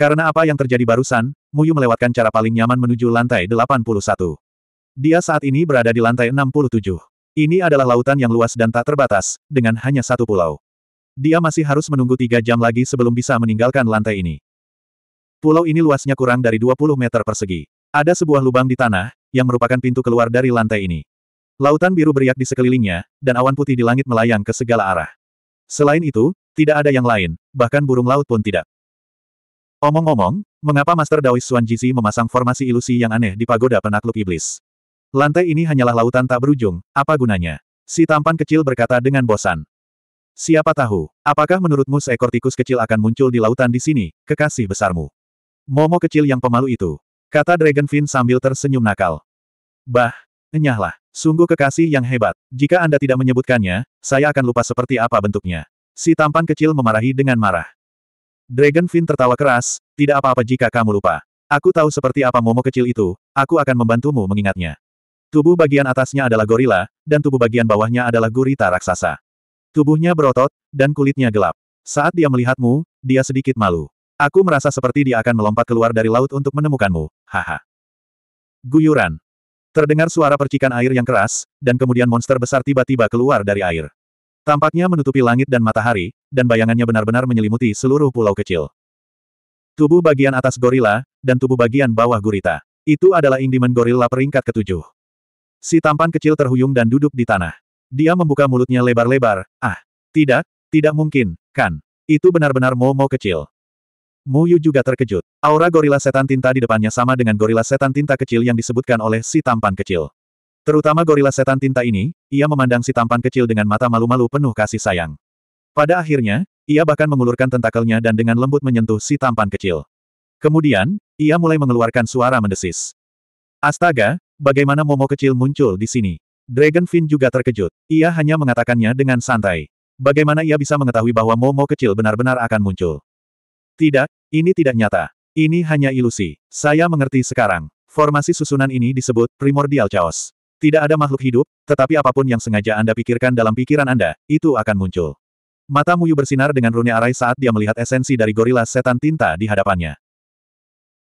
Karena apa yang terjadi barusan, Muyu melewatkan cara paling nyaman menuju lantai 81. Dia saat ini berada di lantai 67. Ini adalah lautan yang luas dan tak terbatas, dengan hanya satu pulau. Dia masih harus menunggu tiga jam lagi sebelum bisa meninggalkan lantai ini. Pulau ini luasnya kurang dari 20 meter persegi. Ada sebuah lubang di tanah, yang merupakan pintu keluar dari lantai ini. Lautan biru beriak di sekelilingnya, dan awan putih di langit melayang ke segala arah. Selain itu, tidak ada yang lain, bahkan burung laut pun tidak. Omong-omong, mengapa Master Daois Xuan Jizi memasang formasi ilusi yang aneh di pagoda penakluk iblis? Lantai ini hanyalah lautan tak berujung, apa gunanya? Si tampan kecil berkata dengan bosan. Siapa tahu, apakah menurutmu seekor tikus kecil akan muncul di lautan di sini, kekasih besarmu? Momo kecil yang pemalu itu, kata Dragonfin sambil tersenyum nakal. Bah, enyahlah, sungguh kekasih yang hebat. Jika Anda tidak menyebutkannya, saya akan lupa seperti apa bentuknya. Si tampan kecil memarahi dengan marah. Dragon fin tertawa keras, tidak apa-apa jika kamu lupa. Aku tahu seperti apa Momo kecil itu, aku akan membantumu mengingatnya. Tubuh bagian atasnya adalah gorila, dan tubuh bagian bawahnya adalah gurita raksasa. Tubuhnya berotot, dan kulitnya gelap. Saat dia melihatmu, dia sedikit malu. Aku merasa seperti dia akan melompat keluar dari laut untuk menemukanmu, haha. Guyuran. Terdengar suara percikan air yang keras, dan kemudian monster besar tiba-tiba keluar dari air. Tampaknya menutupi langit dan matahari, dan bayangannya benar-benar menyelimuti seluruh pulau kecil. Tubuh bagian atas gorila, dan tubuh bagian bawah gurita. Itu adalah Indimen Gorilla peringkat ketujuh. Si tampan kecil terhuyung dan duduk di tanah. Dia membuka mulutnya lebar-lebar, ah, tidak, tidak mungkin, kan. Itu benar-benar Momo kecil. Muyu juga terkejut. Aura gorila setan tinta di depannya sama dengan gorila setan tinta kecil yang disebutkan oleh si tampan kecil. Terutama gorila setan tinta ini, ia memandang si tampan kecil dengan mata malu-malu penuh kasih sayang. Pada akhirnya, ia bahkan mengulurkan tentakelnya dan dengan lembut menyentuh si tampan kecil. Kemudian, ia mulai mengeluarkan suara mendesis. Astaga, bagaimana Momo kecil muncul di sini? Dragonfin juga terkejut. Ia hanya mengatakannya dengan santai. Bagaimana ia bisa mengetahui bahwa Momo kecil benar-benar akan muncul? Tidak, ini tidak nyata. Ini hanya ilusi. Saya mengerti sekarang. Formasi susunan ini disebut primordial chaos. Tidak ada makhluk hidup, tetapi apapun yang sengaja Anda pikirkan dalam pikiran Anda, itu akan muncul. Mata Muyu bersinar dengan rune arai saat dia melihat esensi dari gorila setan tinta di hadapannya.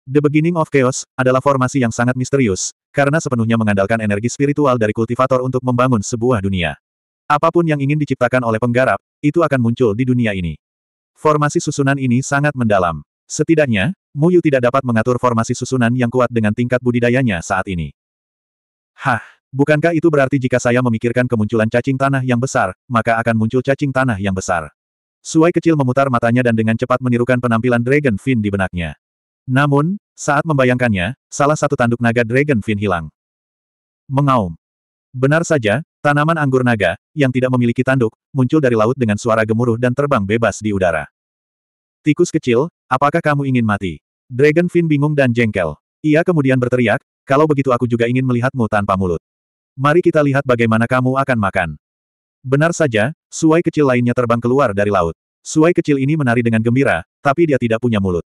The Beginning of Chaos adalah formasi yang sangat misterius, karena sepenuhnya mengandalkan energi spiritual dari kultivator untuk membangun sebuah dunia. Apapun yang ingin diciptakan oleh penggarap, itu akan muncul di dunia ini. Formasi susunan ini sangat mendalam. Setidaknya, Muyu tidak dapat mengatur formasi susunan yang kuat dengan tingkat budidayanya saat ini. Hah, Bukankah itu berarti jika saya memikirkan kemunculan cacing tanah yang besar, maka akan muncul cacing tanah yang besar? Suai kecil memutar matanya dan dengan cepat menirukan penampilan Dragon Fin di benaknya. Namun, saat membayangkannya, salah satu tanduk naga Dragon Fin hilang. Mengaum. Benar saja, tanaman anggur naga, yang tidak memiliki tanduk, muncul dari laut dengan suara gemuruh dan terbang bebas di udara. Tikus kecil, apakah kamu ingin mati? Dragon Fin bingung dan jengkel. Ia kemudian berteriak, kalau begitu aku juga ingin melihatmu tanpa mulut mari kita lihat bagaimana kamu akan makan. Benar saja, suai kecil lainnya terbang keluar dari laut. Suai kecil ini menari dengan gembira, tapi dia tidak punya mulut.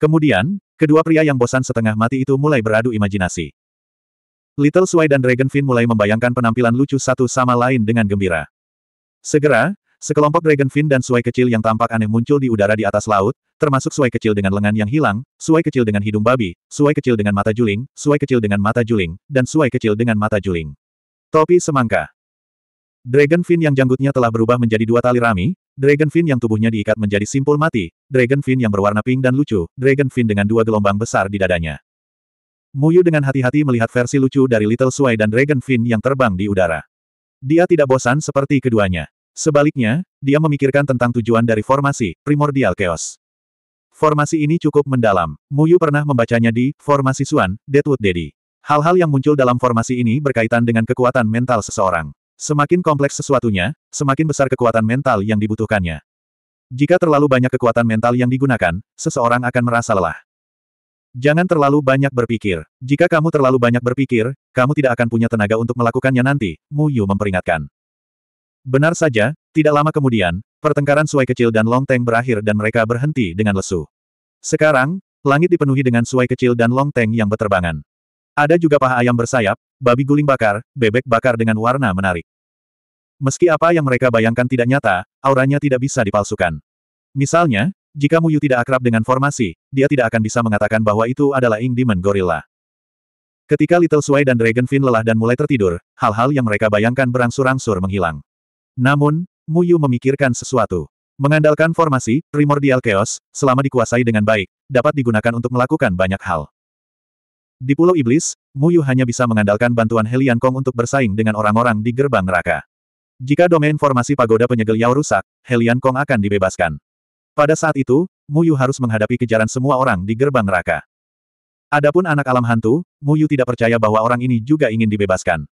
Kemudian, kedua pria yang bosan setengah mati itu mulai beradu imajinasi. Little Suai dan Dragonfin mulai membayangkan penampilan lucu satu sama lain dengan gembira. Segera, Sekelompok dragonfin dan suai kecil yang tampak aneh muncul di udara di atas laut, termasuk suai kecil dengan lengan yang hilang, suai kecil dengan hidung babi, suai kecil dengan mata juling, suai kecil dengan mata juling, dan suai kecil dengan mata juling. Topi semangka. Dragonfin yang janggutnya telah berubah menjadi dua tali rami, dragonfin yang tubuhnya diikat menjadi simpul mati, dragonfin yang berwarna pink dan lucu, dragonfin dengan dua gelombang besar di dadanya. Muyu dengan hati-hati melihat versi lucu dari Little Swai dan Dragonfin yang terbang di udara. Dia tidak bosan seperti keduanya. Sebaliknya, dia memikirkan tentang tujuan dari formasi, primordial chaos. Formasi ini cukup mendalam. Muyu pernah membacanya di Formasi Suan, Deadwood Daddy. Hal-hal yang muncul dalam formasi ini berkaitan dengan kekuatan mental seseorang. Semakin kompleks sesuatunya, semakin besar kekuatan mental yang dibutuhkannya. Jika terlalu banyak kekuatan mental yang digunakan, seseorang akan merasa lelah. Jangan terlalu banyak berpikir. Jika kamu terlalu banyak berpikir, kamu tidak akan punya tenaga untuk melakukannya nanti, Muyu memperingatkan. Benar saja, tidak lama kemudian, pertengkaran suai kecil dan long teng berakhir dan mereka berhenti dengan lesu. Sekarang, langit dipenuhi dengan suai kecil dan long teng yang berterbangan. Ada juga paha ayam bersayap, babi guling bakar, bebek bakar dengan warna menarik. Meski apa yang mereka bayangkan tidak nyata, auranya tidak bisa dipalsukan. Misalnya, jika Muyu tidak akrab dengan formasi, dia tidak akan bisa mengatakan bahwa itu adalah Ing Demon Gorilla. Ketika Little Sway dan Dragonfin lelah dan mulai tertidur, hal-hal yang mereka bayangkan berangsur-angsur menghilang. Namun, Muyu memikirkan sesuatu. Mengandalkan formasi, primordial chaos, selama dikuasai dengan baik, dapat digunakan untuk melakukan banyak hal. Di Pulau Iblis, Muyu hanya bisa mengandalkan bantuan Helian Kong untuk bersaing dengan orang-orang di gerbang neraka. Jika domain formasi pagoda penyegel Yao rusak, Helian Kong akan dibebaskan. Pada saat itu, Muyu harus menghadapi kejaran semua orang di gerbang neraka. Adapun anak alam hantu, Muyu tidak percaya bahwa orang ini juga ingin dibebaskan.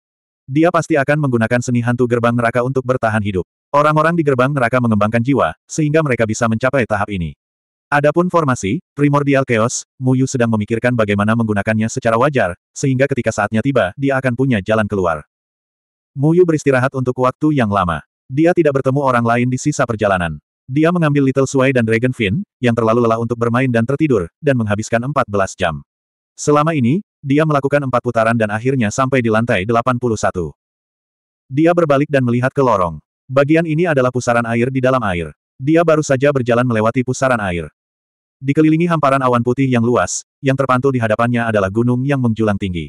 Dia pasti akan menggunakan seni hantu gerbang neraka untuk bertahan hidup. Orang-orang di gerbang neraka mengembangkan jiwa, sehingga mereka bisa mencapai tahap ini. Adapun formasi, primordial chaos, Muyu sedang memikirkan bagaimana menggunakannya secara wajar, sehingga ketika saatnya tiba, dia akan punya jalan keluar. Muyu beristirahat untuk waktu yang lama. Dia tidak bertemu orang lain di sisa perjalanan. Dia mengambil Little Sway dan Dragon Fin, yang terlalu lelah untuk bermain dan tertidur, dan menghabiskan 14 jam. Selama ini, dia melakukan empat putaran dan akhirnya sampai di lantai 81. Dia berbalik dan melihat ke lorong. Bagian ini adalah pusaran air di dalam air. Dia baru saja berjalan melewati pusaran air. Dikelilingi hamparan awan putih yang luas, yang terpantul di hadapannya adalah gunung yang menjulang tinggi.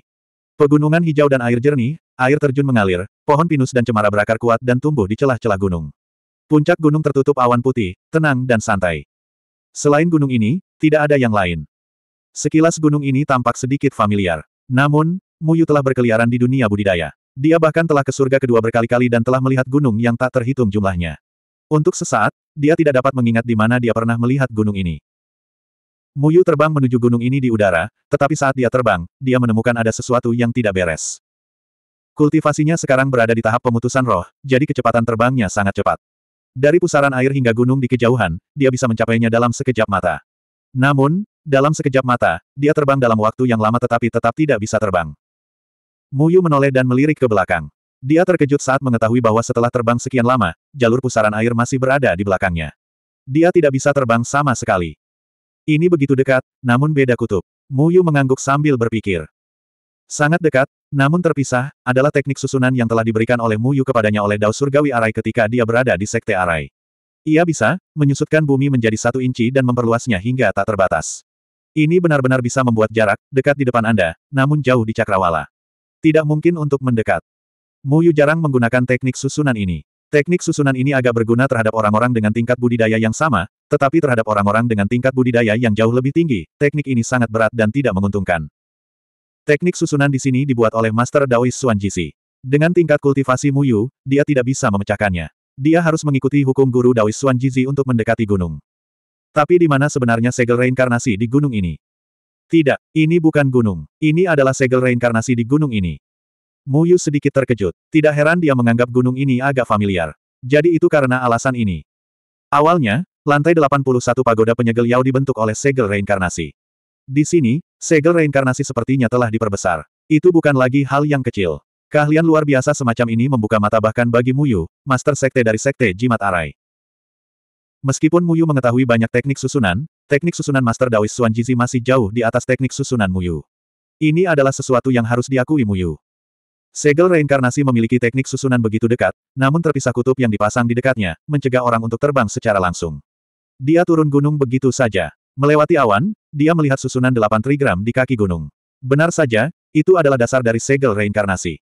Pegunungan hijau dan air jernih, air terjun mengalir, pohon pinus dan cemara berakar kuat dan tumbuh di celah-celah gunung. Puncak gunung tertutup awan putih, tenang dan santai. Selain gunung ini, tidak ada yang lain. Sekilas gunung ini tampak sedikit familiar. Namun, Muyu telah berkeliaran di dunia budidaya. Dia bahkan telah ke surga kedua berkali-kali dan telah melihat gunung yang tak terhitung jumlahnya. Untuk sesaat, dia tidak dapat mengingat di mana dia pernah melihat gunung ini. Muyu terbang menuju gunung ini di udara, tetapi saat dia terbang, dia menemukan ada sesuatu yang tidak beres. Kultivasinya sekarang berada di tahap pemutusan roh, jadi kecepatan terbangnya sangat cepat. Dari pusaran air hingga gunung di kejauhan, dia bisa mencapainya dalam sekejap mata. Namun, dalam sekejap mata, dia terbang dalam waktu yang lama tetapi tetap tidak bisa terbang. Muyu menoleh dan melirik ke belakang. Dia terkejut saat mengetahui bahwa setelah terbang sekian lama, jalur pusaran air masih berada di belakangnya. Dia tidak bisa terbang sama sekali. Ini begitu dekat, namun beda kutub. Muyu mengangguk sambil berpikir. Sangat dekat, namun terpisah, adalah teknik susunan yang telah diberikan oleh Muyu kepadanya oleh Dao Surgawi Arai ketika dia berada di Sekte Arai. Ia bisa, menyusutkan bumi menjadi satu inci dan memperluasnya hingga tak terbatas. Ini benar-benar bisa membuat jarak, dekat di depan Anda, namun jauh di cakrawala. Tidak mungkin untuk mendekat. Mu Yu jarang menggunakan teknik susunan ini. Teknik susunan ini agak berguna terhadap orang-orang dengan tingkat budidaya yang sama, tetapi terhadap orang-orang dengan tingkat budidaya yang jauh lebih tinggi, teknik ini sangat berat dan tidak menguntungkan. Teknik susunan di sini dibuat oleh Master Daoist Jisi. Dengan tingkat kultivasi Mu Yu, dia tidak bisa memecahkannya. Dia harus mengikuti hukum guru Daoist Jisi untuk mendekati gunung. Tapi di mana sebenarnya segel reinkarnasi di gunung ini? Tidak, ini bukan gunung. Ini adalah segel reinkarnasi di gunung ini. Mu Muyu sedikit terkejut. Tidak heran dia menganggap gunung ini agak familiar. Jadi itu karena alasan ini. Awalnya, lantai 81 pagoda penyegel Yao dibentuk oleh segel reinkarnasi. Di sini, segel reinkarnasi sepertinya telah diperbesar. Itu bukan lagi hal yang kecil. Keahlian luar biasa semacam ini membuka mata bahkan bagi Mu Muyu, master sekte dari sekte jimat arai. Meskipun Muyu mengetahui banyak teknik susunan, teknik susunan Master Daois Xuan Jizi masih jauh di atas teknik susunan Muyu. Ini adalah sesuatu yang harus diakui Muyu. Segel reinkarnasi memiliki teknik susunan begitu dekat, namun terpisah kutub yang dipasang di dekatnya, mencegah orang untuk terbang secara langsung. Dia turun gunung begitu saja. Melewati awan, dia melihat susunan delapan trigram di kaki gunung. Benar saja, itu adalah dasar dari segel reinkarnasi.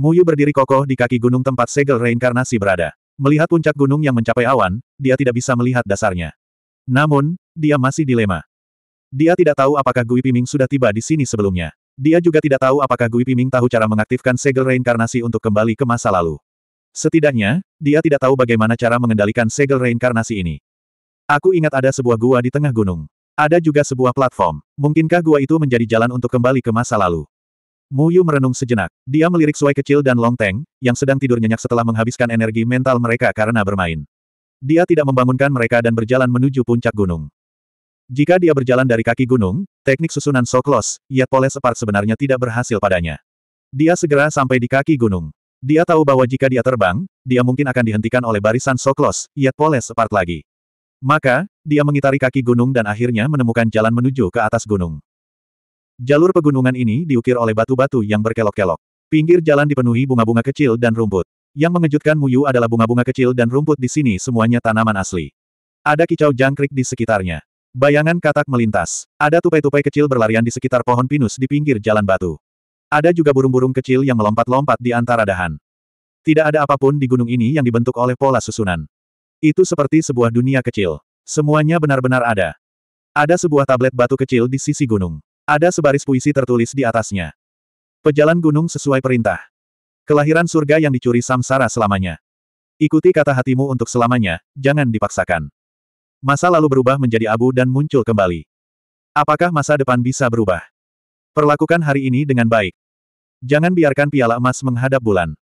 Muyu berdiri kokoh di kaki gunung tempat segel reinkarnasi berada. Melihat puncak gunung yang mencapai awan, dia tidak bisa melihat dasarnya. Namun, dia masih dilema. Dia tidak tahu apakah Gui Piming sudah tiba di sini sebelumnya. Dia juga tidak tahu apakah Gui Piming tahu cara mengaktifkan segel reinkarnasi untuk kembali ke masa lalu. Setidaknya, dia tidak tahu bagaimana cara mengendalikan segel reinkarnasi ini. Aku ingat ada sebuah gua di tengah gunung. Ada juga sebuah platform. Mungkinkah gua itu menjadi jalan untuk kembali ke masa lalu? Mu Yu merenung sejenak. Dia melirik Suai kecil dan Long Teng, yang sedang tidur nyenyak setelah menghabiskan energi mental mereka karena bermain. Dia tidak membangunkan mereka dan berjalan menuju puncak gunung. Jika dia berjalan dari kaki gunung, teknik susunan so close, Yat Poles Apart sebenarnya tidak berhasil padanya. Dia segera sampai di kaki gunung. Dia tahu bahwa jika dia terbang, dia mungkin akan dihentikan oleh barisan so close, Yat Poles Apart lagi. Maka, dia mengitari kaki gunung dan akhirnya menemukan jalan menuju ke atas gunung. Jalur pegunungan ini diukir oleh batu-batu yang berkelok-kelok. Pinggir jalan dipenuhi bunga-bunga kecil dan rumput. Yang mengejutkan Muyu adalah bunga-bunga kecil dan rumput di sini semuanya tanaman asli. Ada kicau jangkrik di sekitarnya. Bayangan katak melintas. Ada tupai-tupai kecil berlarian di sekitar pohon pinus di pinggir jalan batu. Ada juga burung-burung kecil yang melompat-lompat di antara dahan. Tidak ada apapun di gunung ini yang dibentuk oleh pola susunan. Itu seperti sebuah dunia kecil. Semuanya benar-benar ada. Ada sebuah tablet batu kecil di sisi gunung. Ada sebaris puisi tertulis di atasnya. Pejalan gunung sesuai perintah. Kelahiran surga yang dicuri samsara selamanya. Ikuti kata hatimu untuk selamanya, jangan dipaksakan. Masa lalu berubah menjadi abu dan muncul kembali. Apakah masa depan bisa berubah? Perlakukan hari ini dengan baik. Jangan biarkan piala emas menghadap bulan.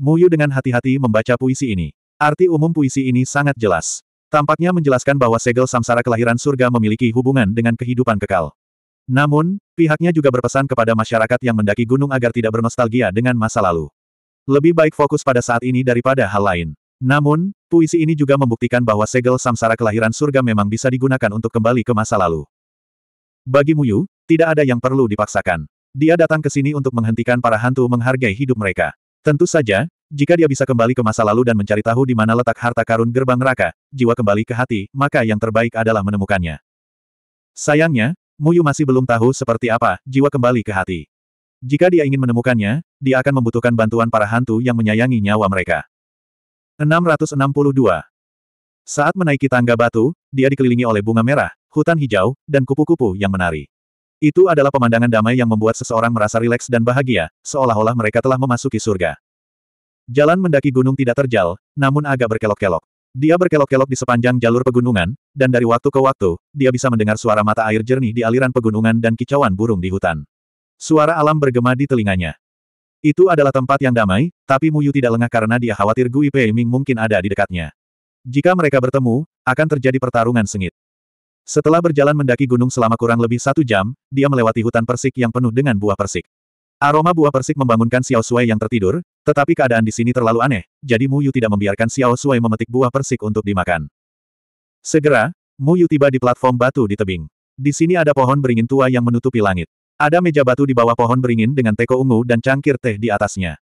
Muyu dengan hati-hati membaca puisi ini. Arti umum puisi ini sangat jelas. Tampaknya menjelaskan bahwa segel samsara kelahiran surga memiliki hubungan dengan kehidupan kekal. Namun, pihaknya juga berpesan kepada masyarakat yang mendaki gunung agar tidak bernostalgia dengan masa lalu. Lebih baik fokus pada saat ini daripada hal lain. Namun, puisi ini juga membuktikan bahwa segel samsara kelahiran surga memang bisa digunakan untuk kembali ke masa lalu. Bagi Muyu, tidak ada yang perlu dipaksakan. Dia datang ke sini untuk menghentikan para hantu menghargai hidup mereka. Tentu saja, jika dia bisa kembali ke masa lalu dan mencari tahu di mana letak harta karun gerbang neraka, jiwa kembali ke hati, maka yang terbaik adalah menemukannya. Sayangnya, Muyu masih belum tahu seperti apa, jiwa kembali ke hati. Jika dia ingin menemukannya, dia akan membutuhkan bantuan para hantu yang menyayangi nyawa mereka. 662. Saat menaiki tangga batu, dia dikelilingi oleh bunga merah, hutan hijau, dan kupu-kupu yang menari. Itu adalah pemandangan damai yang membuat seseorang merasa rileks dan bahagia, seolah-olah mereka telah memasuki surga. Jalan mendaki gunung tidak terjal, namun agak berkelok-kelok. Dia berkelok-kelok di sepanjang jalur pegunungan, dan dari waktu ke waktu, dia bisa mendengar suara mata air jernih di aliran pegunungan dan kicauan burung di hutan. Suara alam bergema di telinganya. Itu adalah tempat yang damai, tapi Muyu tidak lengah karena dia khawatir Gui Pei Ming mungkin ada di dekatnya. Jika mereka bertemu, akan terjadi pertarungan sengit. Setelah berjalan mendaki gunung selama kurang lebih satu jam, dia melewati hutan persik yang penuh dengan buah persik. Aroma buah persik membangunkan Xiao Sui yang tertidur, tetapi keadaan di sini terlalu aneh, jadi Mu Yu tidak membiarkan Xiao Sui memetik buah persik untuk dimakan. Segera, Mu Yu tiba di platform batu di tebing. Di sini ada pohon beringin tua yang menutupi langit. Ada meja batu di bawah pohon beringin dengan teko ungu dan cangkir teh di atasnya.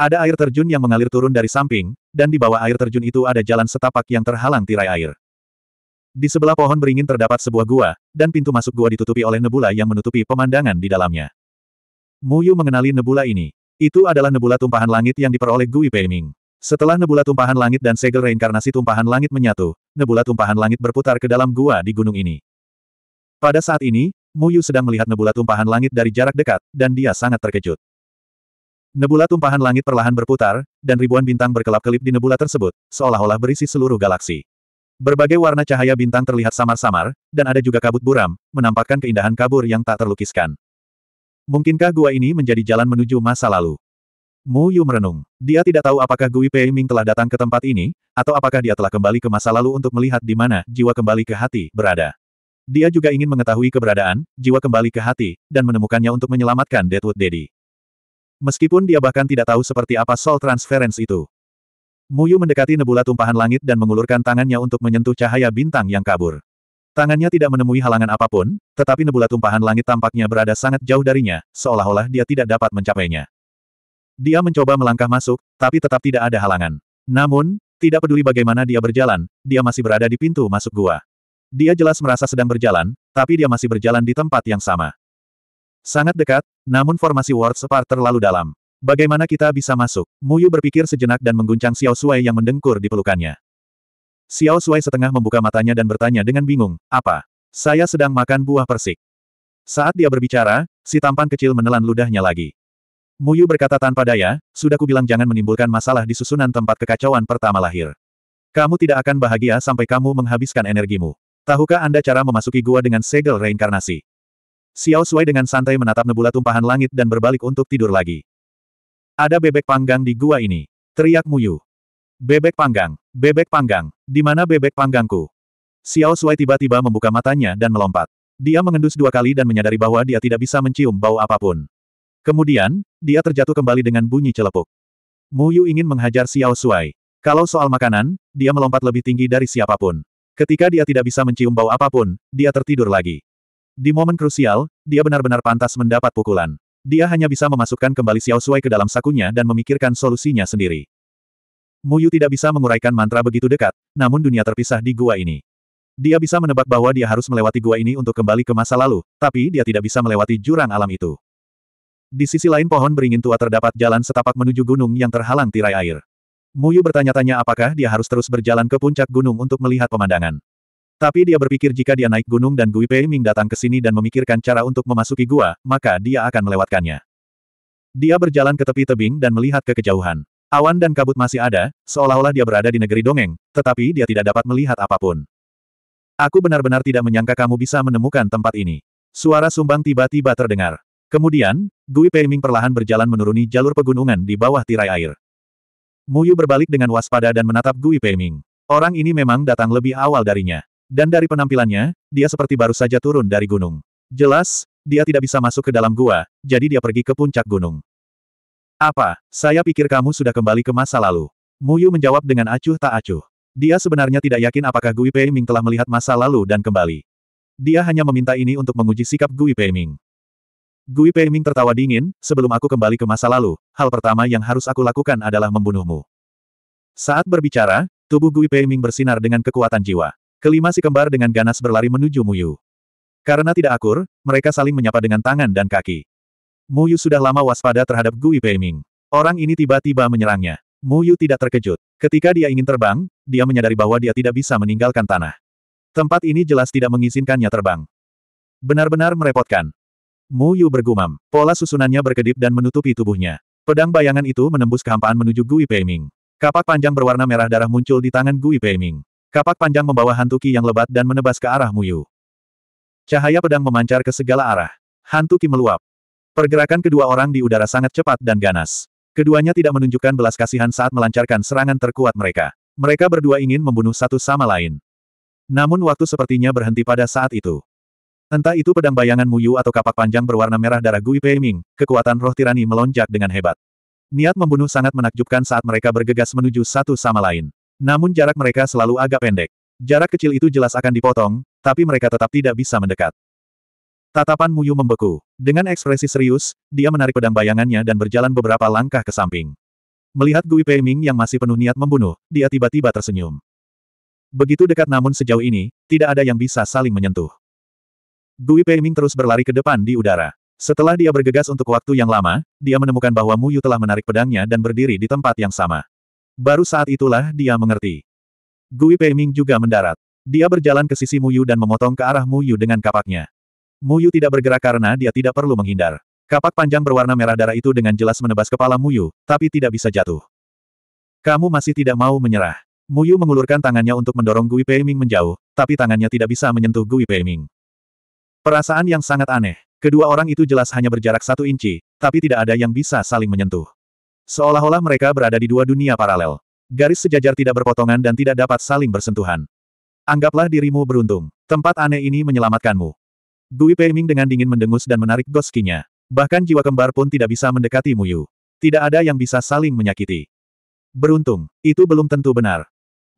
Ada air terjun yang mengalir turun dari samping, dan di bawah air terjun itu ada jalan setapak yang terhalang tirai air. Di sebelah pohon beringin terdapat sebuah gua, dan pintu masuk gua ditutupi oleh nebula yang menutupi pemandangan di dalamnya. Muyu mengenali nebula ini. Itu adalah nebula tumpahan langit yang diperoleh Gui Peiming. Setelah nebula tumpahan langit dan segel reinkarnasi tumpahan langit menyatu, nebula tumpahan langit berputar ke dalam gua di gunung ini. Pada saat ini, Muyu sedang melihat nebula tumpahan langit dari jarak dekat, dan dia sangat terkejut. Nebula tumpahan langit perlahan berputar, dan ribuan bintang berkelap-kelip di nebula tersebut, seolah-olah berisi seluruh galaksi. Berbagai warna cahaya bintang terlihat samar-samar, dan ada juga kabut buram, menampakkan keindahan kabur yang tak terlukiskan. Mungkinkah gua ini menjadi jalan menuju masa lalu? Mu Yu merenung. Dia tidak tahu apakah Gui Pei Ming telah datang ke tempat ini, atau apakah dia telah kembali ke masa lalu untuk melihat di mana jiwa kembali ke hati berada. Dia juga ingin mengetahui keberadaan jiwa kembali ke hati, dan menemukannya untuk menyelamatkan Deadwood Daddy. Meskipun dia bahkan tidak tahu seperti apa Soul transference itu. Muyu mendekati nebula tumpahan langit dan mengulurkan tangannya untuk menyentuh cahaya bintang yang kabur. Tangannya tidak menemui halangan apapun, tetapi nebula tumpahan langit tampaknya berada sangat jauh darinya, seolah-olah dia tidak dapat mencapainya. Dia mencoba melangkah masuk, tapi tetap tidak ada halangan. Namun, tidak peduli bagaimana dia berjalan, dia masih berada di pintu masuk gua. Dia jelas merasa sedang berjalan, tapi dia masih berjalan di tempat yang sama. Sangat dekat, namun formasi Ward Separ terlalu dalam. Bagaimana kita bisa masuk? Muyu berpikir sejenak dan mengguncang Xiao Sui yang mendengkur di pelukannya. Xiao Sui setengah membuka matanya dan bertanya dengan bingung, apa? Saya sedang makan buah persik. Saat dia berbicara, si tampan kecil menelan ludahnya lagi. Muyu berkata tanpa daya, sudah kubilang jangan menimbulkan masalah di susunan tempat kekacauan pertama lahir. Kamu tidak akan bahagia sampai kamu menghabiskan energimu. Tahukah Anda cara memasuki gua dengan segel reinkarnasi? Xiao Sui dengan santai menatap nebula tumpahan langit dan berbalik untuk tidur lagi. Ada bebek panggang di gua ini. Teriak Muyu. Bebek panggang, bebek panggang, di mana bebek panggangku? Xiao Shuai tiba-tiba membuka matanya dan melompat. Dia mengendus dua kali dan menyadari bahwa dia tidak bisa mencium bau apapun. Kemudian, dia terjatuh kembali dengan bunyi celepuk. Mu Yu ingin menghajar Xiao Shuai. Kalau soal makanan, dia melompat lebih tinggi dari siapapun. Ketika dia tidak bisa mencium bau apapun, dia tertidur lagi. Di momen krusial, dia benar-benar pantas mendapat pukulan. Dia hanya bisa memasukkan kembali Xiao Shuai ke dalam sakunya dan memikirkan solusinya sendiri. Muyu tidak bisa menguraikan mantra begitu dekat, namun dunia terpisah di gua ini. Dia bisa menebak bahwa dia harus melewati gua ini untuk kembali ke masa lalu, tapi dia tidak bisa melewati jurang alam itu. Di sisi lain pohon beringin tua terdapat jalan setapak menuju gunung yang terhalang tirai air. Muyu bertanya-tanya apakah dia harus terus berjalan ke puncak gunung untuk melihat pemandangan. Tapi dia berpikir jika dia naik gunung dan Gui Pei Ming datang ke sini dan memikirkan cara untuk memasuki gua, maka dia akan melewatkannya. Dia berjalan ke tepi tebing dan melihat ke kejauhan. Awan dan kabut masih ada, seolah-olah dia berada di negeri dongeng, tetapi dia tidak dapat melihat apapun. Aku benar-benar tidak menyangka kamu bisa menemukan tempat ini. Suara sumbang tiba-tiba terdengar. Kemudian, Gui Peiming perlahan berjalan menuruni jalur pegunungan di bawah tirai air. Muyu berbalik dengan waspada dan menatap Gui Peiming. Orang ini memang datang lebih awal darinya. Dan dari penampilannya, dia seperti baru saja turun dari gunung. Jelas, dia tidak bisa masuk ke dalam gua, jadi dia pergi ke puncak gunung. Apa, saya pikir kamu sudah kembali ke masa lalu. Muyu menjawab dengan acuh tak acuh. Dia sebenarnya tidak yakin apakah Gui Peiming telah melihat masa lalu dan kembali. Dia hanya meminta ini untuk menguji sikap Gui Peiming. Gui Peiming tertawa dingin, sebelum aku kembali ke masa lalu, hal pertama yang harus aku lakukan adalah membunuhmu. Saat berbicara, tubuh Gui Peiming bersinar dengan kekuatan jiwa. Kelima si kembar dengan ganas berlari menuju Muyu. Karena tidak akur, mereka saling menyapa dengan tangan dan kaki. Mu Yu sudah lama waspada terhadap Gui Peiming. Orang ini tiba-tiba menyerangnya. Mu Yu tidak terkejut. Ketika dia ingin terbang, dia menyadari bahwa dia tidak bisa meninggalkan tanah. Tempat ini jelas tidak mengizinkannya terbang. Benar-benar merepotkan. Mu Yu bergumam. Pola susunannya berkedip dan menutupi tubuhnya. Pedang bayangan itu menembus kehampaan menuju Gui Peiming. Kapak panjang berwarna merah darah muncul di tangan Gui Peiming. Kapak panjang membawa hantu Ki yang lebat dan menebas ke arah Mu Yu. Cahaya pedang memancar ke segala arah. Hantu Ki meluap. Pergerakan kedua orang di udara sangat cepat dan ganas. Keduanya tidak menunjukkan belas kasihan saat melancarkan serangan terkuat mereka. Mereka berdua ingin membunuh satu sama lain. Namun waktu sepertinya berhenti pada saat itu. Entah itu pedang bayangan Muyu atau kapak panjang berwarna merah darah Gui Peiming, kekuatan roh tirani melonjak dengan hebat. Niat membunuh sangat menakjubkan saat mereka bergegas menuju satu sama lain. Namun jarak mereka selalu agak pendek. Jarak kecil itu jelas akan dipotong, tapi mereka tetap tidak bisa mendekat. Tatapan Muyu membeku. Dengan ekspresi serius, dia menarik pedang bayangannya dan berjalan beberapa langkah ke samping. Melihat Gui Peiming yang masih penuh niat membunuh, dia tiba-tiba tersenyum. Begitu dekat namun sejauh ini, tidak ada yang bisa saling menyentuh. Gui Peiming terus berlari ke depan di udara. Setelah dia bergegas untuk waktu yang lama, dia menemukan bahwa Muyu telah menarik pedangnya dan berdiri di tempat yang sama. Baru saat itulah dia mengerti. Gui Peiming juga mendarat. Dia berjalan ke sisi Muyu dan memotong ke arah Muyu dengan kapaknya. Muyu tidak bergerak karena dia tidak perlu menghindar. Kapak panjang berwarna merah darah itu dengan jelas menebas kepala Muyu, tapi tidak bisa jatuh. Kamu masih tidak mau menyerah. Muyu mengulurkan tangannya untuk mendorong Gui Peiming menjauh, tapi tangannya tidak bisa menyentuh Gui Peiming. Perasaan yang sangat aneh. Kedua orang itu jelas hanya berjarak satu inci, tapi tidak ada yang bisa saling menyentuh. Seolah-olah mereka berada di dua dunia paralel. Garis sejajar tidak berpotongan dan tidak dapat saling bersentuhan. Anggaplah dirimu beruntung. Tempat aneh ini menyelamatkanmu. Pei Peiming dengan dingin mendengus dan menarik goskinya. Bahkan jiwa kembar pun tidak bisa mendekati Muyu. Tidak ada yang bisa saling menyakiti. Beruntung, itu belum tentu benar.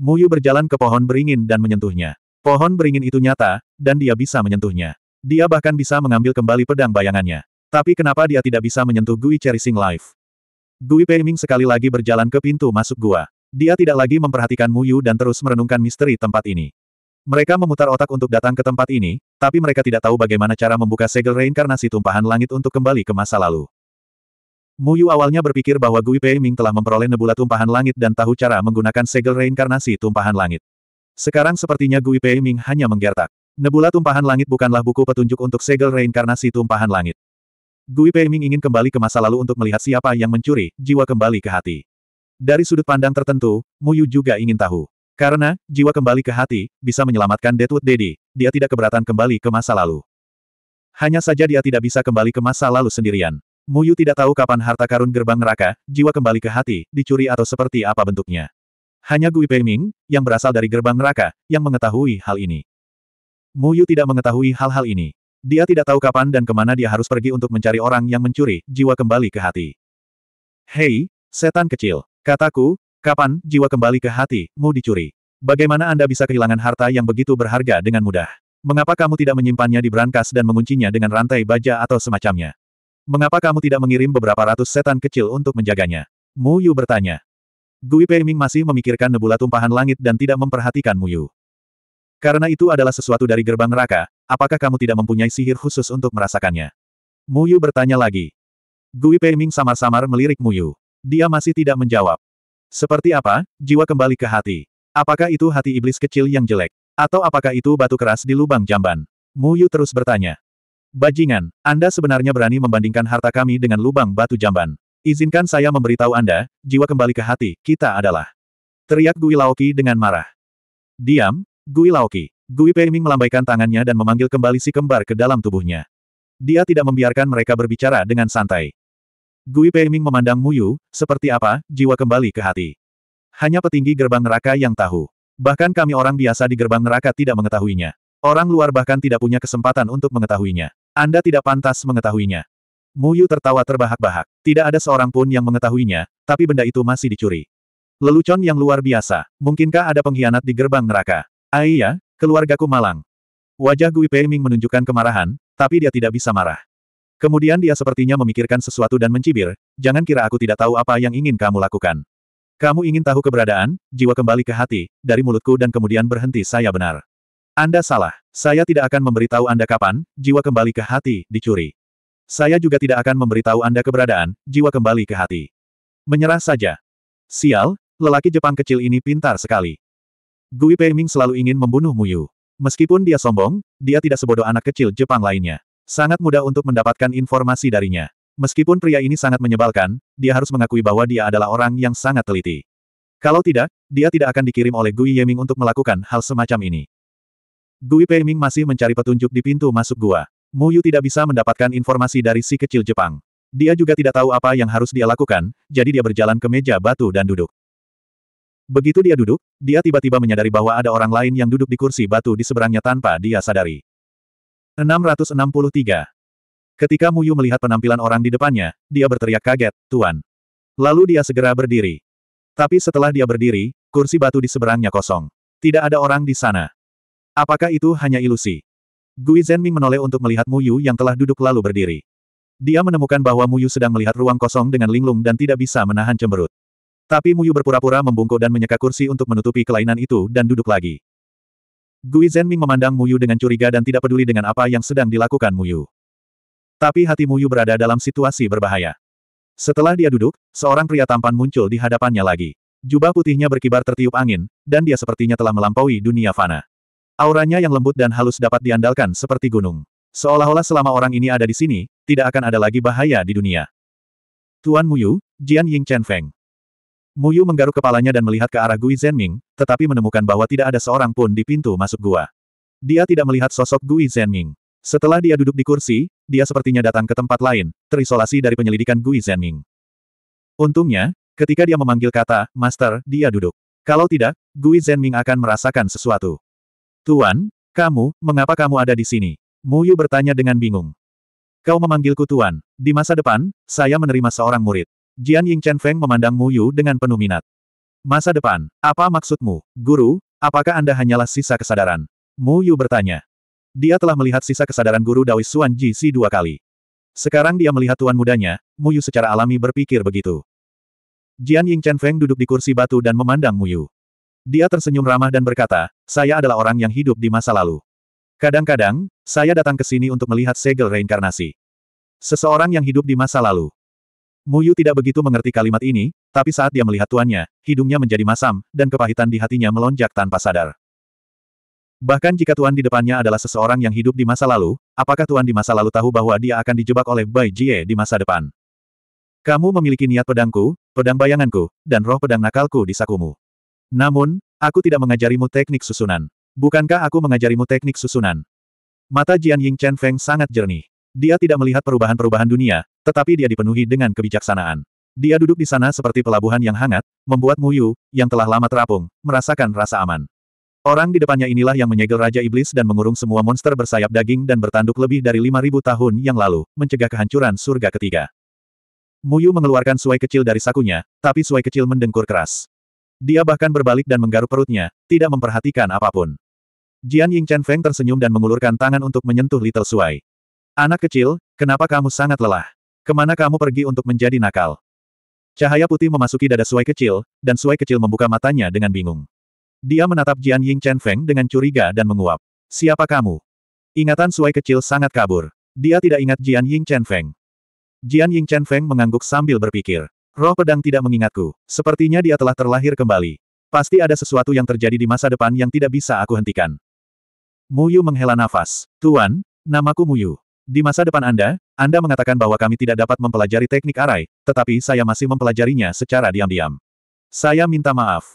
Muyu berjalan ke pohon beringin dan menyentuhnya. Pohon beringin itu nyata, dan dia bisa menyentuhnya. Dia bahkan bisa mengambil kembali pedang bayangannya. Tapi kenapa dia tidak bisa menyentuh Gui Cherishing Life? Gui Peiming sekali lagi berjalan ke pintu masuk gua. Dia tidak lagi memperhatikan Muyu dan terus merenungkan misteri tempat ini. Mereka memutar otak untuk datang ke tempat ini, tapi mereka tidak tahu bagaimana cara membuka segel reinkarnasi tumpahan langit untuk kembali ke masa lalu. Mu Yu awalnya berpikir bahwa Gui Pei Ming telah memperoleh nebula tumpahan langit dan tahu cara menggunakan segel reinkarnasi tumpahan langit. Sekarang sepertinya Gui Pei Ming hanya menggertak. Nebula tumpahan langit bukanlah buku petunjuk untuk segel reinkarnasi tumpahan langit. Gui Pei Ming ingin kembali ke masa lalu untuk melihat siapa yang mencuri, jiwa kembali ke hati. Dari sudut pandang tertentu, Mu Yu juga ingin tahu. Karena, jiwa kembali ke hati, bisa menyelamatkan Deadwood Daddy, dia tidak keberatan kembali ke masa lalu. Hanya saja dia tidak bisa kembali ke masa lalu sendirian. Muyu tidak tahu kapan harta karun gerbang neraka, jiwa kembali ke hati, dicuri atau seperti apa bentuknya. Hanya Gui Peiming, yang berasal dari gerbang neraka, yang mengetahui hal ini. Muyu tidak mengetahui hal-hal ini. Dia tidak tahu kapan dan kemana dia harus pergi untuk mencari orang yang mencuri, jiwa kembali ke hati. Hei, setan kecil, kataku, Kapan, jiwa kembali ke hati, mu dicuri. Bagaimana Anda bisa kehilangan harta yang begitu berharga dengan mudah? Mengapa kamu tidak menyimpannya di brankas dan menguncinya dengan rantai baja atau semacamnya? Mengapa kamu tidak mengirim beberapa ratus setan kecil untuk menjaganya? Mu Yu bertanya. Gui Ming masih memikirkan nebula tumpahan langit dan tidak memperhatikan Mu Yu. Karena itu adalah sesuatu dari gerbang neraka, apakah kamu tidak mempunyai sihir khusus untuk merasakannya? Mu Yu bertanya lagi. Gui Ming samar-samar melirik Mu Yu. Dia masih tidak menjawab. Seperti apa, jiwa kembali ke hati. Apakah itu hati iblis kecil yang jelek? Atau apakah itu batu keras di lubang jamban? Mu Yu terus bertanya. Bajingan, Anda sebenarnya berani membandingkan harta kami dengan lubang batu jamban. Izinkan saya memberitahu Anda, jiwa kembali ke hati, kita adalah. Teriak Gui Laoki dengan marah. Diam, Gui Laoki. Gui Peiming melambaikan tangannya dan memanggil kembali si kembar ke dalam tubuhnya. Dia tidak membiarkan mereka berbicara dengan santai. Gui Peiming memandang Mu Yu, seperti apa, jiwa kembali ke hati. Hanya petinggi gerbang neraka yang tahu. Bahkan kami orang biasa di gerbang neraka tidak mengetahuinya. Orang luar bahkan tidak punya kesempatan untuk mengetahuinya. Anda tidak pantas mengetahuinya. Mu Yu tertawa terbahak-bahak. Tidak ada seorang pun yang mengetahuinya, tapi benda itu masih dicuri. Lelucon yang luar biasa. Mungkinkah ada pengkhianat di gerbang neraka? Aiyah, ah keluargaku malang. Wajah Gui Peiming menunjukkan kemarahan, tapi dia tidak bisa marah. Kemudian dia sepertinya memikirkan sesuatu dan mencibir, jangan kira aku tidak tahu apa yang ingin kamu lakukan. Kamu ingin tahu keberadaan, jiwa kembali ke hati, dari mulutku dan kemudian berhenti saya benar. Anda salah, saya tidak akan memberitahu Anda kapan, jiwa kembali ke hati, dicuri. Saya juga tidak akan memberitahu Anda keberadaan, jiwa kembali ke hati. Menyerah saja. Sial, lelaki Jepang kecil ini pintar sekali. Gui Peiming selalu ingin membunuh Muyu. Meskipun dia sombong, dia tidak sebodoh anak kecil Jepang lainnya. Sangat mudah untuk mendapatkan informasi darinya. Meskipun pria ini sangat menyebalkan, dia harus mengakui bahwa dia adalah orang yang sangat teliti. Kalau tidak, dia tidak akan dikirim oleh Gui Yeming untuk melakukan hal semacam ini. Gui Peiming masih mencari petunjuk di pintu masuk gua. Mu Yu tidak bisa mendapatkan informasi dari si kecil Jepang. Dia juga tidak tahu apa yang harus dia lakukan, jadi dia berjalan ke meja batu dan duduk. Begitu dia duduk, dia tiba-tiba menyadari bahwa ada orang lain yang duduk di kursi batu di seberangnya tanpa dia sadari. 663. Ketika Muyu melihat penampilan orang di depannya, dia berteriak kaget, Tuan. Lalu dia segera berdiri. Tapi setelah dia berdiri, kursi batu di seberangnya kosong. Tidak ada orang di sana. Apakah itu hanya ilusi? Gui Zhenming menoleh untuk melihat Muyu yang telah duduk lalu berdiri. Dia menemukan bahwa Muyu sedang melihat ruang kosong dengan linglung dan tidak bisa menahan cemberut. Tapi Muyu berpura-pura membungkuk dan menyeka kursi untuk menutupi kelainan itu dan duduk lagi. Gui Zhenming memandang Muyu dengan curiga dan tidak peduli dengan apa yang sedang dilakukan Muyu. Tapi hati Muyu berada dalam situasi berbahaya. Setelah dia duduk, seorang pria tampan muncul di hadapannya lagi. Jubah putihnya berkibar tertiup angin, dan dia sepertinya telah melampaui dunia fana. Auranya yang lembut dan halus dapat diandalkan seperti gunung. Seolah-olah selama orang ini ada di sini, tidak akan ada lagi bahaya di dunia. Tuan Muyu, Jian Ying Chen Feng. Muyu menggaruk kepalanya dan melihat ke arah Gui Zhenming, tetapi menemukan bahwa tidak ada seorang pun di pintu masuk gua. Dia tidak melihat sosok Gui Zhenming. Setelah dia duduk di kursi, dia sepertinya datang ke tempat lain, terisolasi dari penyelidikan Gui Zhenming. Untungnya, ketika dia memanggil kata, Master, dia duduk. Kalau tidak, Gui Zhenming akan merasakan sesuatu. Tuan, kamu, mengapa kamu ada di sini? Muyu bertanya dengan bingung. Kau memanggilku Tuan. Di masa depan, saya menerima seorang murid. Jian Ying Chen Feng memandang Mu Yu dengan penuh minat. Masa depan, apa maksudmu, guru, apakah Anda hanyalah sisa kesadaran? Mu Yu bertanya. Dia telah melihat sisa kesadaran guru Dawei Suan Ji Si dua kali. Sekarang dia melihat tuan mudanya, Mu Yu secara alami berpikir begitu. Jian Ying Chen Feng duduk di kursi batu dan memandang Mu Yu. Dia tersenyum ramah dan berkata, saya adalah orang yang hidup di masa lalu. Kadang-kadang, saya datang ke sini untuk melihat segel reinkarnasi. Seseorang yang hidup di masa lalu. Muyu tidak begitu mengerti kalimat ini, tapi saat dia melihat tuannya, hidungnya menjadi masam, dan kepahitan di hatinya melonjak tanpa sadar. Bahkan jika tuan di depannya adalah seseorang yang hidup di masa lalu, apakah tuan di masa lalu tahu bahwa dia akan dijebak oleh Bai Jie di masa depan? Kamu memiliki niat pedangku, pedang bayanganku, dan roh pedang nakalku di sakumu. Namun, aku tidak mengajarimu teknik susunan. Bukankah aku mengajarimu teknik susunan? Mata Jian Ying Chen Feng sangat jernih. Dia tidak melihat perubahan-perubahan dunia, tetapi dia dipenuhi dengan kebijaksanaan. Dia duduk di sana seperti pelabuhan yang hangat, membuat Muyu, yang telah lama terapung, merasakan rasa aman. Orang di depannya inilah yang menyegel Raja Iblis dan mengurung semua monster bersayap daging dan bertanduk lebih dari 5.000 tahun yang lalu, mencegah kehancuran surga ketiga. Muyu mengeluarkan suai kecil dari sakunya, tapi suai kecil mendengkur keras. Dia bahkan berbalik dan menggaruk perutnya, tidak memperhatikan apapun. Jian Ying Chen Feng tersenyum dan mengulurkan tangan untuk menyentuh Little Suai. Anak kecil, kenapa kamu sangat lelah? Kemana kamu pergi untuk menjadi nakal? Cahaya putih memasuki dada Suai kecil, dan Suai kecil membuka matanya dengan bingung. Dia menatap Jian Ying Chen Feng dengan curiga dan menguap. Siapa kamu? Ingatan Suai kecil sangat kabur. Dia tidak ingat Jian Ying Chen Feng. Jian Ying Chen Feng mengangguk sambil berpikir. Roh pedang tidak mengingatku. Sepertinya dia telah terlahir kembali. Pasti ada sesuatu yang terjadi di masa depan yang tidak bisa aku hentikan. Muyu menghela nafas. Tuan, namaku Muyu. Di masa depan Anda, Anda mengatakan bahwa kami tidak dapat mempelajari teknik arai, tetapi saya masih mempelajarinya secara diam-diam. Saya minta maaf.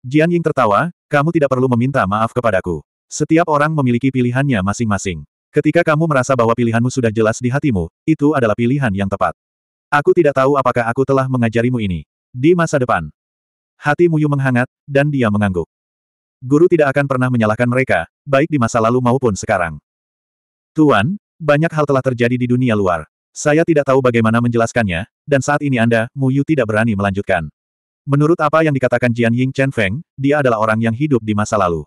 Jian Ying tertawa, kamu tidak perlu meminta maaf kepadaku. Setiap orang memiliki pilihannya masing-masing. Ketika kamu merasa bahwa pilihanmu sudah jelas di hatimu, itu adalah pilihan yang tepat. Aku tidak tahu apakah aku telah mengajarimu ini. Di masa depan. Hati Muyu menghangat, dan dia mengangguk. Guru tidak akan pernah menyalahkan mereka, baik di masa lalu maupun sekarang. Tuan, banyak hal telah terjadi di dunia luar. Saya tidak tahu bagaimana menjelaskannya, dan saat ini Anda, Mu Yu tidak berani melanjutkan. Menurut apa yang dikatakan Jian Ying Chen Feng, dia adalah orang yang hidup di masa lalu.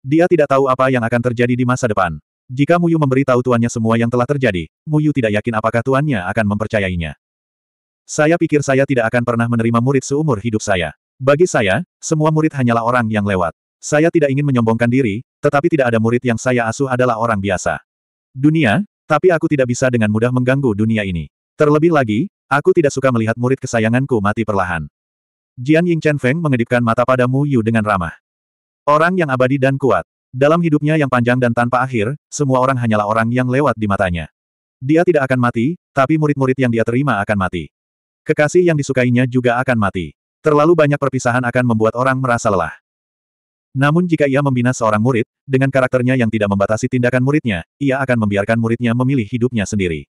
Dia tidak tahu apa yang akan terjadi di masa depan. Jika Mu Yu tahu tuannya semua yang telah terjadi, Mu Yu tidak yakin apakah tuannya akan mempercayainya. Saya pikir saya tidak akan pernah menerima murid seumur hidup saya. Bagi saya, semua murid hanyalah orang yang lewat. Saya tidak ingin menyombongkan diri, tetapi tidak ada murid yang saya asuh adalah orang biasa dunia, tapi aku tidak bisa dengan mudah mengganggu dunia ini. Terlebih lagi, aku tidak suka melihat murid kesayanganku mati perlahan. Jian Ying Chen Feng mengedipkan mata pada Mu Yu dengan ramah. Orang yang abadi dan kuat. Dalam hidupnya yang panjang dan tanpa akhir, semua orang hanyalah orang yang lewat di matanya. Dia tidak akan mati, tapi murid-murid yang dia terima akan mati. Kekasih yang disukainya juga akan mati. Terlalu banyak perpisahan akan membuat orang merasa lelah. Namun jika ia membina seorang murid, dengan karakternya yang tidak membatasi tindakan muridnya, ia akan membiarkan muridnya memilih hidupnya sendiri.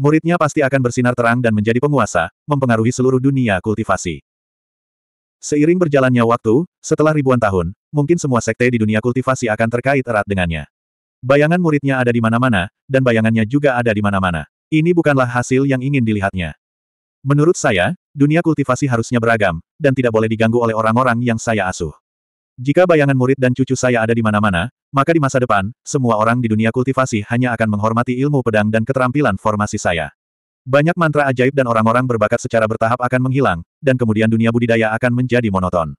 Muridnya pasti akan bersinar terang dan menjadi penguasa, mempengaruhi seluruh dunia kultivasi. Seiring berjalannya waktu, setelah ribuan tahun, mungkin semua sekte di dunia kultivasi akan terkait erat dengannya. Bayangan muridnya ada di mana-mana, dan bayangannya juga ada di mana-mana. Ini bukanlah hasil yang ingin dilihatnya. Menurut saya, dunia kultivasi harusnya beragam, dan tidak boleh diganggu oleh orang-orang yang saya asuh. Jika bayangan murid dan cucu saya ada di mana-mana, maka di masa depan, semua orang di dunia kultivasi hanya akan menghormati ilmu pedang dan keterampilan formasi saya. Banyak mantra ajaib dan orang-orang berbakat secara bertahap akan menghilang, dan kemudian dunia budidaya akan menjadi monoton.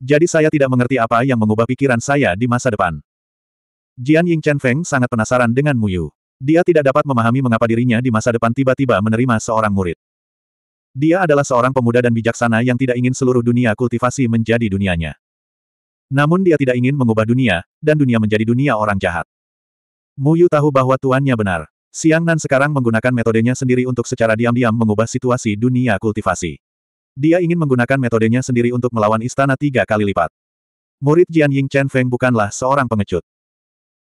Jadi saya tidak mengerti apa yang mengubah pikiran saya di masa depan. Jian Ying Chen Feng sangat penasaran dengan Mu Yu. Dia tidak dapat memahami mengapa dirinya di masa depan tiba-tiba menerima seorang murid. Dia adalah seorang pemuda dan bijaksana yang tidak ingin seluruh dunia kultivasi menjadi dunianya. Namun dia tidak ingin mengubah dunia, dan dunia menjadi dunia orang jahat. Mu Yu tahu bahwa tuannya benar. Siang Nan sekarang menggunakan metodenya sendiri untuk secara diam-diam mengubah situasi dunia kultivasi. Dia ingin menggunakan metodenya sendiri untuk melawan istana tiga kali lipat. Murid Jian Ying Chen Feng bukanlah seorang pengecut.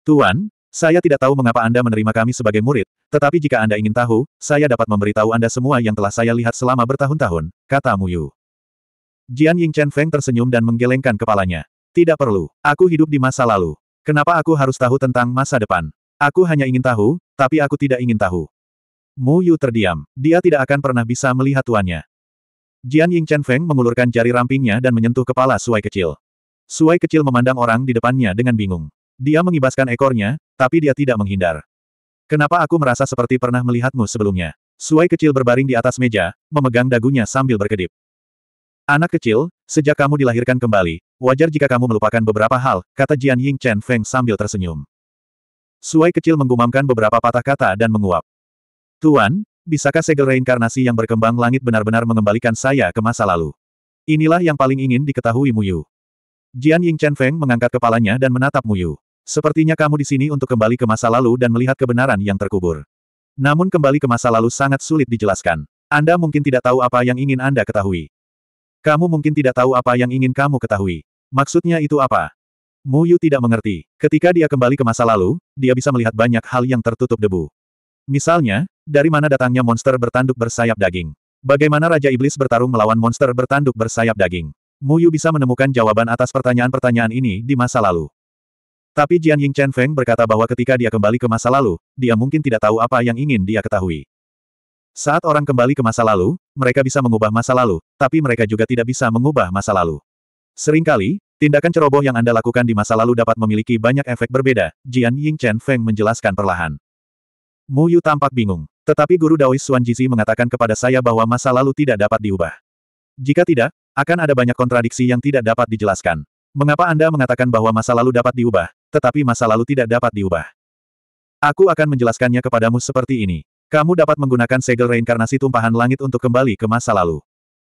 Tuan, saya tidak tahu mengapa Anda menerima kami sebagai murid, tetapi jika Anda ingin tahu, saya dapat memberitahu Anda semua yang telah saya lihat selama bertahun-tahun, kata Mu Yu. Jian Ying Chen Feng tersenyum dan menggelengkan kepalanya. Tidak perlu. Aku hidup di masa lalu. Kenapa aku harus tahu tentang masa depan? Aku hanya ingin tahu, tapi aku tidak ingin tahu. Mu Yu terdiam. Dia tidak akan pernah bisa melihat tuannya. Jian Ying Chen Feng mengulurkan jari rampingnya dan menyentuh kepala Suai kecil. Suai kecil memandang orang di depannya dengan bingung. Dia mengibaskan ekornya, tapi dia tidak menghindar. Kenapa aku merasa seperti pernah melihatmu sebelumnya? Suai kecil berbaring di atas meja, memegang dagunya sambil berkedip. Anak kecil, sejak kamu dilahirkan kembali, Wajar jika kamu melupakan beberapa hal, kata Jian Ying Chen Feng sambil tersenyum. Suai kecil menggumamkan beberapa patah kata dan menguap. Tuan, bisakah segel reinkarnasi yang berkembang langit benar-benar mengembalikan saya ke masa lalu? Inilah yang paling ingin diketahui Muyu. Jian Ying Chen Feng mengangkat kepalanya dan menatap Muyu. Sepertinya kamu di sini untuk kembali ke masa lalu dan melihat kebenaran yang terkubur. Namun kembali ke masa lalu sangat sulit dijelaskan. Anda mungkin tidak tahu apa yang ingin Anda ketahui. Kamu mungkin tidak tahu apa yang ingin kamu ketahui. Maksudnya itu apa? Mu Yu tidak mengerti. Ketika dia kembali ke masa lalu, dia bisa melihat banyak hal yang tertutup debu. Misalnya, dari mana datangnya monster bertanduk bersayap daging? Bagaimana Raja Iblis bertarung melawan monster bertanduk bersayap daging? Mu Yu bisa menemukan jawaban atas pertanyaan-pertanyaan ini di masa lalu. Tapi Jian Ying Chen Feng berkata bahwa ketika dia kembali ke masa lalu, dia mungkin tidak tahu apa yang ingin dia ketahui. Saat orang kembali ke masa lalu, mereka bisa mengubah masa lalu, tapi mereka juga tidak bisa mengubah masa lalu. Seringkali, tindakan ceroboh yang Anda lakukan di masa lalu dapat memiliki banyak efek berbeda, Jian Ying Chen Feng menjelaskan perlahan. Mu Yu tampak bingung. Tetapi Guru Daois Xuan Jizi mengatakan kepada saya bahwa masa lalu tidak dapat diubah. Jika tidak, akan ada banyak kontradiksi yang tidak dapat dijelaskan. Mengapa Anda mengatakan bahwa masa lalu dapat diubah, tetapi masa lalu tidak dapat diubah? Aku akan menjelaskannya kepadamu seperti ini. Kamu dapat menggunakan segel reinkarnasi tumpahan langit untuk kembali ke masa lalu.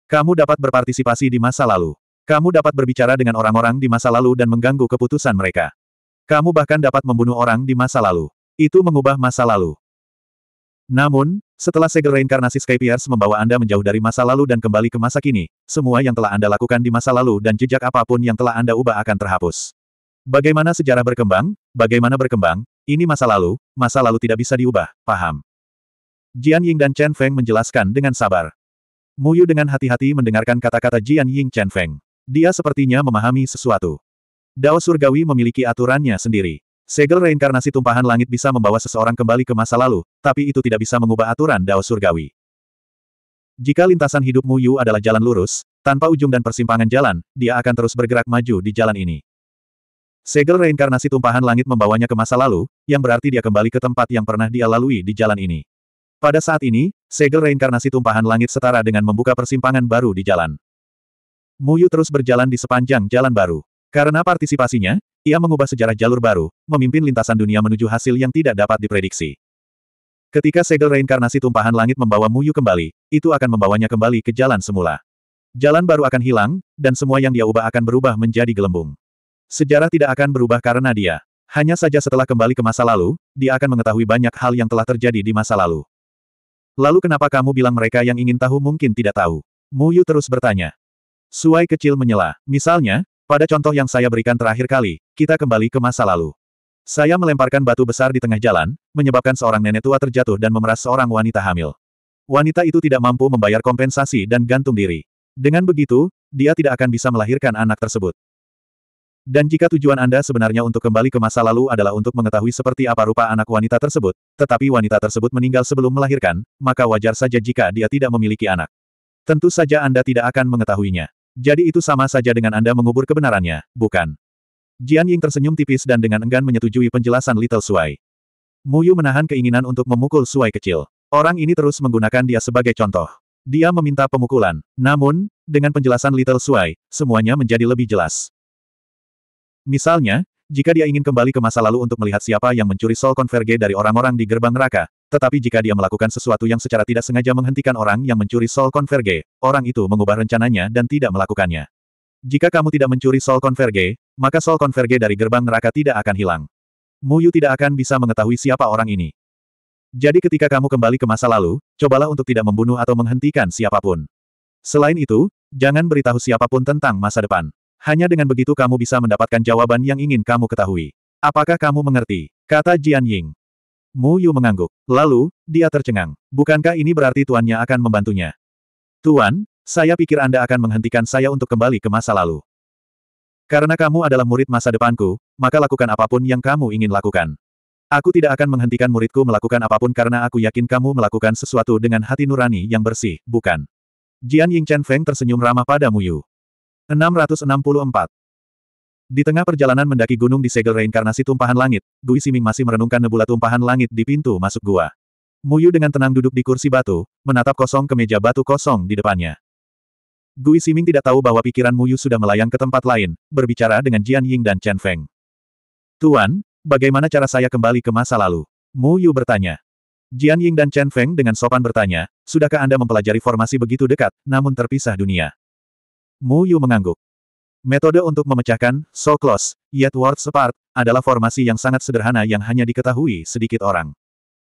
Kamu dapat berpartisipasi di masa lalu. Kamu dapat berbicara dengan orang-orang di masa lalu dan mengganggu keputusan mereka. Kamu bahkan dapat membunuh orang di masa lalu. Itu mengubah masa lalu. Namun, setelah segel reinkarnasi Skypiers membawa Anda menjauh dari masa lalu dan kembali ke masa kini, semua yang telah Anda lakukan di masa lalu dan jejak apapun yang telah Anda ubah akan terhapus. Bagaimana sejarah berkembang, bagaimana berkembang, ini masa lalu, masa lalu tidak bisa diubah, paham. Jian Ying dan Chen Feng menjelaskan dengan sabar. Muyu dengan hati-hati mendengarkan kata-kata Jian Ying Chen Feng. Dia sepertinya memahami sesuatu. Dao surgawi memiliki aturannya sendiri. Segel reinkarnasi tumpahan langit bisa membawa seseorang kembali ke masa lalu, tapi itu tidak bisa mengubah aturan Dao surgawi. Jika lintasan hidupmu Yu adalah jalan lurus, tanpa ujung dan persimpangan jalan, dia akan terus bergerak maju di jalan ini. Segel reinkarnasi tumpahan langit membawanya ke masa lalu, yang berarti dia kembali ke tempat yang pernah dia lalui di jalan ini. Pada saat ini, segel reinkarnasi tumpahan langit setara dengan membuka persimpangan baru di jalan. Muyu terus berjalan di sepanjang jalan baru. Karena partisipasinya, ia mengubah sejarah jalur baru, memimpin lintasan dunia menuju hasil yang tidak dapat diprediksi. Ketika segel reinkarnasi tumpahan langit membawa Muyu kembali, itu akan membawanya kembali ke jalan semula. Jalan baru akan hilang, dan semua yang dia ubah akan berubah menjadi gelembung. Sejarah tidak akan berubah karena dia. Hanya saja setelah kembali ke masa lalu, dia akan mengetahui banyak hal yang telah terjadi di masa lalu. Lalu kenapa kamu bilang mereka yang ingin tahu mungkin tidak tahu? Muyu terus bertanya. Suai kecil menyela. Misalnya, pada contoh yang saya berikan terakhir kali, kita kembali ke masa lalu. Saya melemparkan batu besar di tengah jalan, menyebabkan seorang nenek tua terjatuh dan memeras seorang wanita hamil. Wanita itu tidak mampu membayar kompensasi dan gantung diri. Dengan begitu, dia tidak akan bisa melahirkan anak tersebut. Dan jika tujuan Anda sebenarnya untuk kembali ke masa lalu adalah untuk mengetahui seperti apa rupa anak wanita tersebut, tetapi wanita tersebut meninggal sebelum melahirkan, maka wajar saja jika dia tidak memiliki anak. Tentu saja Anda tidak akan mengetahuinya. Jadi itu sama saja dengan Anda mengubur kebenarannya, bukan? Jian Ying tersenyum tipis dan dengan enggan menyetujui penjelasan Little Suai. Mu Yu menahan keinginan untuk memukul Suai kecil. Orang ini terus menggunakan dia sebagai contoh. Dia meminta pemukulan. Namun, dengan penjelasan Little Suai, semuanya menjadi lebih jelas. Misalnya, jika dia ingin kembali ke masa lalu untuk melihat siapa yang mencuri Sol Converge dari orang-orang di gerbang neraka, tetapi jika dia melakukan sesuatu yang secara tidak sengaja menghentikan orang yang mencuri Soul Converge, orang itu mengubah rencananya dan tidak melakukannya. Jika kamu tidak mencuri Soul Converge, maka Soul Converge dari gerbang neraka tidak akan hilang. Muyu tidak akan bisa mengetahui siapa orang ini. Jadi ketika kamu kembali ke masa lalu, cobalah untuk tidak membunuh atau menghentikan siapapun. Selain itu, jangan beritahu siapapun tentang masa depan. Hanya dengan begitu kamu bisa mendapatkan jawaban yang ingin kamu ketahui. Apakah kamu mengerti? Kata Jian Ying. Mu Yu mengangguk. Lalu, dia tercengang. Bukankah ini berarti tuannya akan membantunya? Tuan, saya pikir Anda akan menghentikan saya untuk kembali ke masa lalu. Karena kamu adalah murid masa depanku, maka lakukan apapun yang kamu ingin lakukan. Aku tidak akan menghentikan muridku melakukan apapun karena aku yakin kamu melakukan sesuatu dengan hati nurani yang bersih, bukan? Jian Ying Chen Feng tersenyum ramah pada Mu Yu. 664. Di tengah perjalanan mendaki gunung di segel reinkarnasi tumpahan langit, Gui Siming masih merenungkan nebula tumpahan langit di pintu masuk gua. Muyu dengan tenang duduk di kursi batu, menatap kosong ke meja batu kosong di depannya. Gui Siming tidak tahu bahwa pikiran Muyu sudah melayang ke tempat lain, berbicara dengan Jian Ying dan Chen Feng. Tuan, bagaimana cara saya kembali ke masa lalu? Muyu bertanya. Jian Ying dan Chen Feng dengan sopan bertanya, sudahkah Anda mempelajari formasi begitu dekat, namun terpisah dunia? Mu Yu mengangguk. Metode untuk memecahkan, so close, yet worlds apart, adalah formasi yang sangat sederhana yang hanya diketahui sedikit orang.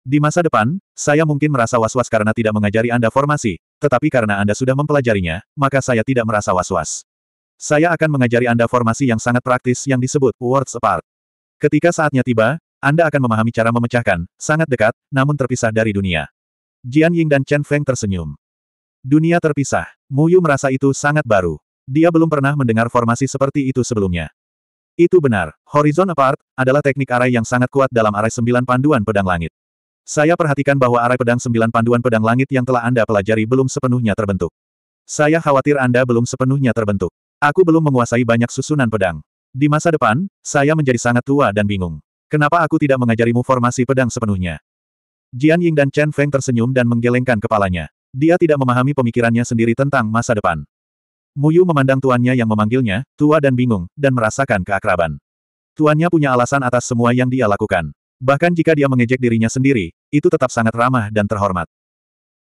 Di masa depan, saya mungkin merasa was-was karena tidak mengajari Anda formasi, tetapi karena Anda sudah mempelajarinya, maka saya tidak merasa was-was. Saya akan mengajari Anda formasi yang sangat praktis yang disebut words apart. Ketika saatnya tiba, Anda akan memahami cara memecahkan, sangat dekat, namun terpisah dari dunia. Jian Ying dan Chen Feng tersenyum. Dunia terpisah. Mu Yu merasa itu sangat baru. Dia belum pernah mendengar formasi seperti itu sebelumnya. Itu benar, Horizon Apart adalah teknik arai yang sangat kuat dalam arai sembilan panduan pedang langit. Saya perhatikan bahwa arai pedang sembilan panduan pedang langit yang telah Anda pelajari belum sepenuhnya terbentuk. Saya khawatir Anda belum sepenuhnya terbentuk. Aku belum menguasai banyak susunan pedang. Di masa depan, saya menjadi sangat tua dan bingung. Kenapa aku tidak mengajarimu formasi pedang sepenuhnya? Jian Ying dan Chen Feng tersenyum dan menggelengkan kepalanya. Dia tidak memahami pemikirannya sendiri tentang masa depan. Muyu memandang tuannya yang memanggilnya, tua dan bingung, dan merasakan keakraban. Tuannya punya alasan atas semua yang dia lakukan. Bahkan jika dia mengejek dirinya sendiri, itu tetap sangat ramah dan terhormat.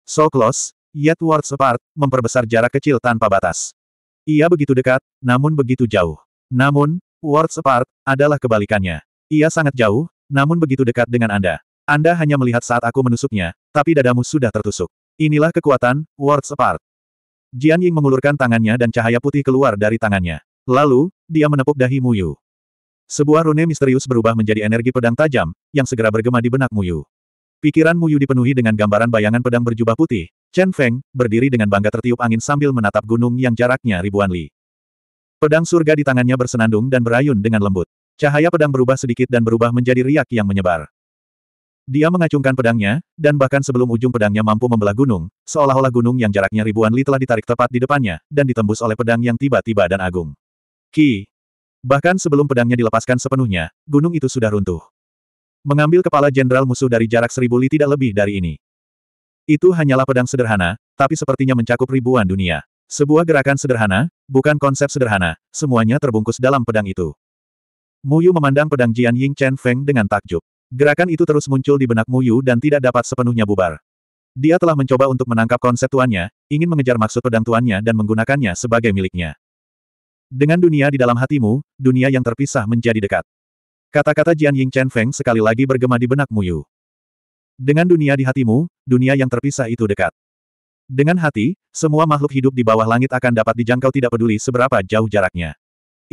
So close, yet worlds apart, memperbesar jarak kecil tanpa batas. Ia begitu dekat, namun begitu jauh. Namun, worlds apart, adalah kebalikannya. Ia sangat jauh, namun begitu dekat dengan Anda. Anda hanya melihat saat aku menusuknya, tapi dadamu sudah tertusuk. Inilah kekuatan, worlds apart. Jian Ying mengulurkan tangannya dan cahaya putih keluar dari tangannya. Lalu, dia menepuk dahi Yu. Sebuah rune misterius berubah menjadi energi pedang tajam, yang segera bergema di benak Mu Yu. Pikiran Mu Yu dipenuhi dengan gambaran bayangan pedang berjubah putih. Chen Feng, berdiri dengan bangga tertiup angin sambil menatap gunung yang jaraknya ribuan li. Pedang surga di tangannya bersenandung dan berayun dengan lembut. Cahaya pedang berubah sedikit dan berubah menjadi riak yang menyebar. Dia mengacungkan pedangnya, dan bahkan sebelum ujung pedangnya mampu membelah gunung, seolah-olah gunung yang jaraknya ribuan li telah ditarik tepat di depannya, dan ditembus oleh pedang yang tiba-tiba dan agung. Ki. Bahkan sebelum pedangnya dilepaskan sepenuhnya, gunung itu sudah runtuh. Mengambil kepala jenderal musuh dari jarak seribu li tidak lebih dari ini. Itu hanyalah pedang sederhana, tapi sepertinya mencakup ribuan dunia. Sebuah gerakan sederhana, bukan konsep sederhana, semuanya terbungkus dalam pedang itu. Muyu memandang pedang Jian Ying Chen Feng dengan takjub. Gerakan itu terus muncul di benak Muyu dan tidak dapat sepenuhnya bubar. Dia telah mencoba untuk menangkap konsep tuannya, ingin mengejar maksud pedang tuannya dan menggunakannya sebagai miliknya. Dengan dunia di dalam hatimu, dunia yang terpisah menjadi dekat. Kata-kata Jian Ying Chen Feng sekali lagi bergema di benak Muyu. Dengan dunia di hatimu, dunia yang terpisah itu dekat. Dengan hati, semua makhluk hidup di bawah langit akan dapat dijangkau tidak peduli seberapa jauh jaraknya.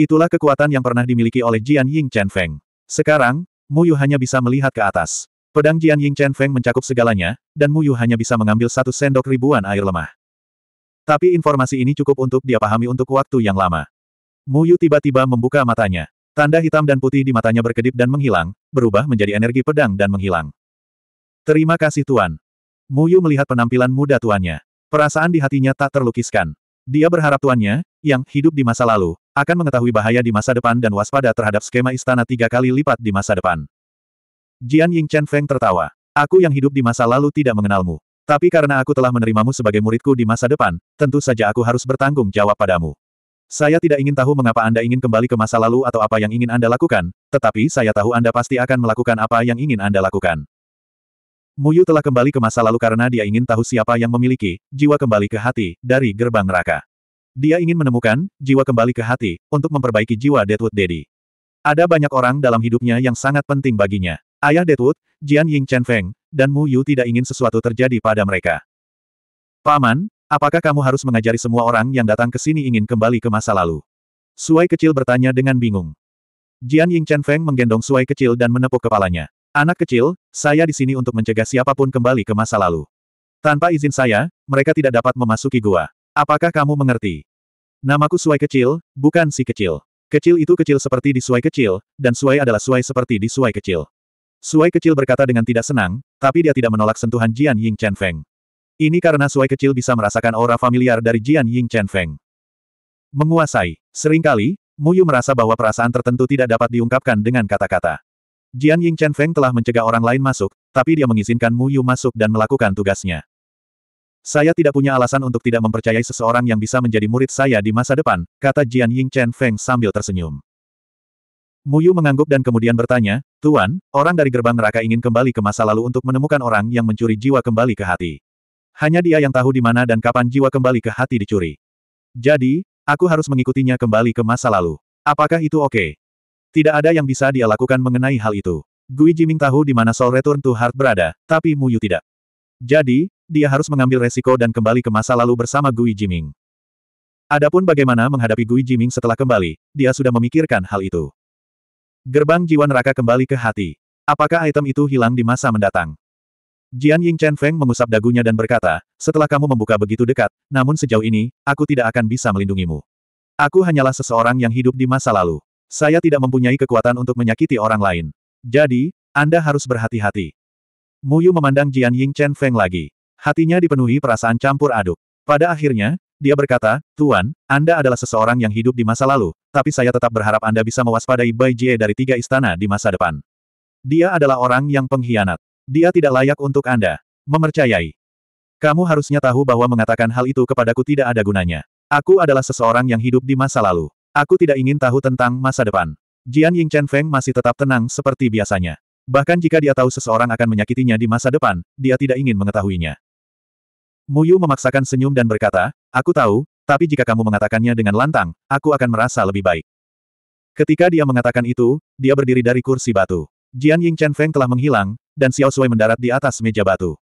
Itulah kekuatan yang pernah dimiliki oleh Jian Ying Chen Feng. Sekarang, Mu Yu hanya bisa melihat ke atas. Pedang Jian Ying Chen Feng mencakup segalanya, dan Mu Yu hanya bisa mengambil satu sendok ribuan air lemah. Tapi informasi ini cukup untuk dia pahami untuk waktu yang lama. Mu Yu tiba-tiba membuka matanya. Tanda hitam dan putih di matanya berkedip dan menghilang, berubah menjadi energi pedang dan menghilang. Terima kasih Tuan. Mu Yu melihat penampilan muda tuannya. Perasaan di hatinya tak terlukiskan. Dia berharap tuannya, yang hidup di masa lalu, akan mengetahui bahaya di masa depan dan waspada terhadap skema istana tiga kali lipat di masa depan. Jian Ying Chen Feng tertawa. Aku yang hidup di masa lalu tidak mengenalmu. Tapi karena aku telah menerimamu sebagai muridku di masa depan, tentu saja aku harus bertanggung jawab padamu. Saya tidak ingin tahu mengapa Anda ingin kembali ke masa lalu atau apa yang ingin Anda lakukan, tetapi saya tahu Anda pasti akan melakukan apa yang ingin Anda lakukan. Muyu telah kembali ke masa lalu karena dia ingin tahu siapa yang memiliki jiwa kembali ke hati dari gerbang neraka. Dia ingin menemukan jiwa kembali ke hati untuk memperbaiki jiwa Deadwood Daddy. Ada banyak orang dalam hidupnya yang sangat penting baginya. Ayah Deadwood, Jian Ying Chen Feng, dan Mu Yu tidak ingin sesuatu terjadi pada mereka. Paman, apakah kamu harus mengajari semua orang yang datang ke sini ingin kembali ke masa lalu? Suai kecil bertanya dengan bingung. Jian Ying Chen Feng menggendong Suai kecil dan menepuk kepalanya. Anak kecil, saya di sini untuk mencegah siapapun kembali ke masa lalu. Tanpa izin saya, mereka tidak dapat memasuki gua. Apakah kamu mengerti? Namaku Suai kecil, bukan si kecil. Kecil itu kecil seperti di Suai kecil, dan Suai adalah Suai seperti di Suai kecil. Suai kecil berkata dengan tidak senang, tapi dia tidak menolak sentuhan Jian Ying Chen Feng. Ini karena Suai kecil bisa merasakan aura familiar dari Jian Ying Chen Feng. Menguasai. Seringkali, Muyu merasa bahwa perasaan tertentu tidak dapat diungkapkan dengan kata-kata. Jian Ying Chen Feng telah mencegah orang lain masuk, tapi dia mengizinkan Muyu masuk dan melakukan tugasnya. Saya tidak punya alasan untuk tidak mempercayai seseorang yang bisa menjadi murid saya di masa depan, kata Jian Ying Chen Feng sambil tersenyum. Muyu mengangguk dan kemudian bertanya, Tuan, orang dari gerbang neraka ingin kembali ke masa lalu untuk menemukan orang yang mencuri jiwa kembali ke hati. Hanya dia yang tahu di mana dan kapan jiwa kembali ke hati dicuri. Jadi, aku harus mengikutinya kembali ke masa lalu. Apakah itu oke? Okay? Tidak ada yang bisa dia lakukan mengenai hal itu. Gui Jiming tahu di mana Soul Return to Heart berada, tapi Muyu tidak. Jadi, dia harus mengambil resiko dan kembali ke masa lalu bersama Gui Jiming. Adapun bagaimana menghadapi Gui Jiming setelah kembali, dia sudah memikirkan hal itu. Gerbang jiwa neraka kembali ke hati. Apakah item itu hilang di masa mendatang? Jian Ying Chen Feng mengusap dagunya dan berkata, setelah kamu membuka begitu dekat, namun sejauh ini, aku tidak akan bisa melindungimu. Aku hanyalah seseorang yang hidup di masa lalu. Saya tidak mempunyai kekuatan untuk menyakiti orang lain. Jadi, Anda harus berhati-hati. Mu Yu memandang Jian Ying Chen Feng lagi. Hatinya dipenuhi perasaan campur aduk. Pada akhirnya, dia berkata, Tuan, Anda adalah seseorang yang hidup di masa lalu, tapi saya tetap berharap Anda bisa mewaspadai Bai Jie dari tiga istana di masa depan. Dia adalah orang yang pengkhianat. Dia tidak layak untuk Anda. Memercayai. Kamu harusnya tahu bahwa mengatakan hal itu kepadaku tidak ada gunanya. Aku adalah seseorang yang hidup di masa lalu. Aku tidak ingin tahu tentang masa depan. Jian Ying Chen Feng masih tetap tenang seperti biasanya. Bahkan jika dia tahu seseorang akan menyakitinya di masa depan, dia tidak ingin mengetahuinya. Muyu memaksakan senyum dan berkata, aku tahu, tapi jika kamu mengatakannya dengan lantang, aku akan merasa lebih baik. Ketika dia mengatakan itu, dia berdiri dari kursi batu. Jian Ying Chen Feng telah menghilang, dan Xiao Sui mendarat di atas meja batu.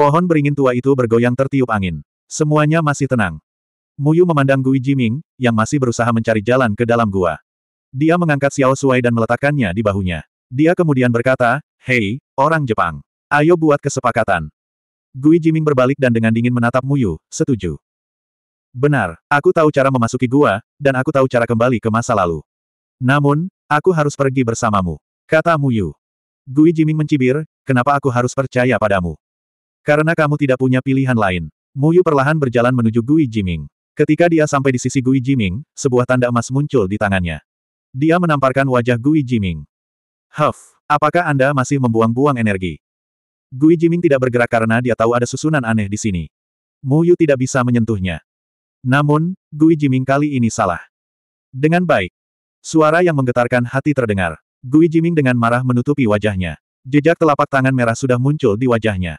Pohon beringin tua itu bergoyang tertiup angin. Semuanya masih tenang. Muyu memandang Gui Jiming, yang masih berusaha mencari jalan ke dalam gua. Dia mengangkat Xiao Sui dan meletakkannya di bahunya. Dia kemudian berkata, Hei, orang Jepang. Ayo buat kesepakatan. Gui Jiming berbalik dan dengan dingin menatap Muyu, setuju. Benar, aku tahu cara memasuki gua, dan aku tahu cara kembali ke masa lalu. Namun, aku harus pergi bersamamu, kata Muyu. Gui Jiming mencibir, kenapa aku harus percaya padamu? Karena kamu tidak punya pilihan lain. Muyu perlahan berjalan menuju Gui Jiming. Ketika dia sampai di sisi Gui Jiming, sebuah tanda emas muncul di tangannya. Dia menamparkan wajah Gui Jiming. Huff, apakah Anda masih membuang-buang energi? Gui Jiming tidak bergerak karena dia tahu ada susunan aneh di sini. Mu Yu tidak bisa menyentuhnya. Namun, Gui Jiming kali ini salah. Dengan baik. Suara yang menggetarkan hati terdengar. Gui Jiming dengan marah menutupi wajahnya. Jejak telapak tangan merah sudah muncul di wajahnya.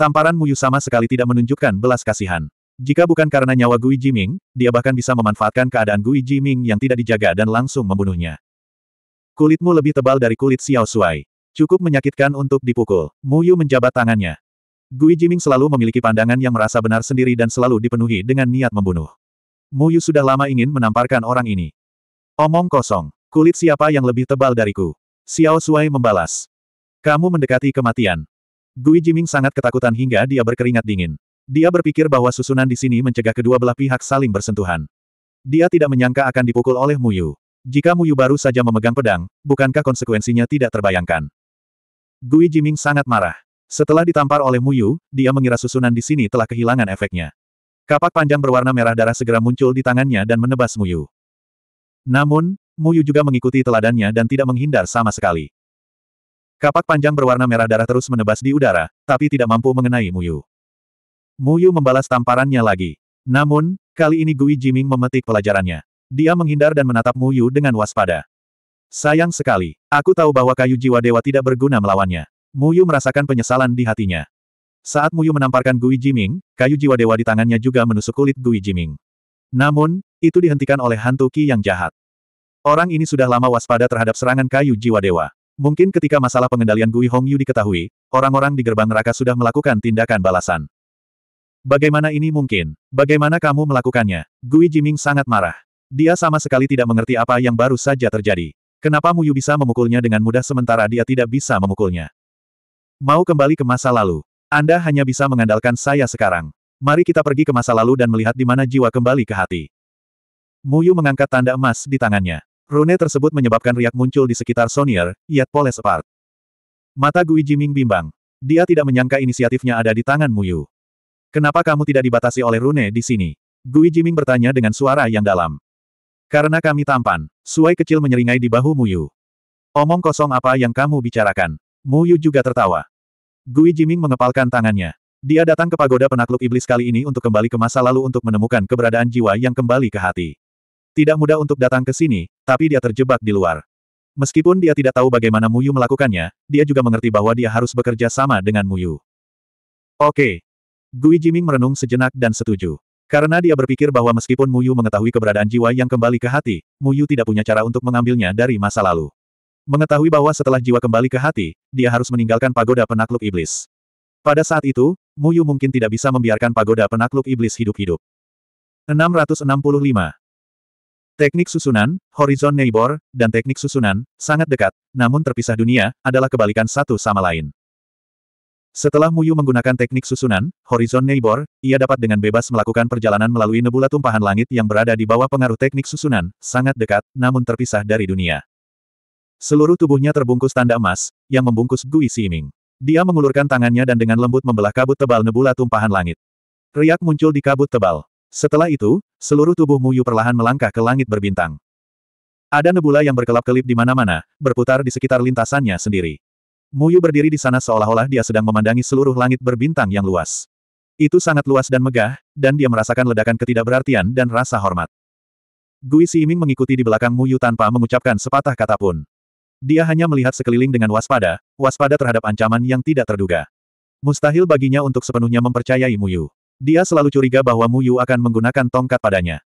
Tamparan Mu Yu sama sekali tidak menunjukkan belas kasihan. Jika bukan karena nyawa Gui Jiming, dia bahkan bisa memanfaatkan keadaan Gui Jiming yang tidak dijaga dan langsung membunuhnya. Kulitmu lebih tebal dari kulit Xiao Shuai. Cukup menyakitkan untuk dipukul. Mu Yu menjabat tangannya. Gui Jiming selalu memiliki pandangan yang merasa benar sendiri dan selalu dipenuhi dengan niat membunuh. Mu Yu sudah lama ingin menamparkan orang ini. Omong kosong. Kulit siapa yang lebih tebal dariku? Xiao Shuai membalas. Kamu mendekati kematian. Gui Jiming sangat ketakutan hingga dia berkeringat dingin. Dia berpikir bahwa susunan di sini mencegah kedua belah pihak saling bersentuhan. Dia tidak menyangka akan dipukul oleh Muyu. Jika Muyu baru saja memegang pedang, bukankah konsekuensinya tidak terbayangkan? Gui Jiming sangat marah. Setelah ditampar oleh Mu Yu, dia mengira susunan di sini telah kehilangan efeknya. Kapak panjang berwarna merah darah segera muncul di tangannya dan menebas Mu Yu. Namun, Mu Yu juga mengikuti teladannya dan tidak menghindar sama sekali. Kapak panjang berwarna merah darah terus menebas di udara, tapi tidak mampu mengenai Mu Yu. Mu Yu membalas tamparannya lagi. Namun, kali ini Gui Jiming memetik pelajarannya. Dia menghindar dan menatap Mu Yu dengan waspada. Sayang sekali. Aku tahu bahwa kayu jiwa dewa tidak berguna melawannya. Muyu merasakan penyesalan di hatinya. Saat Muyu menamparkan Gui Jiming, kayu jiwa dewa di tangannya juga menusuk kulit Gui Jiming. Namun, itu dihentikan oleh hantu Ki yang jahat. Orang ini sudah lama waspada terhadap serangan kayu jiwa dewa. Mungkin ketika masalah pengendalian Gui Hongyu diketahui, orang-orang di gerbang neraka sudah melakukan tindakan balasan. Bagaimana ini mungkin? Bagaimana kamu melakukannya? Gui Jiming sangat marah. Dia sama sekali tidak mengerti apa yang baru saja terjadi. Kenapa Muyu bisa memukulnya dengan mudah sementara dia tidak bisa memukulnya? Mau kembali ke masa lalu. Anda hanya bisa mengandalkan saya sekarang. Mari kita pergi ke masa lalu dan melihat di mana jiwa kembali ke hati. Muyu mengangkat tanda emas di tangannya. Rune tersebut menyebabkan riak muncul di sekitar Sonier, Yat Poles Apart. Mata Gui Jiming bimbang. Dia tidak menyangka inisiatifnya ada di tangan Muyu. Kenapa kamu tidak dibatasi oleh Rune di sini? Gui Jiming bertanya dengan suara yang dalam. Karena kami tampan. Suai kecil menyeringai di bahu Muyu. Omong kosong apa yang kamu bicarakan. Muyu juga tertawa. Gui Jiming mengepalkan tangannya. Dia datang ke pagoda penakluk iblis kali ini untuk kembali ke masa lalu untuk menemukan keberadaan jiwa yang kembali ke hati. Tidak mudah untuk datang ke sini, tapi dia terjebak di luar. Meskipun dia tidak tahu bagaimana Muyu melakukannya, dia juga mengerti bahwa dia harus bekerja sama dengan Muyu. Oke. Gui Jiming merenung sejenak dan setuju. Karena dia berpikir bahwa meskipun Muyu mengetahui keberadaan jiwa yang kembali ke hati, Muyu tidak punya cara untuk mengambilnya dari masa lalu. Mengetahui bahwa setelah jiwa kembali ke hati, dia harus meninggalkan pagoda penakluk iblis. Pada saat itu, Muyu mungkin tidak bisa membiarkan pagoda penakluk iblis hidup-hidup. 665. Teknik susunan, horizon neighbor, dan teknik susunan, sangat dekat, namun terpisah dunia, adalah kebalikan satu sama lain. Setelah Muyu menggunakan teknik susunan, Horizon Neighbor, ia dapat dengan bebas melakukan perjalanan melalui nebula tumpahan langit yang berada di bawah pengaruh teknik susunan, sangat dekat, namun terpisah dari dunia. Seluruh tubuhnya terbungkus tanda emas, yang membungkus Gui Siming. Dia mengulurkan tangannya dan dengan lembut membelah kabut tebal nebula tumpahan langit. Riak muncul di kabut tebal. Setelah itu, seluruh tubuh Muyu perlahan melangkah ke langit berbintang. Ada nebula yang berkelap-kelip di mana-mana, berputar di sekitar lintasannya sendiri. Muyu berdiri di sana seolah-olah dia sedang memandangi seluruh langit berbintang yang luas. Itu sangat luas dan megah, dan dia merasakan ledakan ketidakberartian dan rasa hormat. Gui Ximing mengikuti di belakang Muyu tanpa mengucapkan sepatah kata pun. Dia hanya melihat sekeliling dengan waspada, waspada terhadap ancaman yang tidak terduga. Mustahil baginya untuk sepenuhnya mempercayai Muyu. Dia selalu curiga bahwa Muyu akan menggunakan tongkat padanya.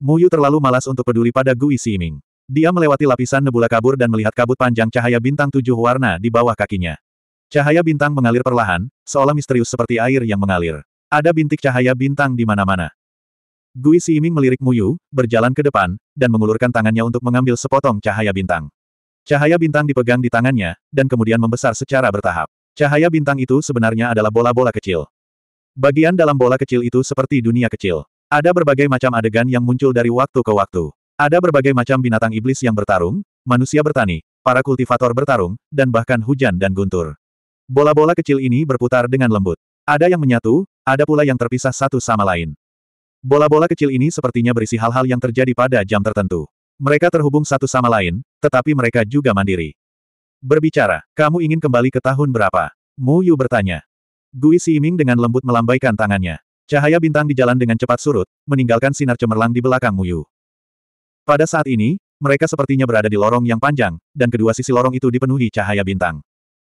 Muyu terlalu malas untuk peduli pada Gui Ximing. Dia melewati lapisan nebula kabur dan melihat kabut panjang cahaya bintang tujuh warna di bawah kakinya. Cahaya bintang mengalir perlahan, seolah misterius seperti air yang mengalir. Ada bintik cahaya bintang di mana-mana. Gui Siiming melirik Muyu, berjalan ke depan, dan mengulurkan tangannya untuk mengambil sepotong cahaya bintang. Cahaya bintang dipegang di tangannya, dan kemudian membesar secara bertahap. Cahaya bintang itu sebenarnya adalah bola-bola kecil. Bagian dalam bola kecil itu seperti dunia kecil. Ada berbagai macam adegan yang muncul dari waktu ke waktu. Ada berbagai macam binatang iblis yang bertarung, manusia bertani, para kultivator bertarung, dan bahkan hujan dan guntur. Bola-bola kecil ini berputar dengan lembut. Ada yang menyatu, ada pula yang terpisah satu sama lain. Bola-bola kecil ini sepertinya berisi hal-hal yang terjadi pada jam tertentu. Mereka terhubung satu sama lain, tetapi mereka juga mandiri. Berbicara, kamu ingin kembali ke tahun berapa? Mu Yu bertanya. Gui Ming dengan lembut melambaikan tangannya. Cahaya bintang di jalan dengan cepat surut, meninggalkan sinar cemerlang di belakang Mu Yu. Pada saat ini, mereka sepertinya berada di lorong yang panjang, dan kedua sisi lorong itu dipenuhi cahaya bintang.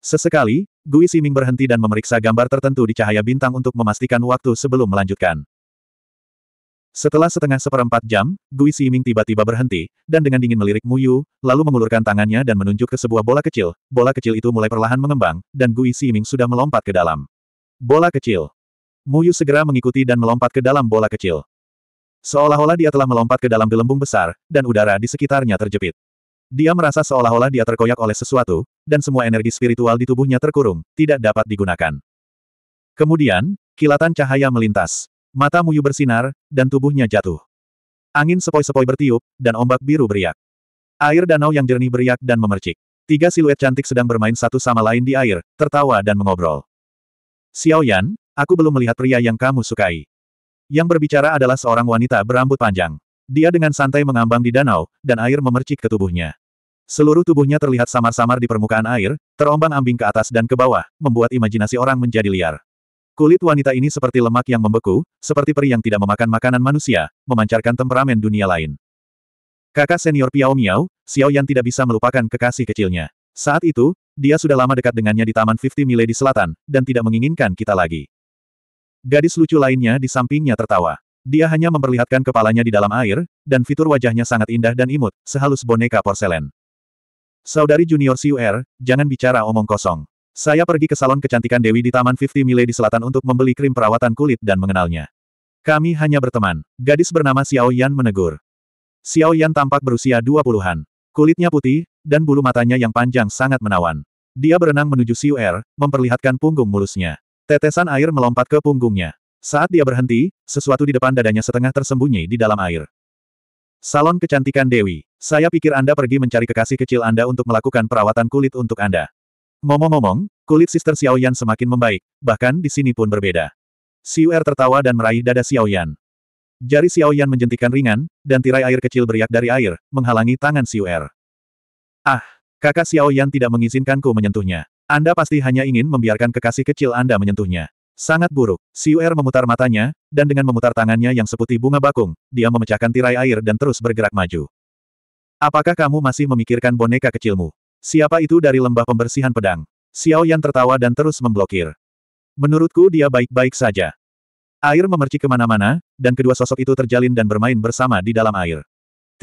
Sesekali, Gui Siming berhenti dan memeriksa gambar tertentu di cahaya bintang untuk memastikan waktu sebelum melanjutkan. Setelah setengah seperempat jam, Gui Siming tiba-tiba berhenti, dan dengan dingin melirik Yu, lalu mengulurkan tangannya dan menunjuk ke sebuah bola kecil. Bola kecil itu mulai perlahan mengembang, dan Gui Siming sudah melompat ke dalam. Bola kecil. Mu Yu segera mengikuti dan melompat ke dalam bola kecil. Seolah-olah dia telah melompat ke dalam gelembung besar, dan udara di sekitarnya terjepit. Dia merasa seolah-olah dia terkoyak oleh sesuatu, dan semua energi spiritual di tubuhnya terkurung, tidak dapat digunakan. Kemudian, kilatan cahaya melintas. Mata Muyu bersinar, dan tubuhnya jatuh. Angin sepoi-sepoi bertiup, dan ombak biru beriak. Air danau yang jernih beriak dan memercik. Tiga siluet cantik sedang bermain satu sama lain di air, tertawa dan mengobrol. Xiao Yan, aku belum melihat pria yang kamu sukai. Yang berbicara adalah seorang wanita berambut panjang. Dia dengan santai mengambang di danau, dan air memercik ke tubuhnya. Seluruh tubuhnya terlihat samar-samar di permukaan air, terombang-ambing ke atas dan ke bawah, membuat imajinasi orang menjadi liar. Kulit wanita ini seperti lemak yang membeku, seperti peri yang tidak memakan makanan manusia, memancarkan temperamen dunia lain. Kakak senior Piao Miao, Xiao Yan tidak bisa melupakan kekasih kecilnya. Saat itu, dia sudah lama dekat dengannya di Taman 50 Mile di selatan, dan tidak menginginkan kita lagi. Gadis lucu lainnya di sampingnya tertawa. Dia hanya memperlihatkan kepalanya di dalam air, dan fitur wajahnya sangat indah dan imut, sehalus boneka porselen. Saudari junior Siu'er, jangan bicara omong kosong. Saya pergi ke salon kecantikan Dewi di Taman 50 Mile di selatan untuk membeli krim perawatan kulit dan mengenalnya. Kami hanya berteman. Gadis bernama Xiao Yan menegur. Xiao Yan tampak berusia dua puluhan. Kulitnya putih, dan bulu matanya yang panjang sangat menawan. Dia berenang menuju Siu'er, memperlihatkan punggung mulusnya. Tetesan air melompat ke punggungnya. Saat dia berhenti, sesuatu di depan dadanya setengah tersembunyi di dalam air. Salon kecantikan Dewi. Saya pikir Anda pergi mencari kekasih kecil Anda untuk melakukan perawatan kulit untuk Anda. Ngomong-ngomong, kulit Sister Xiaoyan semakin membaik, bahkan di sini pun berbeda. Siu Er tertawa dan meraih dada Xiaoyan. Jari Xiaoyan menjentikan ringan, dan tirai air kecil beriak dari air, menghalangi tangan Siu Er. Ah, kakak Xiaoyan tidak mengizinkanku menyentuhnya. Anda pasti hanya ingin membiarkan kekasih kecil Anda menyentuhnya. Sangat buruk. Siu Er memutar matanya, dan dengan memutar tangannya yang seputih bunga bakung, dia memecahkan tirai air dan terus bergerak maju. Apakah kamu masih memikirkan boneka kecilmu? Siapa itu dari lembah pembersihan pedang? Xiao Yan tertawa dan terus memblokir. Menurutku dia baik-baik saja. Air memercik kemana-mana, dan kedua sosok itu terjalin dan bermain bersama di dalam air.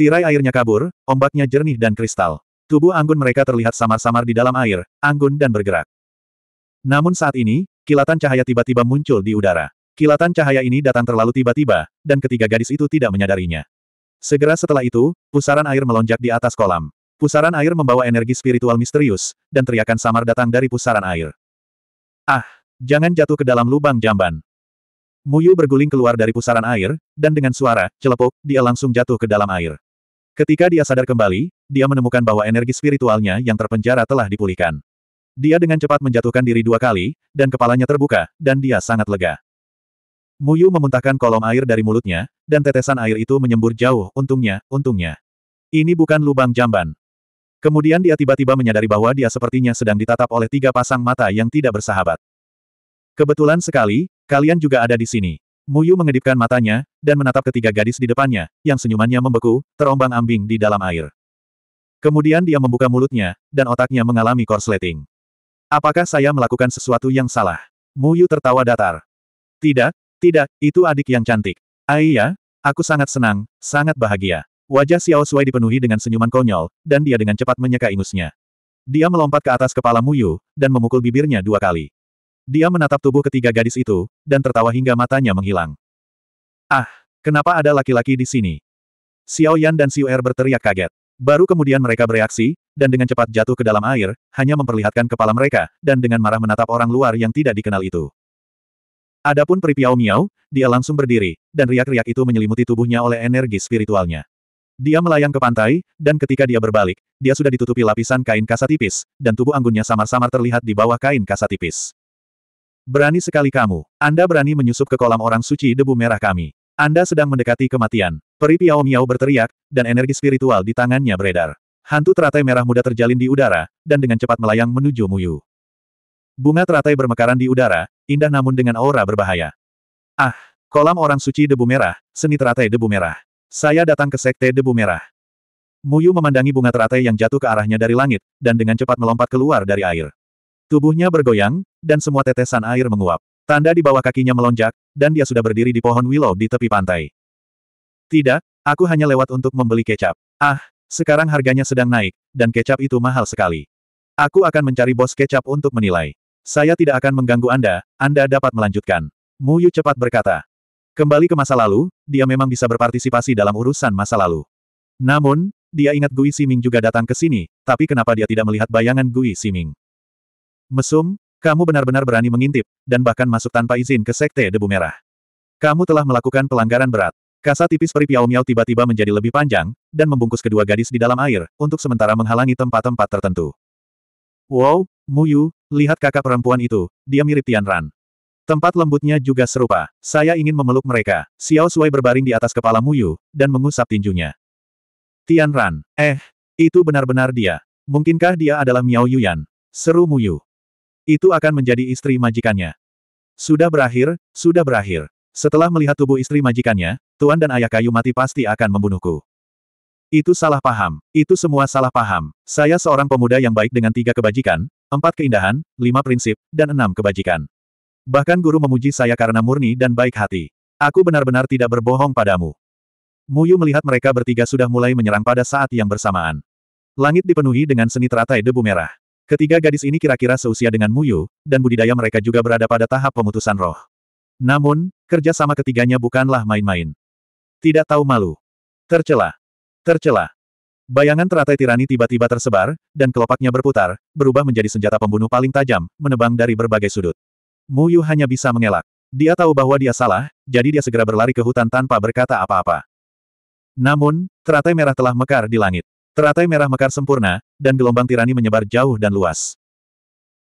Tirai airnya kabur, ombaknya jernih dan kristal. Tubuh Anggun mereka terlihat samar-samar di dalam air, anggun dan bergerak. Namun saat ini, kilatan cahaya tiba-tiba muncul di udara. Kilatan cahaya ini datang terlalu tiba-tiba, dan ketiga gadis itu tidak menyadarinya. Segera setelah itu, pusaran air melonjak di atas kolam. Pusaran air membawa energi spiritual misterius, dan teriakan samar datang dari pusaran air. Ah, jangan jatuh ke dalam lubang jamban. Muyu berguling keluar dari pusaran air, dan dengan suara, celepuk, dia langsung jatuh ke dalam air. Ketika dia sadar kembali, dia menemukan bahwa energi spiritualnya yang terpenjara telah dipulihkan. Dia dengan cepat menjatuhkan diri dua kali, dan kepalanya terbuka, dan dia sangat lega. Muyu memuntahkan kolom air dari mulutnya, dan tetesan air itu menyembur jauh, untungnya, untungnya. Ini bukan lubang jamban. Kemudian dia tiba-tiba menyadari bahwa dia sepertinya sedang ditatap oleh tiga pasang mata yang tidak bersahabat. Kebetulan sekali, kalian juga ada di sini. Muyu mengedipkan matanya, dan menatap ketiga gadis di depannya, yang senyumannya membeku, terombang-ambing di dalam air. Kemudian dia membuka mulutnya, dan otaknya mengalami korsleting. Apakah saya melakukan sesuatu yang salah? Muyu tertawa datar. Tidak, tidak, itu adik yang cantik. Aiya, ah aku sangat senang, sangat bahagia. Wajah Xiao Sui dipenuhi dengan senyuman konyol, dan dia dengan cepat menyeka ingusnya. Dia melompat ke atas kepala Muyu, dan memukul bibirnya dua kali. Dia menatap tubuh ketiga gadis itu, dan tertawa hingga matanya menghilang. Ah, kenapa ada laki-laki di sini? Xiao Yan dan Xiu Er berteriak kaget. Baru kemudian mereka bereaksi, dan dengan cepat jatuh ke dalam air, hanya memperlihatkan kepala mereka, dan dengan marah menatap orang luar yang tidak dikenal itu. Adapun Pri Piao Miao, dia langsung berdiri, dan riak-riak itu menyelimuti tubuhnya oleh energi spiritualnya. Dia melayang ke pantai, dan ketika dia berbalik, dia sudah ditutupi lapisan kain kasa tipis, dan tubuh anggunnya samar-samar terlihat di bawah kain kasa tipis. Berani sekali kamu. Anda berani menyusup ke kolam orang suci debu merah kami. Anda sedang mendekati kematian. Peri Piao Miao berteriak, dan energi spiritual di tangannya beredar. Hantu teratai merah muda terjalin di udara, dan dengan cepat melayang menuju Muyu. Bunga teratai bermekaran di udara, indah namun dengan aura berbahaya. Ah, kolam orang suci debu merah, seni teratai debu merah. Saya datang ke sekte debu merah. Muyu memandangi bunga teratai yang jatuh ke arahnya dari langit, dan dengan cepat melompat keluar dari air. Tubuhnya bergoyang, dan semua tetesan air menguap. Tanda di bawah kakinya melonjak, dan dia sudah berdiri di pohon willow di tepi pantai. Tidak, aku hanya lewat untuk membeli kecap. Ah, sekarang harganya sedang naik, dan kecap itu mahal sekali. Aku akan mencari bos kecap untuk menilai. Saya tidak akan mengganggu Anda, Anda dapat melanjutkan. Muyu cepat berkata. Kembali ke masa lalu, dia memang bisa berpartisipasi dalam urusan masa lalu. Namun, dia ingat Gui Siming juga datang ke sini, tapi kenapa dia tidak melihat bayangan Gui Siming? Mesum, kamu benar-benar berani mengintip, dan bahkan masuk tanpa izin ke Sekte Debu Merah. Kamu telah melakukan pelanggaran berat. Kasa tipis peri Piao Miao tiba-tiba menjadi lebih panjang, dan membungkus kedua gadis di dalam air, untuk sementara menghalangi tempat-tempat tertentu. Wow, Mu Yu, lihat kakak perempuan itu, dia mirip Tian Ran. Tempat lembutnya juga serupa. Saya ingin memeluk mereka. Xiao Sui berbaring di atas kepala Mu Yu dan mengusap tinjunya. Tian Ran, eh, itu benar-benar dia. Mungkinkah dia adalah Miao Yuyan? Seru Mu Yu. Itu akan menjadi istri majikannya. Sudah berakhir, sudah berakhir. Setelah melihat tubuh istri majikannya, Tuan dan ayah kayu mati pasti akan membunuhku. Itu salah paham. Itu semua salah paham. Saya seorang pemuda yang baik dengan tiga kebajikan, empat keindahan, lima prinsip, dan enam kebajikan. Bahkan guru memuji saya karena murni dan baik hati. Aku benar-benar tidak berbohong padamu. Muyu melihat mereka bertiga sudah mulai menyerang pada saat yang bersamaan. Langit dipenuhi dengan seni teratai debu merah. Ketiga gadis ini kira-kira seusia dengan Muyu, dan budidaya mereka juga berada pada tahap pemutusan roh. Namun, kerja sama ketiganya bukanlah main-main. Tidak tahu malu. Tercela. Tercela. Bayangan teratai tirani tiba-tiba tersebar, dan kelopaknya berputar, berubah menjadi senjata pembunuh paling tajam, menebang dari berbagai sudut. Muyu hanya bisa mengelak. Dia tahu bahwa dia salah, jadi dia segera berlari ke hutan tanpa berkata apa-apa. Namun, teratai merah telah mekar di langit. Teratai merah mekar sempurna, dan gelombang tirani menyebar jauh dan luas.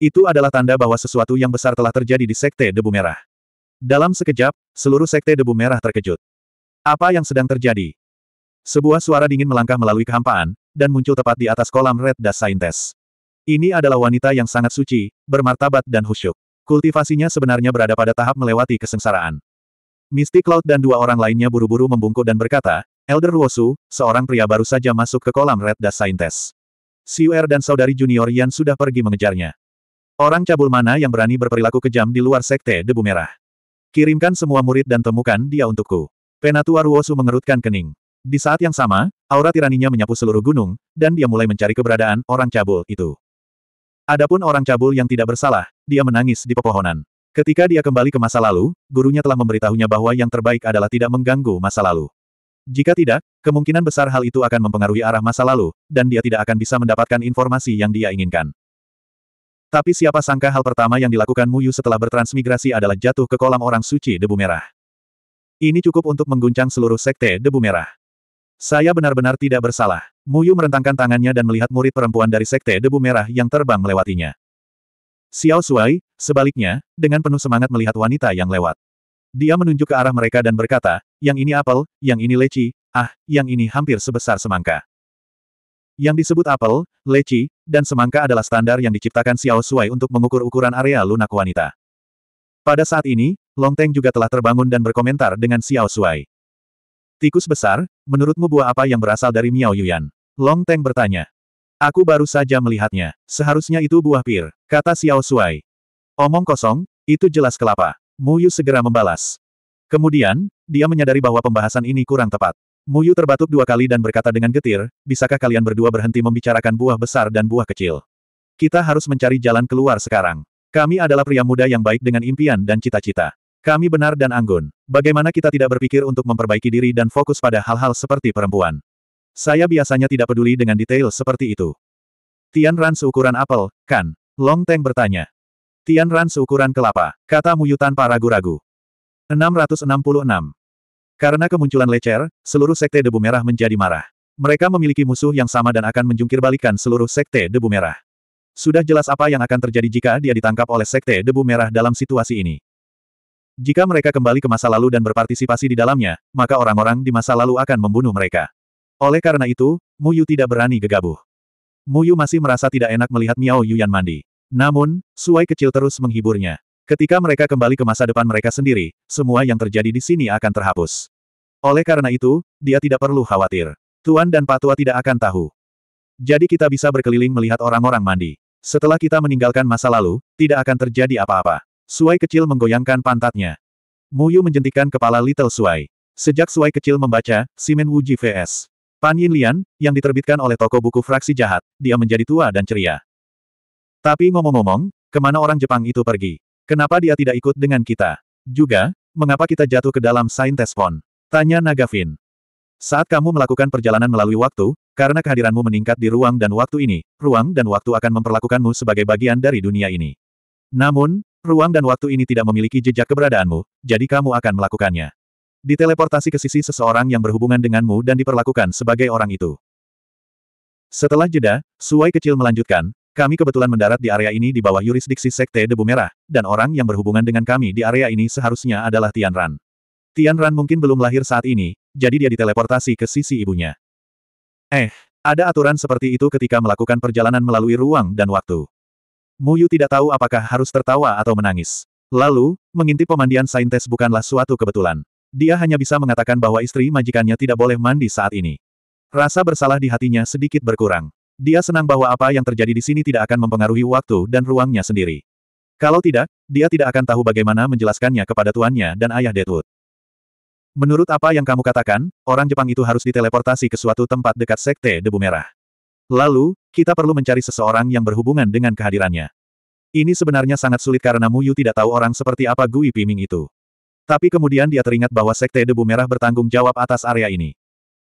Itu adalah tanda bahwa sesuatu yang besar telah terjadi di Sekte Debu Merah. Dalam sekejap, seluruh Sekte Debu Merah terkejut. Apa yang sedang terjadi? Sebuah suara dingin melangkah melalui kehampaan, dan muncul tepat di atas kolam Red Das Saintes. Ini adalah wanita yang sangat suci, bermartabat dan khusyuk. Kultivasinya sebenarnya berada pada tahap melewati kesengsaraan. Mystic Cloud dan dua orang lainnya buru-buru membungkuk dan berkata, Elder Wosu, seorang pria baru saja masuk ke kolam Red Dust Saintes. Siuer dan saudari junior Yan sudah pergi mengejarnya. Orang cabul mana yang berani berperilaku kejam di luar sekte debu merah? Kirimkan semua murid dan temukan dia untukku. Penatua Ruosu mengerutkan kening. Di saat yang sama, aura tiraninya menyapu seluruh gunung, dan dia mulai mencari keberadaan orang cabul itu. Adapun orang cabul yang tidak bersalah, dia menangis di pepohonan. Ketika dia kembali ke masa lalu, gurunya telah memberitahunya bahwa yang terbaik adalah tidak mengganggu masa lalu. Jika tidak, kemungkinan besar hal itu akan mempengaruhi arah masa lalu, dan dia tidak akan bisa mendapatkan informasi yang dia inginkan. Tapi siapa sangka hal pertama yang dilakukan Muyu setelah bertransmigrasi adalah jatuh ke kolam orang suci debu merah. Ini cukup untuk mengguncang seluruh sekte debu merah. Saya benar-benar tidak bersalah. Muyu merentangkan tangannya dan melihat murid perempuan dari sekte debu merah yang terbang melewatinya. Xiao Shuai, sebaliknya, dengan penuh semangat melihat wanita yang lewat. Dia menunjuk ke arah mereka dan berkata, yang ini apel, yang ini leci, ah, yang ini hampir sebesar semangka. Yang disebut apel, leci, dan semangka adalah standar yang diciptakan Xiao Shuai untuk mengukur ukuran area lunak wanita. Pada saat ini, Long Teng juga telah terbangun dan berkomentar dengan Xiao Shuai. Tikus besar, menurutmu buah apa yang berasal dari Miao Yuyan? Long Teng bertanya. Aku baru saja melihatnya. Seharusnya itu buah pir, kata Xiao Shuai. Omong kosong, itu jelas kelapa. Muyu segera membalas. Kemudian, dia menyadari bahwa pembahasan ini kurang tepat. Muyu terbatuk dua kali dan berkata dengan getir, bisakah kalian berdua berhenti membicarakan buah besar dan buah kecil? Kita harus mencari jalan keluar sekarang. Kami adalah pria muda yang baik dengan impian dan cita-cita. Kami benar dan anggun. Bagaimana kita tidak berpikir untuk memperbaiki diri dan fokus pada hal-hal seperti perempuan? Saya biasanya tidak peduli dengan detail seperti itu. Tian Ran seukuran apel, kan? Long Teng bertanya. Tian Ran seukuran kelapa, kata Muyu tanpa ragu-ragu. 666. Karena kemunculan Lecer, seluruh sekte debu merah menjadi marah. Mereka memiliki musuh yang sama dan akan menjungkirbalikan seluruh sekte debu merah. Sudah jelas apa yang akan terjadi jika dia ditangkap oleh sekte debu merah dalam situasi ini. Jika mereka kembali ke masa lalu dan berpartisipasi di dalamnya, maka orang-orang di masa lalu akan membunuh mereka. Oleh karena itu, Muyu tidak berani gegabah. Muyu masih merasa tidak enak melihat Miao Yuyan mandi. Namun, Suai kecil terus menghiburnya. Ketika mereka kembali ke masa depan mereka sendiri, semua yang terjadi di sini akan terhapus. Oleh karena itu, dia tidak perlu khawatir. Tuan dan Patua tidak akan tahu. Jadi kita bisa berkeliling melihat orang-orang mandi. Setelah kita meninggalkan masa lalu, tidak akan terjadi apa-apa. Suai kecil menggoyangkan pantatnya. Muyu menjentikan kepala Little Suai. Sejak Suai kecil membaca, Simen Wuji vs. Pan Yin Lian, yang diterbitkan oleh toko buku fraksi jahat, dia menjadi tua dan ceria. Tapi ngomong-ngomong, kemana orang Jepang itu pergi? Kenapa dia tidak ikut dengan kita? Juga, mengapa kita jatuh ke dalam Saintes Pond? pon? Tanya Nagafin. Saat kamu melakukan perjalanan melalui waktu, karena kehadiranmu meningkat di ruang dan waktu ini, ruang dan waktu akan memperlakukanmu sebagai bagian dari dunia ini. Namun, ruang dan waktu ini tidak memiliki jejak keberadaanmu, jadi kamu akan melakukannya. Diteleportasi ke sisi seseorang yang berhubungan denganmu dan diperlakukan sebagai orang itu. Setelah jeda, Suai kecil melanjutkan, kami kebetulan mendarat di area ini di bawah yurisdiksi Sekte Debu Merah, dan orang yang berhubungan dengan kami di area ini seharusnya adalah Tian Ran. Tian Ran mungkin belum lahir saat ini, jadi dia diteleportasi ke sisi ibunya. Eh, ada aturan seperti itu ketika melakukan perjalanan melalui ruang dan waktu. Mu Yu tidak tahu apakah harus tertawa atau menangis. Lalu, mengintip pemandian saintes bukanlah suatu kebetulan. Dia hanya bisa mengatakan bahwa istri majikannya tidak boleh mandi saat ini. Rasa bersalah di hatinya sedikit berkurang. Dia senang bahwa apa yang terjadi di sini tidak akan mempengaruhi waktu dan ruangnya sendiri. Kalau tidak, dia tidak akan tahu bagaimana menjelaskannya kepada tuannya dan ayah Deadwood. Menurut apa yang kamu katakan, orang Jepang itu harus diteleportasi ke suatu tempat dekat Sekte Debu Merah. Lalu, kita perlu mencari seseorang yang berhubungan dengan kehadirannya. Ini sebenarnya sangat sulit karena Muyu tidak tahu orang seperti apa Gui Piming itu. Tapi kemudian dia teringat bahwa Sekte Debu Merah bertanggung jawab atas area ini.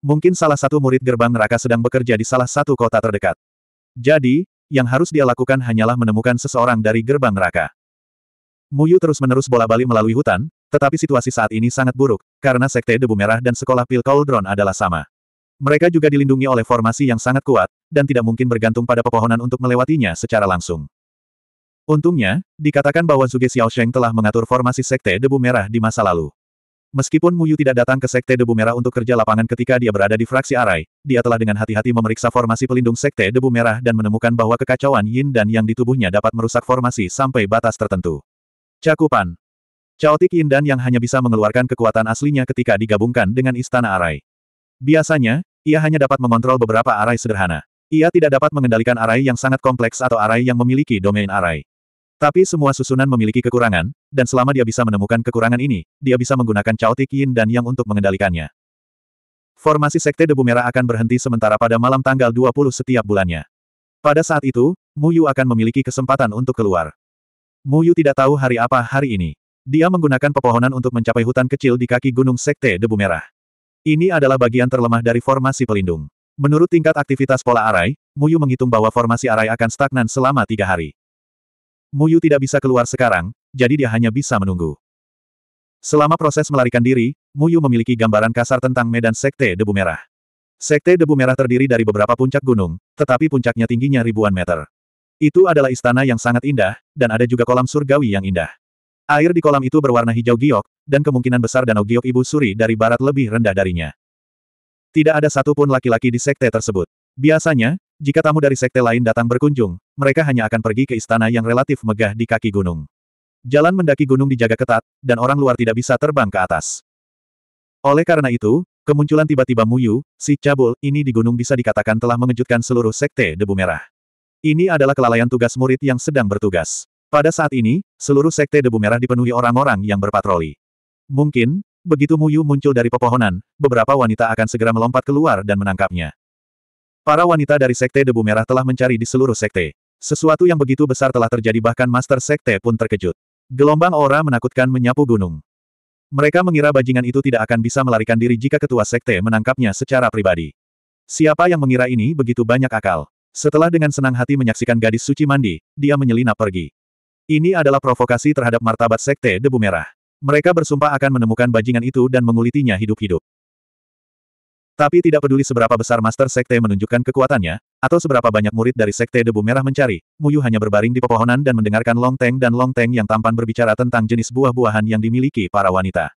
Mungkin salah satu murid gerbang neraka sedang bekerja di salah satu kota terdekat. Jadi, yang harus dia lakukan hanyalah menemukan seseorang dari gerbang neraka. Muyu terus-menerus bola-bali melalui hutan, tetapi situasi saat ini sangat buruk, karena Sekte Debu Merah dan Sekolah Pil Cauldron adalah sama. Mereka juga dilindungi oleh formasi yang sangat kuat, dan tidak mungkin bergantung pada pepohonan untuk melewatinya secara langsung. Untungnya, dikatakan bahwa Zuge Xiaosheng telah mengatur formasi Sekte Debu Merah di masa lalu. Meskipun Muyu tidak datang ke Sekte Debu Merah untuk kerja lapangan ketika dia berada di fraksi Arai, dia telah dengan hati-hati memeriksa formasi pelindung Sekte Debu Merah dan menemukan bahwa kekacauan yin dan yang di tubuhnya dapat merusak formasi sampai batas tertentu. Cakupan Chaotic yin dan yang hanya bisa mengeluarkan kekuatan aslinya ketika digabungkan dengan Istana Arai. Biasanya, ia hanya dapat mengontrol beberapa arai sederhana. Ia tidak dapat mengendalikan arai yang sangat kompleks atau arai yang memiliki domain arai. Tapi semua susunan memiliki kekurangan, dan selama dia bisa menemukan kekurangan ini, dia bisa menggunakan caotik yin dan yang untuk mengendalikannya. Formasi Sekte Debu Merah akan berhenti sementara pada malam tanggal 20 setiap bulannya. Pada saat itu, Mu Yu akan memiliki kesempatan untuk keluar. Mu Yu tidak tahu hari apa hari ini. Dia menggunakan pepohonan untuk mencapai hutan kecil di kaki gunung Sekte Debu Merah. Ini adalah bagian terlemah dari formasi pelindung. Menurut tingkat aktivitas pola arai, Mu Yu menghitung bahwa formasi arai akan stagnan selama tiga hari. Mu Yu tidak bisa keluar sekarang, jadi dia hanya bisa menunggu. Selama proses melarikan diri, Muyu memiliki gambaran kasar tentang medan Sekte Debu Merah. Sekte Debu Merah terdiri dari beberapa puncak gunung, tetapi puncaknya tingginya ribuan meter. Itu adalah istana yang sangat indah, dan ada juga kolam surgawi yang indah. Air di kolam itu berwarna hijau giok, dan kemungkinan besar danau giok Ibu Suri dari barat lebih rendah darinya. Tidak ada satupun laki-laki di sekte tersebut. Biasanya, jika tamu dari sekte lain datang berkunjung, mereka hanya akan pergi ke istana yang relatif megah di kaki gunung. Jalan mendaki gunung dijaga ketat, dan orang luar tidak bisa terbang ke atas. Oleh karena itu, kemunculan tiba-tiba Muyu, si Cabul, ini di gunung bisa dikatakan telah mengejutkan seluruh sekte debu merah. Ini adalah kelalaian tugas murid yang sedang bertugas. Pada saat ini, seluruh sekte debu merah dipenuhi orang-orang yang berpatroli. Mungkin, begitu Muyu muncul dari pepohonan, beberapa wanita akan segera melompat keluar dan menangkapnya. Para wanita dari sekte debu merah telah mencari di seluruh sekte. Sesuatu yang begitu besar telah terjadi bahkan master sekte pun terkejut. Gelombang aura menakutkan menyapu gunung. Mereka mengira bajingan itu tidak akan bisa melarikan diri jika ketua sekte menangkapnya secara pribadi. Siapa yang mengira ini begitu banyak akal? Setelah dengan senang hati menyaksikan gadis suci mandi, dia menyelinap pergi. Ini adalah provokasi terhadap martabat sekte debu merah. Mereka bersumpah akan menemukan bajingan itu dan mengulitinya hidup-hidup. Tapi tidak peduli seberapa besar Master Sekte menunjukkan kekuatannya, atau seberapa banyak murid dari Sekte Debu Merah mencari, Muyu hanya berbaring di pepohonan dan mendengarkan Long Teng dan Long Teng yang tampan berbicara tentang jenis buah-buahan yang dimiliki para wanita.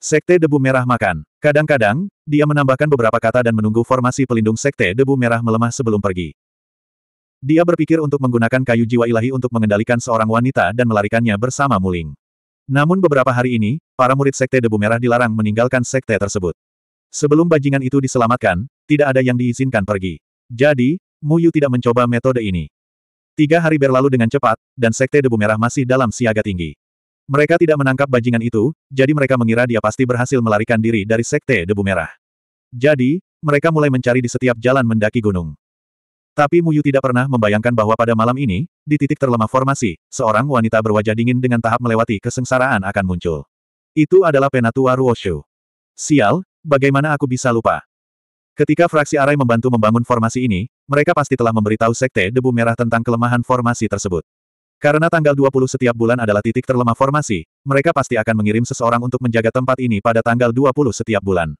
Sekte Debu Merah makan. Kadang-kadang, dia menambahkan beberapa kata dan menunggu formasi pelindung Sekte Debu Merah melemah sebelum pergi. Dia berpikir untuk menggunakan kayu jiwa ilahi untuk mengendalikan seorang wanita dan melarikannya bersama Muling. Namun beberapa hari ini, para murid Sekte Debu Merah dilarang meninggalkan Sekte tersebut. Sebelum bajingan itu diselamatkan, tidak ada yang diizinkan pergi. Jadi, Muyu tidak mencoba metode ini. Tiga hari berlalu dengan cepat, dan Sekte Debu Merah masih dalam siaga tinggi. Mereka tidak menangkap bajingan itu, jadi mereka mengira dia pasti berhasil melarikan diri dari Sekte Debu Merah. Jadi, mereka mulai mencari di setiap jalan mendaki gunung. Tapi Muyu tidak pernah membayangkan bahwa pada malam ini, di titik terlemah formasi, seorang wanita berwajah dingin dengan tahap melewati kesengsaraan akan muncul. Itu adalah Penatua Ruoshu. Sial, bagaimana aku bisa lupa? Ketika fraksi Arai membantu membangun formasi ini, mereka pasti telah memberitahu Sekte Debu Merah tentang kelemahan formasi tersebut. Karena tanggal 20 setiap bulan adalah titik terlemah formasi, mereka pasti akan mengirim seseorang untuk menjaga tempat ini pada tanggal 20 setiap bulan.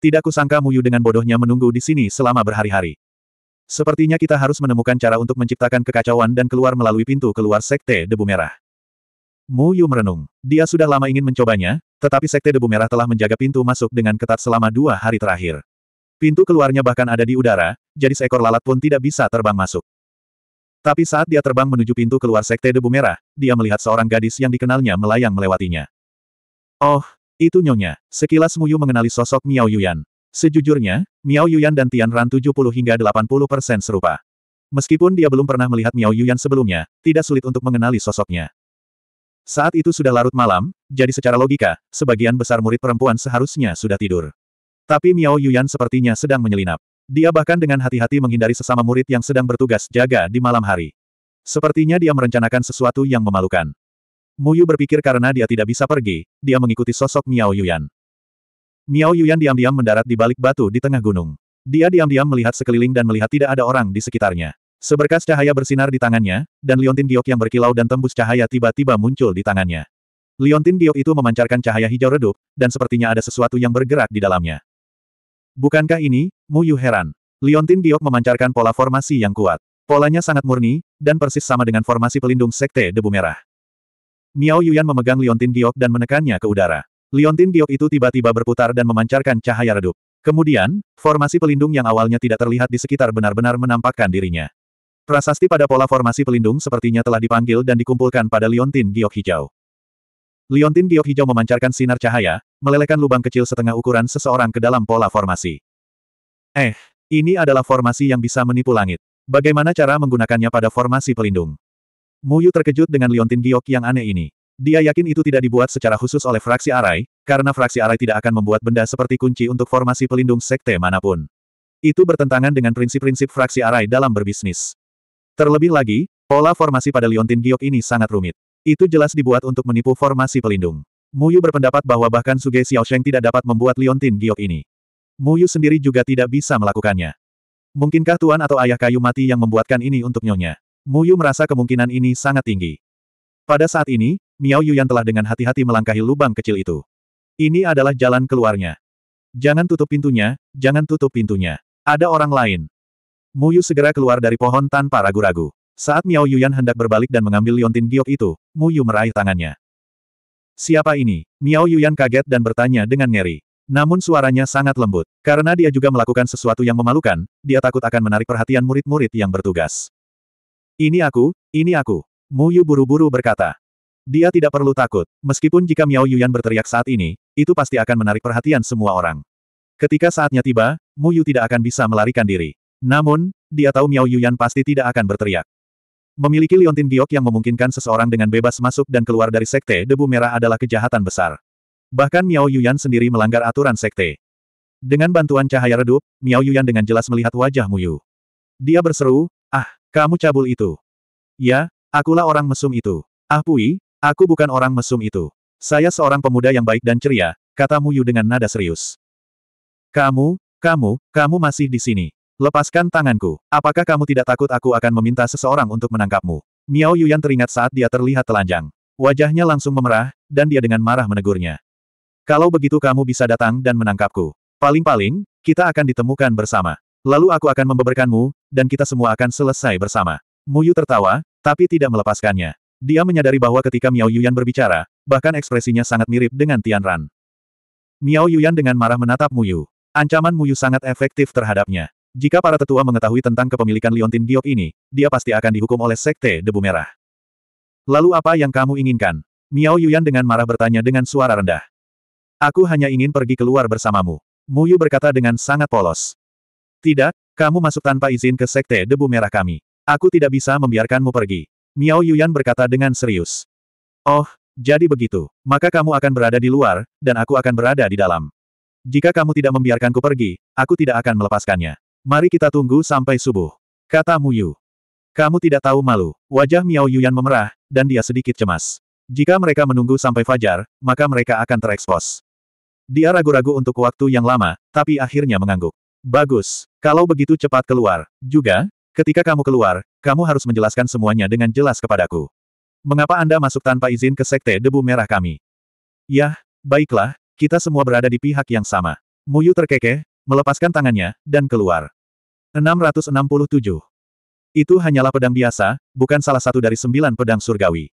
Tidak kusangka Muyu dengan bodohnya menunggu di sini selama berhari-hari. Sepertinya kita harus menemukan cara untuk menciptakan kekacauan dan keluar melalui pintu keluar Sekte Debu Merah. Muyu merenung. Dia sudah lama ingin mencobanya, tetapi Sekte Debu Merah telah menjaga pintu masuk dengan ketat selama dua hari terakhir. Pintu keluarnya bahkan ada di udara, jadi seekor lalat pun tidak bisa terbang masuk. Tapi saat dia terbang menuju pintu keluar Sekte Debu Merah, dia melihat seorang gadis yang dikenalnya melayang melewatinya. Oh, itu nyonya. Sekilas Muyu mengenali sosok Miao Yuyan. Sejujurnya, Miao Yuyan dan Tian Ran 70 hingga 80 persen serupa. Meskipun dia belum pernah melihat Miao Yuyan sebelumnya, tidak sulit untuk mengenali sosoknya. Saat itu sudah larut malam, jadi secara logika, sebagian besar murid perempuan seharusnya sudah tidur. Tapi Miao Yuyan sepertinya sedang menyelinap. Dia bahkan dengan hati-hati menghindari sesama murid yang sedang bertugas jaga di malam hari. Sepertinya dia merencanakan sesuatu yang memalukan. Muyu berpikir karena dia tidak bisa pergi, dia mengikuti sosok Miao Yuyan. Miao Yuyan diam-diam mendarat di balik batu di tengah gunung. Dia diam-diam melihat sekeliling dan melihat tidak ada orang di sekitarnya. Seberkas cahaya bersinar di tangannya, dan liontin giok yang berkilau dan tembus cahaya tiba-tiba muncul di tangannya. Liontin giok itu memancarkan cahaya hijau redup, dan sepertinya ada sesuatu yang bergerak di dalamnya. Bukankah ini, Mu Yu heran. Liontin giok memancarkan pola formasi yang kuat. Polanya sangat murni, dan persis sama dengan formasi pelindung Sekte Debu Merah. Miao Yuan memegang liontin giok dan menekannya ke udara. Liontin giok itu tiba-tiba berputar dan memancarkan cahaya redup. Kemudian, formasi pelindung yang awalnya tidak terlihat di sekitar benar-benar menampakkan dirinya. Prasasti pada pola formasi pelindung sepertinya telah dipanggil dan dikumpulkan pada liontin giok hijau. Liontin giok hijau memancarkan sinar cahaya, melelehkan lubang kecil setengah ukuran seseorang ke dalam pola formasi. Eh, ini adalah formasi yang bisa menipu langit. Bagaimana cara menggunakannya pada formasi pelindung? Muyu terkejut dengan liontin giok yang aneh ini. Dia yakin itu tidak dibuat secara khusus oleh fraksi Arai, karena fraksi Arai tidak akan membuat benda seperti kunci untuk formasi pelindung sekte manapun. Itu bertentangan dengan prinsip-prinsip fraksi Arai dalam berbisnis. Terlebih lagi, pola formasi pada Liontin Giok ini sangat rumit. Itu jelas dibuat untuk menipu formasi pelindung. Muyu berpendapat bahwa bahkan Suge Sheng tidak dapat membuat Liontin Giok ini. Muyu sendiri juga tidak bisa melakukannya. Mungkinkah tuan atau ayah kayu mati yang membuatkan ini untuk nyonya? Muyu merasa kemungkinan ini sangat tinggi. Pada saat ini, Miao Yu Yuyan telah dengan hati-hati melangkahi lubang kecil itu. Ini adalah jalan keluarnya. Jangan tutup pintunya, jangan tutup pintunya. Ada orang lain. Mu Yu segera keluar dari pohon tanpa ragu-ragu. Saat Miao Yuyan hendak berbalik dan mengambil liontin giok itu, Mu Yu meraih tangannya. Siapa ini? Miao Yuyan kaget dan bertanya dengan ngeri. Namun suaranya sangat lembut. Karena dia juga melakukan sesuatu yang memalukan, dia takut akan menarik perhatian murid-murid yang bertugas. Ini aku, ini aku. Mu Yu buru-buru berkata. Dia tidak perlu takut, meskipun jika Miao Yuyan berteriak saat ini, itu pasti akan menarik perhatian semua orang. Ketika saatnya tiba, Mu Yu tidak akan bisa melarikan diri. Namun, dia tahu Miao Yuyan pasti tidak akan berteriak. Memiliki liontin giok yang memungkinkan seseorang dengan bebas masuk dan keluar dari sekte debu merah adalah kejahatan besar. Bahkan Miao Yuyan sendiri melanggar aturan sekte. Dengan bantuan cahaya redup, Miao Yuyan dengan jelas melihat wajah Muyu. Dia berseru, ah, kamu cabul itu. Ya, akulah orang mesum itu. Ah Pui, aku bukan orang mesum itu. Saya seorang pemuda yang baik dan ceria, kata Muyu dengan nada serius. Kamu, kamu, kamu masih di sini. Lepaskan tanganku. Apakah kamu tidak takut aku akan meminta seseorang untuk menangkapmu? Miao Yuyan teringat saat dia terlihat telanjang. Wajahnya langsung memerah, dan dia dengan marah menegurnya. Kalau begitu kamu bisa datang dan menangkapku. Paling-paling, kita akan ditemukan bersama. Lalu aku akan membeberkanmu, dan kita semua akan selesai bersama. Muyu tertawa, tapi tidak melepaskannya. Dia menyadari bahwa ketika Miao Yuyan berbicara, bahkan ekspresinya sangat mirip dengan Tian Ran. Miao Yuyan dengan marah menatap Muyu. Ancaman Muyu sangat efektif terhadapnya. Jika para tetua mengetahui tentang kepemilikan Liontin Giok ini, dia pasti akan dihukum oleh Sekte Debu Merah. Lalu apa yang kamu inginkan? Miao Yuyan dengan marah bertanya dengan suara rendah. Aku hanya ingin pergi keluar bersamamu. Mu Yu berkata dengan sangat polos. Tidak, kamu masuk tanpa izin ke Sekte Debu Merah kami. Aku tidak bisa membiarkanmu pergi. Miao Yuyan berkata dengan serius. Oh, jadi begitu. Maka kamu akan berada di luar, dan aku akan berada di dalam. Jika kamu tidak membiarkanku pergi, aku tidak akan melepaskannya. Mari kita tunggu sampai subuh. Kata Mu Yu. Kamu tidak tahu malu. Wajah Miao Yuan memerah, dan dia sedikit cemas. Jika mereka menunggu sampai fajar, maka mereka akan terekspos. Dia ragu-ragu untuk waktu yang lama, tapi akhirnya mengangguk. Bagus. Kalau begitu cepat keluar. Juga, ketika kamu keluar, kamu harus menjelaskan semuanya dengan jelas kepadaku. Mengapa Anda masuk tanpa izin ke Sekte Debu Merah kami? Yah, baiklah, kita semua berada di pihak yang sama. Muyu terkekeh, melepaskan tangannya, dan keluar. 667. Itu hanyalah pedang biasa, bukan salah satu dari sembilan pedang surgawi.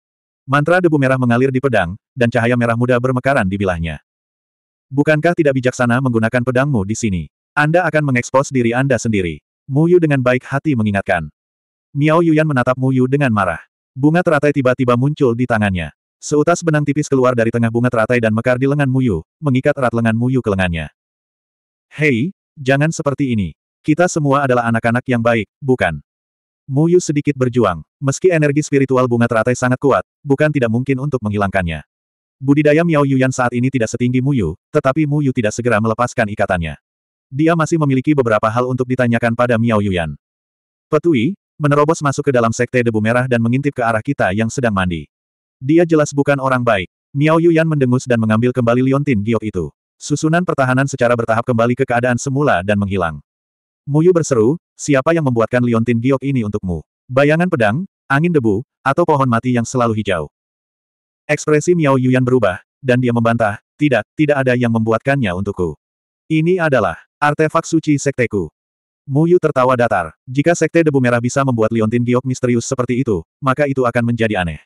Mantra debu merah mengalir di pedang, dan cahaya merah muda bermekaran di bilahnya. Bukankah tidak bijaksana menggunakan pedangmu di sini? Anda akan mengekspos diri Anda sendiri. Mu Yu dengan baik hati mengingatkan. Miao Yuyan menatap Mu Yu dengan marah. Bunga teratai tiba-tiba muncul di tangannya. Seutas benang tipis keluar dari tengah bunga teratai dan mekar di lengan Mu Yu, mengikat erat lengan Mu Yu ke lengannya. Hei, jangan seperti ini. Kita semua adalah anak-anak yang baik, bukan? Mu Yu sedikit berjuang. Meski energi spiritual bunga teratai sangat kuat, bukan tidak mungkin untuk menghilangkannya. Budidaya Miao Yuyan saat ini tidak setinggi Mu Yu, tetapi Mu Yu tidak segera melepaskan ikatannya. Dia masih memiliki beberapa hal untuk ditanyakan pada Miao Yuyan. Petui, menerobos masuk ke dalam sekte debu merah dan mengintip ke arah kita yang sedang mandi. Dia jelas bukan orang baik. Miao Yuyan mendengus dan mengambil kembali liontin giok itu. Susunan pertahanan secara bertahap kembali ke keadaan semula dan menghilang. Muyu berseru, siapa yang membuatkan liontin giok ini untukmu? Bayangan pedang, angin debu, atau pohon mati yang selalu hijau. Ekspresi Miao Yuyan berubah, dan dia membantah, tidak, tidak ada yang membuatkannya untukku. Ini adalah artefak suci sekteku. Muyu tertawa datar. Jika sekte debu merah bisa membuat liontin giok misterius seperti itu, maka itu akan menjadi aneh.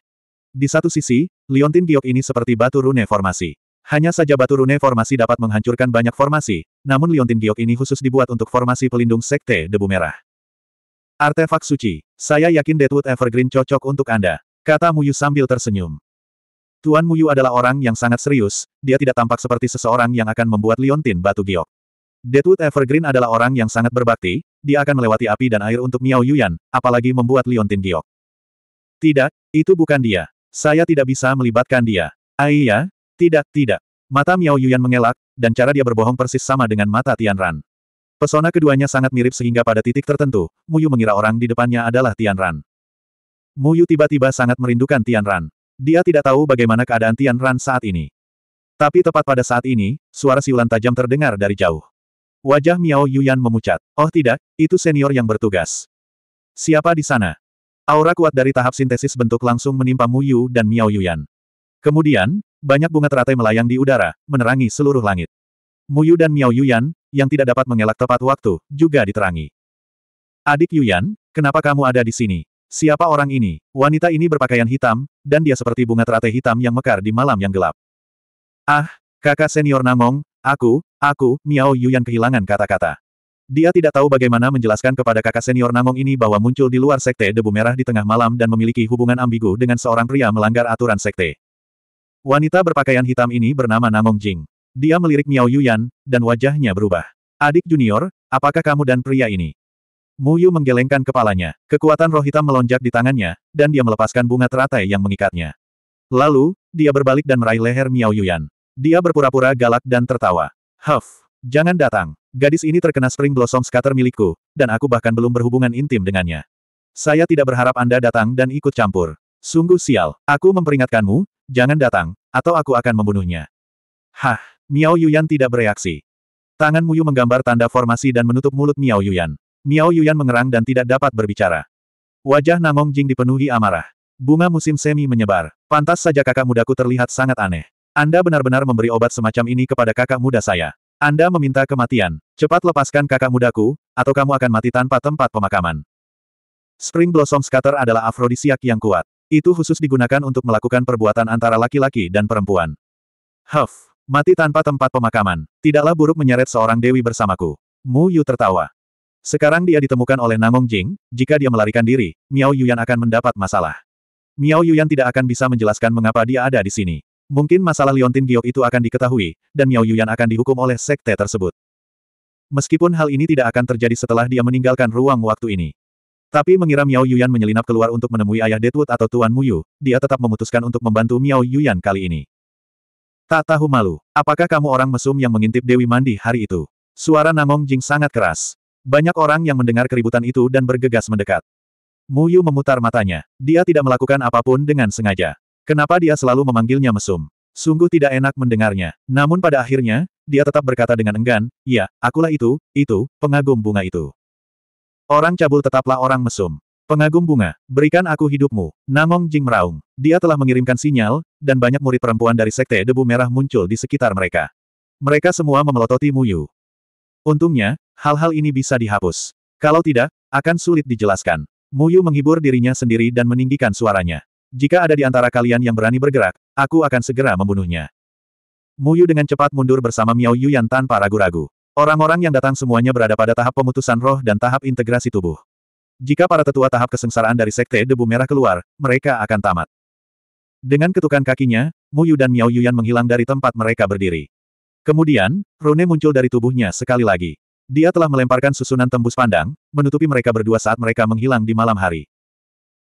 Di satu sisi, liontin giok ini seperti batu rune formasi. Hanya saja batu rune formasi dapat menghancurkan banyak formasi, namun liontin giok ini khusus dibuat untuk formasi pelindung sekte debu merah. Artefak suci, saya yakin Deadwood Evergreen cocok untuk Anda, kata Muyu sambil tersenyum. Tuan Muyu adalah orang yang sangat serius, dia tidak tampak seperti seseorang yang akan membuat liontin batu giok. Deadwood Evergreen adalah orang yang sangat berbakti, dia akan melewati api dan air untuk Miao Yuyan, apalagi membuat liontin giok. Tidak, itu bukan dia. Saya tidak bisa melibatkan dia. Aiyah. Ah tidak, tidak. Mata Miao Yuyan mengelak, dan cara dia berbohong persis sama dengan mata Tian Ran. Pesona keduanya sangat mirip sehingga pada titik tertentu, Muyu mengira orang di depannya adalah Tian Ran. Muyu tiba-tiba sangat merindukan Tian Ran. Dia tidak tahu bagaimana keadaan Tian Ran saat ini. Tapi tepat pada saat ini, suara siulan tajam terdengar dari jauh. Wajah Miao Yuyan memucat. Oh tidak, itu senior yang bertugas. Siapa di sana? Aura kuat dari tahap sintesis bentuk langsung menimpa Muyu dan Miao Yuyan. Kemudian, banyak bunga teratai melayang di udara, menerangi seluruh langit. Muyu dan Miao Yuyan, yang tidak dapat mengelak tepat waktu, juga diterangi. Adik Yuyan, kenapa kamu ada di sini? Siapa orang ini? Wanita ini berpakaian hitam, dan dia seperti bunga teratai hitam yang mekar di malam yang gelap. Ah, kakak senior Namong, aku, aku, Miao Yuyan kehilangan kata-kata. Dia tidak tahu bagaimana menjelaskan kepada kakak senior Namong ini bahwa muncul di luar sekte debu merah di tengah malam dan memiliki hubungan ambigu dengan seorang pria melanggar aturan sekte. Wanita berpakaian hitam ini bernama Namong Jing. Dia melirik Miao Yuyan, dan wajahnya berubah. Adik junior, apakah kamu dan pria ini? Mu Yu menggelengkan kepalanya, kekuatan roh hitam melonjak di tangannya, dan dia melepaskan bunga teratai yang mengikatnya. Lalu, dia berbalik dan meraih leher Miao Yuyan. Dia berpura-pura galak dan tertawa. Huff, jangan datang. Gadis ini terkena spring blossom scatter milikku, dan aku bahkan belum berhubungan intim dengannya. Saya tidak berharap Anda datang dan ikut campur. Sungguh sial, aku memperingatkanmu, jangan datang, atau aku akan membunuhnya. Hah, Miao Yuyan tidak bereaksi. Tangan Muyu menggambar tanda formasi dan menutup mulut Miao Yuyan. Miao Yuyan mengerang dan tidak dapat berbicara. Wajah Nangong Jing dipenuhi amarah. Bunga musim semi menyebar. Pantas saja kakak mudaku terlihat sangat aneh. Anda benar-benar memberi obat semacam ini kepada kakak muda saya. Anda meminta kematian. Cepat lepaskan kakak mudaku, atau kamu akan mati tanpa tempat pemakaman. Spring Blossom Scatter adalah afrodisiak yang kuat. Itu khusus digunakan untuk melakukan perbuatan antara laki-laki dan perempuan. Huff, mati tanpa tempat pemakaman. Tidaklah buruk menyeret seorang dewi bersamaku. Mu Yu tertawa. Sekarang dia ditemukan oleh Nangong Jing, jika dia melarikan diri, Miao Yuyan akan mendapat masalah. Miao Yuyan tidak akan bisa menjelaskan mengapa dia ada di sini. Mungkin masalah Liontin Giok itu akan diketahui, dan Miao Yuyan akan dihukum oleh sekte tersebut. Meskipun hal ini tidak akan terjadi setelah dia meninggalkan ruang waktu ini. Tapi mengira Miao Yuyan menyelinap keluar untuk menemui ayah Deadwood atau Tuan Muyu, dia tetap memutuskan untuk membantu Miao Yuyan kali ini. Tak tahu malu, apakah kamu orang mesum yang mengintip Dewi Mandi hari itu? Suara Namong Jing sangat keras. Banyak orang yang mendengar keributan itu dan bergegas mendekat. Muyu memutar matanya. Dia tidak melakukan apapun dengan sengaja. Kenapa dia selalu memanggilnya mesum? Sungguh tidak enak mendengarnya. Namun pada akhirnya, dia tetap berkata dengan enggan, ya, akulah itu, itu, pengagum bunga itu. Orang cabul tetaplah orang mesum. Pengagum bunga, berikan aku hidupmu. Namong Jing meraung. Dia telah mengirimkan sinyal, dan banyak murid perempuan dari sekte debu merah muncul di sekitar mereka. Mereka semua memelototi Muyu. Untungnya, hal-hal ini bisa dihapus. Kalau tidak, akan sulit dijelaskan. Muyu menghibur dirinya sendiri dan meninggikan suaranya. Jika ada di antara kalian yang berani bergerak, aku akan segera membunuhnya. Muyu dengan cepat mundur bersama Miao Yuyan tanpa ragu-ragu. Orang-orang yang datang semuanya berada pada tahap pemutusan roh dan tahap integrasi tubuh. Jika para tetua tahap kesengsaraan dari Sekte Debu Merah keluar, mereka akan tamat. Dengan ketukan kakinya, Muyu dan Miao Yuan menghilang dari tempat mereka berdiri. Kemudian, Rune muncul dari tubuhnya sekali lagi. Dia telah melemparkan susunan tembus pandang, menutupi mereka berdua saat mereka menghilang di malam hari.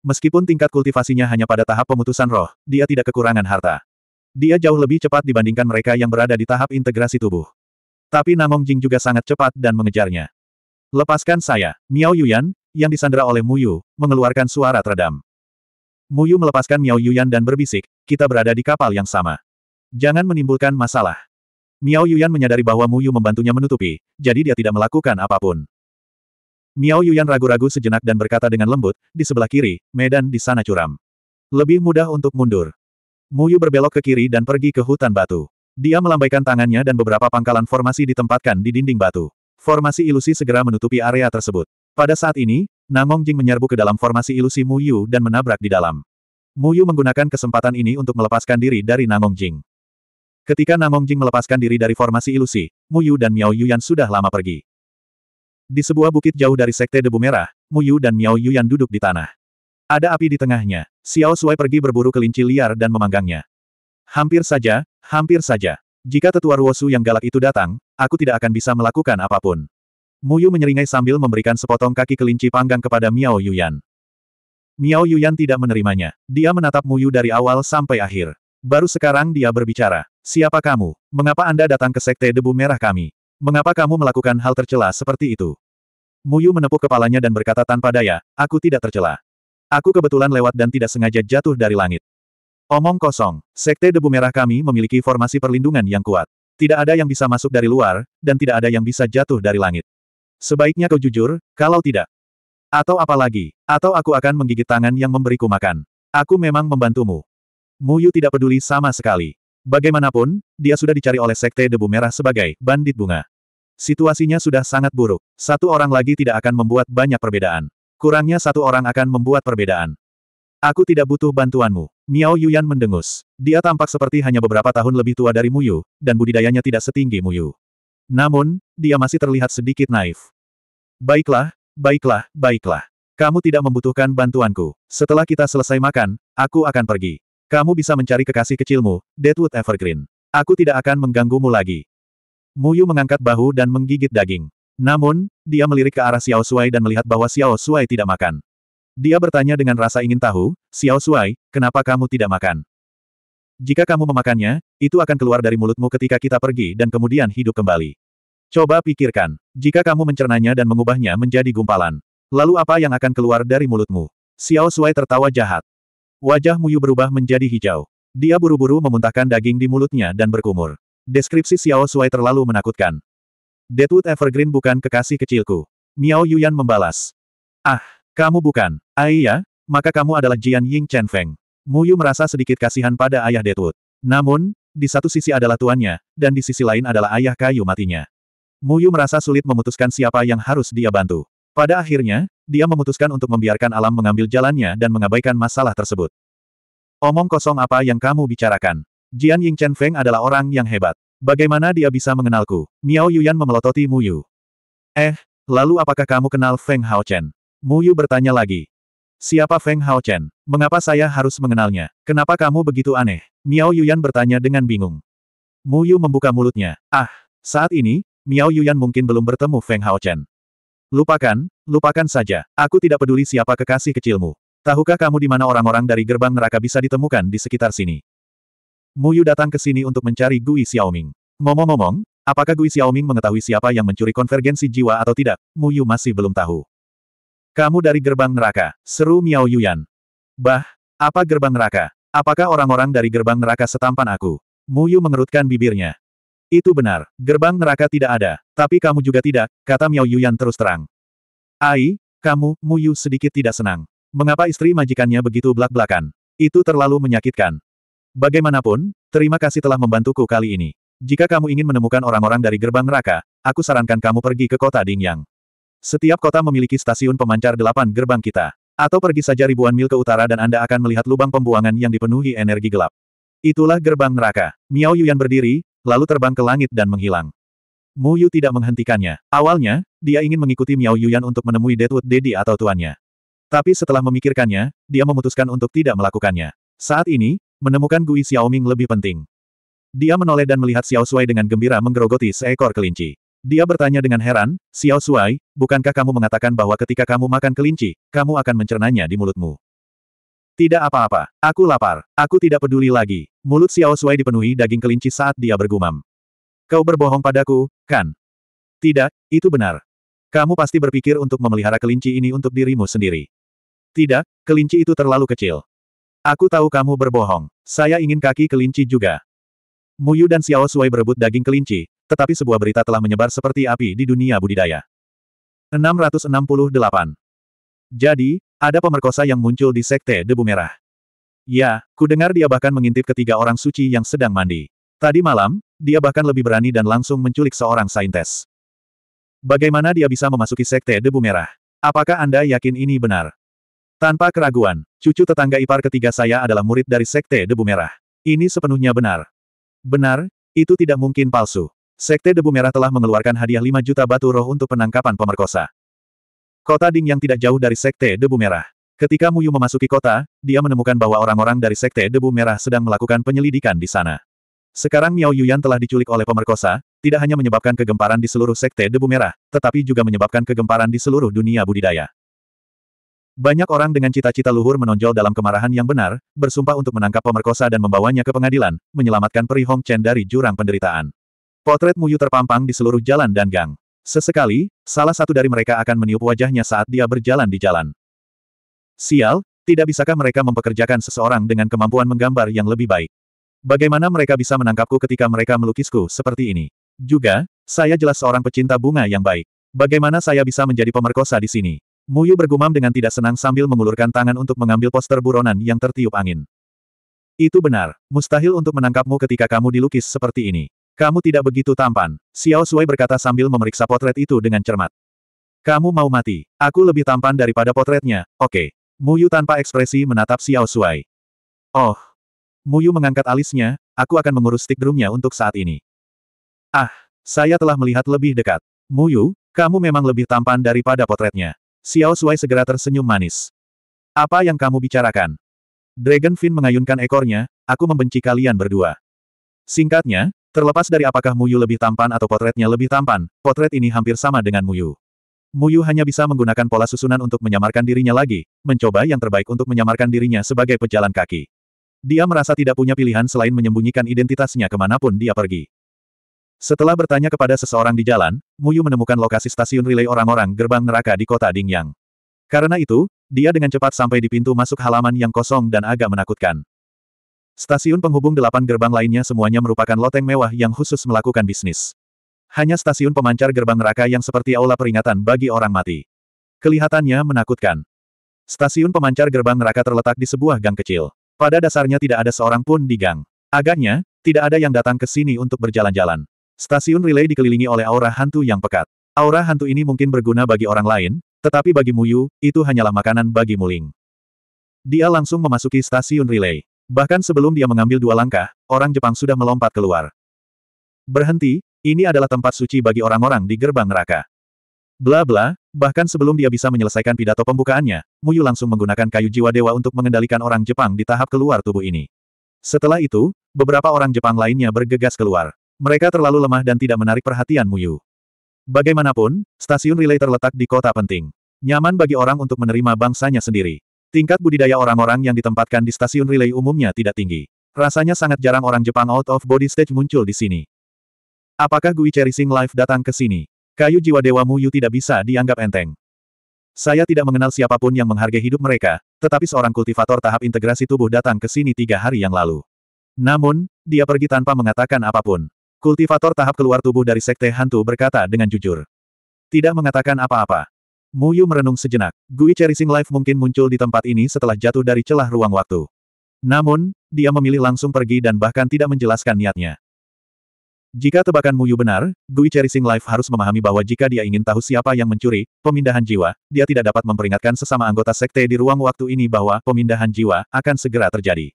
Meskipun tingkat kultivasinya hanya pada tahap pemutusan roh, dia tidak kekurangan harta. Dia jauh lebih cepat dibandingkan mereka yang berada di tahap integrasi tubuh. Tapi Namong Jing juga sangat cepat dan mengejarnya. Lepaskan saya, Miao Yuyan, yang disandera oleh Muyu, mengeluarkan suara teredam. Muyu melepaskan Miao Yuyan dan berbisik, kita berada di kapal yang sama. Jangan menimbulkan masalah. Miao Yuyan menyadari bahwa Muyu membantunya menutupi, jadi dia tidak melakukan apapun. Miao Yuyan ragu-ragu sejenak dan berkata dengan lembut, di sebelah kiri, medan di sana curam. Lebih mudah untuk mundur. Muyu berbelok ke kiri dan pergi ke hutan batu. Dia melambaikan tangannya dan beberapa pangkalan formasi ditempatkan di dinding batu. Formasi ilusi segera menutupi area tersebut. Pada saat ini, Namong Jing menyerbu ke dalam formasi ilusi Mu Yu dan menabrak di dalam. Mu Yu menggunakan kesempatan ini untuk melepaskan diri dari Namong Jing. Ketika Namong Jing melepaskan diri dari formasi ilusi, Mu Yu dan Miao Yuyan sudah lama pergi. Di sebuah bukit jauh dari Sekte Debu Merah, Mu Yu dan Miao Yuyan duduk di tanah. Ada api di tengahnya. Xiao Sui pergi berburu kelinci liar dan memanggangnya. Hampir saja, Hampir saja. Jika tetua Ruosu yang galak itu datang, aku tidak akan bisa melakukan apapun. Muyu menyeringai sambil memberikan sepotong kaki kelinci panggang kepada Miao Yuyan. Miao Yuyan tidak menerimanya. Dia menatap Muyu dari awal sampai akhir. Baru sekarang dia berbicara. Siapa kamu? Mengapa Anda datang ke Sekte Debu Merah kami? Mengapa kamu melakukan hal tercela seperti itu? Muyu menepuk kepalanya dan berkata tanpa daya, aku tidak tercela. Aku kebetulan lewat dan tidak sengaja jatuh dari langit. Omong kosong, Sekte Debu Merah kami memiliki formasi perlindungan yang kuat. Tidak ada yang bisa masuk dari luar, dan tidak ada yang bisa jatuh dari langit. Sebaiknya kau jujur, kalau tidak. Atau apalagi, atau aku akan menggigit tangan yang memberiku makan. Aku memang membantumu. Muyu tidak peduli sama sekali. Bagaimanapun, dia sudah dicari oleh Sekte Debu Merah sebagai bandit bunga. Situasinya sudah sangat buruk. Satu orang lagi tidak akan membuat banyak perbedaan. Kurangnya satu orang akan membuat perbedaan. Aku tidak butuh bantuanmu. Miao Yuyan mendengus. Dia tampak seperti hanya beberapa tahun lebih tua dari Muyu, dan budidayanya tidak setinggi Muyu. Namun, dia masih terlihat sedikit naif. Baiklah, baiklah, baiklah. Kamu tidak membutuhkan bantuanku. Setelah kita selesai makan, aku akan pergi. Kamu bisa mencari kekasih kecilmu, Deadwood Evergreen. Aku tidak akan mengganggumu lagi. Muyu mengangkat bahu dan menggigit daging. Namun, dia melirik ke arah Xiao Suai dan melihat bahwa Xiao Suai tidak makan. Dia bertanya dengan rasa ingin tahu, Xiao Shuai, kenapa kamu tidak makan? Jika kamu memakannya, itu akan keluar dari mulutmu ketika kita pergi dan kemudian hidup kembali. Coba pikirkan, jika kamu mencernanya dan mengubahnya menjadi gumpalan, lalu apa yang akan keluar dari mulutmu? Xiao Shuai tertawa jahat. Wajah Muyu berubah menjadi hijau. Dia buru-buru memuntahkan daging di mulutnya dan berkumur. Deskripsi Xiao Shuai terlalu menakutkan. Deadwood Evergreen bukan kekasih kecilku. Miao Yuyan membalas. Ah, kamu bukan. Ayah, iya? maka kamu adalah Jian Ying Chen Feng. Mu Yu merasa sedikit kasihan pada ayah Detut. Namun, di satu sisi adalah tuannya, dan di sisi lain adalah ayah kayu matinya. Mu Yu merasa sulit memutuskan siapa yang harus dia bantu. Pada akhirnya, dia memutuskan untuk membiarkan alam mengambil jalannya dan mengabaikan masalah tersebut. Omong kosong apa yang kamu bicarakan? Jian Ying Chen Feng adalah orang yang hebat. Bagaimana dia bisa mengenalku? Miao Yuyan memelototi Mu Yu. Eh, lalu apakah kamu kenal Feng Hao Chen? Muyu bertanya lagi. Siapa Feng Hao Chen? Mengapa saya harus mengenalnya? Kenapa kamu begitu aneh? Miao Yuyan bertanya dengan bingung. Muyu membuka mulutnya. Ah, saat ini, Miao Yuyan mungkin belum bertemu Feng Hao Chen. Lupakan, lupakan saja. Aku tidak peduli siapa kekasih kecilmu. Tahukah kamu di mana orang-orang dari gerbang neraka bisa ditemukan di sekitar sini? Muyu datang ke sini untuk mencari Gui Xiaoming. Ngomong-ngomong, apakah Gui Xiaoming mengetahui siapa yang mencuri konvergensi jiwa atau tidak? Muyu masih belum tahu. Kamu dari gerbang neraka, seru Miao Yuyan. Bah, apa gerbang neraka? Apakah orang-orang dari gerbang neraka setampan aku? Muyu mengerutkan bibirnya. Itu benar, gerbang neraka tidak ada, tapi kamu juga tidak, kata Miao Yuyan terus terang. Ai, kamu, Muyu sedikit tidak senang. Mengapa istri majikannya begitu belak-belakan? Itu terlalu menyakitkan. Bagaimanapun, terima kasih telah membantuku kali ini. Jika kamu ingin menemukan orang-orang dari gerbang neraka, aku sarankan kamu pergi ke kota Dingyang. Setiap kota memiliki stasiun pemancar delapan gerbang kita. Atau pergi saja ribuan mil ke utara dan Anda akan melihat lubang pembuangan yang dipenuhi energi gelap. Itulah gerbang neraka. Miao Yuyan berdiri, lalu terbang ke langit dan menghilang. Mu Yu tidak menghentikannya. Awalnya, dia ingin mengikuti Miao Yuyan untuk menemui Deadwood Daddy atau tuannya. Tapi setelah memikirkannya, dia memutuskan untuk tidak melakukannya. Saat ini, menemukan Gui Xiaoming lebih penting. Dia menoleh dan melihat Xiao Sui dengan gembira menggerogoti seekor kelinci. Dia bertanya dengan heran, Xiao Shuai, bukankah kamu mengatakan bahwa ketika kamu makan kelinci, kamu akan mencernanya di mulutmu? Tidak apa-apa, aku lapar, aku tidak peduli lagi. Mulut Xiao Shuai dipenuhi daging kelinci saat dia bergumam. Kau berbohong padaku, kan? Tidak, itu benar. Kamu pasti berpikir untuk memelihara kelinci ini untuk dirimu sendiri. Tidak, kelinci itu terlalu kecil. Aku tahu kamu berbohong. Saya ingin kaki kelinci juga. Muyu dan Xiao Shuai berebut daging kelinci, tetapi sebuah berita telah menyebar seperti api di dunia budidaya. 668. Jadi, ada pemerkosa yang muncul di Sekte Debu Merah. Ya, ku dengar dia bahkan mengintip ketiga orang suci yang sedang mandi. Tadi malam, dia bahkan lebih berani dan langsung menculik seorang saintes. Bagaimana dia bisa memasuki Sekte Debu Merah? Apakah Anda yakin ini benar? Tanpa keraguan, cucu tetangga ipar ketiga saya adalah murid dari Sekte Debu Merah. Ini sepenuhnya benar. Benar, itu tidak mungkin palsu. Sekte Debu Merah telah mengeluarkan hadiah 5 juta batu roh untuk penangkapan pemerkosa. Kota Ding yang tidak jauh dari Sekte Debu Merah. Ketika Muyu memasuki kota, dia menemukan bahwa orang-orang dari Sekte Debu Merah sedang melakukan penyelidikan di sana. Sekarang Miao Yuyan telah diculik oleh pemerkosa, tidak hanya menyebabkan kegemparan di seluruh Sekte Debu Merah, tetapi juga menyebabkan kegemparan di seluruh dunia budidaya. Banyak orang dengan cita-cita luhur menonjol dalam kemarahan yang benar, bersumpah untuk menangkap pemerkosa dan membawanya ke pengadilan, menyelamatkan Peri Hong Chen dari jurang penderitaan. Potret Muyu terpampang di seluruh jalan dan gang. Sesekali, salah satu dari mereka akan meniup wajahnya saat dia berjalan di jalan. Sial, tidak bisakah mereka mempekerjakan seseorang dengan kemampuan menggambar yang lebih baik? Bagaimana mereka bisa menangkapku ketika mereka melukisku seperti ini? Juga, saya jelas seorang pecinta bunga yang baik. Bagaimana saya bisa menjadi pemerkosa di sini? Muyu bergumam dengan tidak senang sambil mengulurkan tangan untuk mengambil poster buronan yang tertiup angin. Itu benar, mustahil untuk menangkapmu ketika kamu dilukis seperti ini. Kamu tidak begitu tampan, Xiao Sui berkata sambil memeriksa potret itu dengan cermat. Kamu mau mati, aku lebih tampan daripada potretnya, oke. Okay. Muyu tanpa ekspresi menatap Xiao Sui. Oh. Muyu mengangkat alisnya, aku akan mengurus stick drumnya untuk saat ini. Ah, saya telah melihat lebih dekat. Muyu, kamu memang lebih tampan daripada potretnya. Xiao Sui segera tersenyum manis. Apa yang kamu bicarakan? Dragon fin mengayunkan ekornya, aku membenci kalian berdua. Singkatnya, Terlepas dari apakah Muyu lebih tampan atau potretnya lebih tampan, potret ini hampir sama dengan Muyu. Muyu hanya bisa menggunakan pola susunan untuk menyamarkan dirinya lagi, mencoba yang terbaik untuk menyamarkan dirinya sebagai pejalan kaki. Dia merasa tidak punya pilihan selain menyembunyikan identitasnya kemanapun dia pergi. Setelah bertanya kepada seseorang di jalan, Muyu menemukan lokasi stasiun relay orang-orang gerbang neraka di kota Dingyang. Karena itu, dia dengan cepat sampai di pintu masuk halaman yang kosong dan agak menakutkan. Stasiun penghubung delapan gerbang lainnya semuanya merupakan loteng mewah yang khusus melakukan bisnis. Hanya stasiun pemancar gerbang neraka yang seperti aula peringatan bagi orang mati. Kelihatannya menakutkan. Stasiun pemancar gerbang neraka terletak di sebuah gang kecil. Pada dasarnya tidak ada seorang pun di gang. Agaknya, tidak ada yang datang ke sini untuk berjalan-jalan. Stasiun relay dikelilingi oleh aura hantu yang pekat. Aura hantu ini mungkin berguna bagi orang lain, tetapi bagi Muyu, itu hanyalah makanan bagi Muling. Dia langsung memasuki stasiun relay. Bahkan sebelum dia mengambil dua langkah, orang Jepang sudah melompat keluar. Berhenti, ini adalah tempat suci bagi orang-orang di gerbang neraka. Bla bla, bahkan sebelum dia bisa menyelesaikan pidato pembukaannya, Muyu langsung menggunakan kayu jiwa dewa untuk mengendalikan orang Jepang di tahap keluar tubuh ini. Setelah itu, beberapa orang Jepang lainnya bergegas keluar. Mereka terlalu lemah dan tidak menarik perhatian Muyu. Bagaimanapun, stasiun relay terletak di kota penting. Nyaman bagi orang untuk menerima bangsanya sendiri. Tingkat budidaya orang-orang yang ditempatkan di stasiun relay umumnya tidak tinggi. Rasanya sangat jarang orang Jepang out of body stage muncul di sini. Apakah Gui Cherishing Life datang ke sini? Kayu jiwa Dewa Muyu tidak bisa dianggap enteng. Saya tidak mengenal siapapun yang menghargai hidup mereka, tetapi seorang kultivator tahap integrasi tubuh datang ke sini tiga hari yang lalu. Namun, dia pergi tanpa mengatakan apapun. Kultivator tahap keluar tubuh dari sekte hantu berkata dengan jujur. Tidak mengatakan apa-apa. Mu Yu merenung sejenak. Gui Cherishing Life mungkin muncul di tempat ini setelah jatuh dari celah ruang waktu. Namun, dia memilih langsung pergi dan bahkan tidak menjelaskan niatnya. Jika tebakan Mu Yu benar, Gui Cherishing Life harus memahami bahwa jika dia ingin tahu siapa yang mencuri, pemindahan jiwa, dia tidak dapat memperingatkan sesama anggota sekte di ruang waktu ini bahwa pemindahan jiwa akan segera terjadi.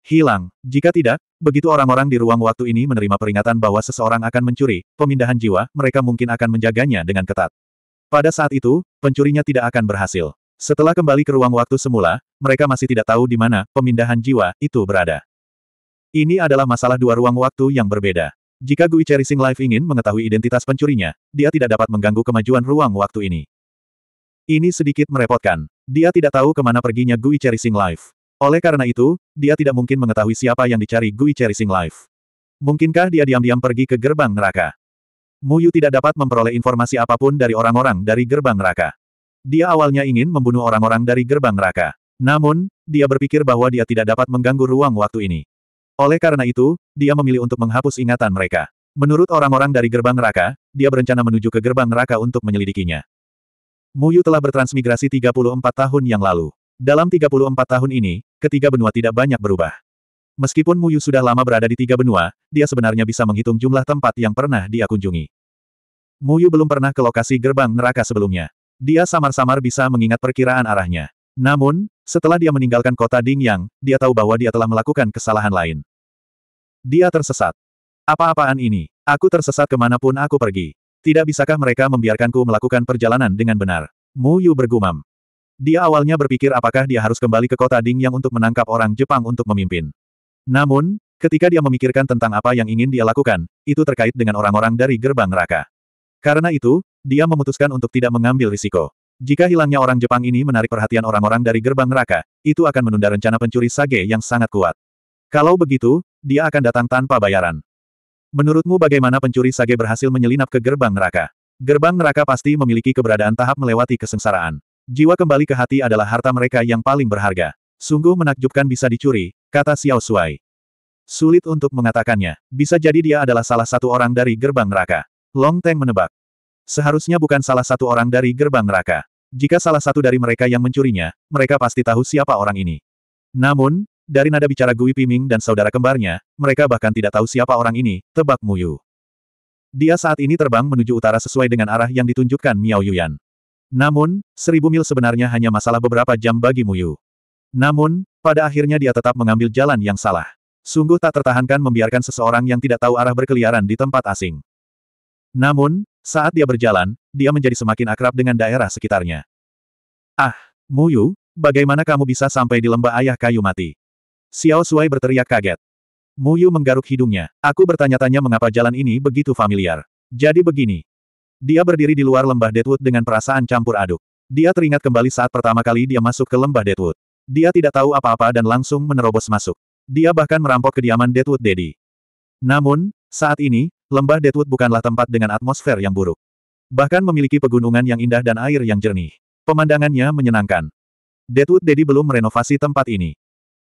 Hilang. Jika tidak, begitu orang-orang di ruang waktu ini menerima peringatan bahwa seseorang akan mencuri, pemindahan jiwa, mereka mungkin akan menjaganya dengan ketat. Pada saat itu, pencurinya tidak akan berhasil. Setelah kembali ke ruang waktu semula, mereka masih tidak tahu di mana pemindahan jiwa itu berada. Ini adalah masalah dua ruang waktu yang berbeda. Jika Gui Cherishing Life ingin mengetahui identitas pencurinya, dia tidak dapat mengganggu kemajuan ruang waktu ini. Ini sedikit merepotkan. Dia tidak tahu kemana perginya Gui Cherishing Life. Oleh karena itu, dia tidak mungkin mengetahui siapa yang dicari Gui Cherishing Life. Mungkinkah dia diam-diam pergi ke gerbang neraka? Muyu tidak dapat memperoleh informasi apapun dari orang-orang dari gerbang neraka. Dia awalnya ingin membunuh orang-orang dari gerbang neraka. Namun, dia berpikir bahwa dia tidak dapat mengganggu ruang waktu ini. Oleh karena itu, dia memilih untuk menghapus ingatan mereka. Menurut orang-orang dari gerbang neraka, dia berencana menuju ke gerbang neraka untuk menyelidikinya. Muyu telah bertransmigrasi 34 tahun yang lalu. Dalam 34 tahun ini, ketiga benua tidak banyak berubah. Meskipun Muyu sudah lama berada di tiga benua, dia sebenarnya bisa menghitung jumlah tempat yang pernah dia kunjungi. Muyu belum pernah ke lokasi gerbang neraka sebelumnya. Dia samar-samar bisa mengingat perkiraan arahnya. Namun, setelah dia meninggalkan kota Dingyang, dia tahu bahwa dia telah melakukan kesalahan lain. Dia tersesat. Apa-apaan ini? Aku tersesat kemanapun aku pergi. Tidak bisakah mereka membiarkanku melakukan perjalanan dengan benar? Mu Yu bergumam. Dia awalnya berpikir apakah dia harus kembali ke kota Dingyang untuk menangkap orang Jepang untuk memimpin. Namun, ketika dia memikirkan tentang apa yang ingin dia lakukan, itu terkait dengan orang-orang dari gerbang neraka. Karena itu, dia memutuskan untuk tidak mengambil risiko. Jika hilangnya orang Jepang ini menarik perhatian orang-orang dari gerbang neraka, itu akan menunda rencana pencuri sage yang sangat kuat. Kalau begitu, dia akan datang tanpa bayaran. Menurutmu bagaimana pencuri sage berhasil menyelinap ke gerbang neraka? Gerbang neraka pasti memiliki keberadaan tahap melewati kesengsaraan. Jiwa kembali ke hati adalah harta mereka yang paling berharga. Sungguh menakjubkan bisa dicuri, kata Xiao Suai. Sulit untuk mengatakannya. Bisa jadi dia adalah salah satu orang dari gerbang neraka. Long Tang menebak. Seharusnya bukan salah satu orang dari gerbang neraka. Jika salah satu dari mereka yang mencurinya, mereka pasti tahu siapa orang ini. Namun, dari nada bicara Gui Piming dan saudara kembarnya, mereka bahkan tidak tahu siapa orang ini, tebak Muyu. Dia saat ini terbang menuju utara sesuai dengan arah yang ditunjukkan Miao Yuyan. Namun, seribu mil sebenarnya hanya masalah beberapa jam bagi Muyu. Namun, pada akhirnya dia tetap mengambil jalan yang salah. Sungguh tak tertahankan membiarkan seseorang yang tidak tahu arah berkeliaran di tempat asing. Namun, saat dia berjalan, dia menjadi semakin akrab dengan daerah sekitarnya. Ah, Muyu, bagaimana kamu bisa sampai di lembah ayah kayu mati? Xiao suai berteriak kaget. Muyu menggaruk hidungnya. Aku bertanya-tanya mengapa jalan ini begitu familiar. Jadi begini. Dia berdiri di luar lembah Deadwood dengan perasaan campur aduk. Dia teringat kembali saat pertama kali dia masuk ke lembah Deadwood. Dia tidak tahu apa-apa dan langsung menerobos masuk. Dia bahkan merampok kediaman Deadwood Daddy. Namun, saat ini, lembah Deadwood bukanlah tempat dengan atmosfer yang buruk. Bahkan memiliki pegunungan yang indah dan air yang jernih. Pemandangannya menyenangkan. Deadwood Daddy belum merenovasi tempat ini.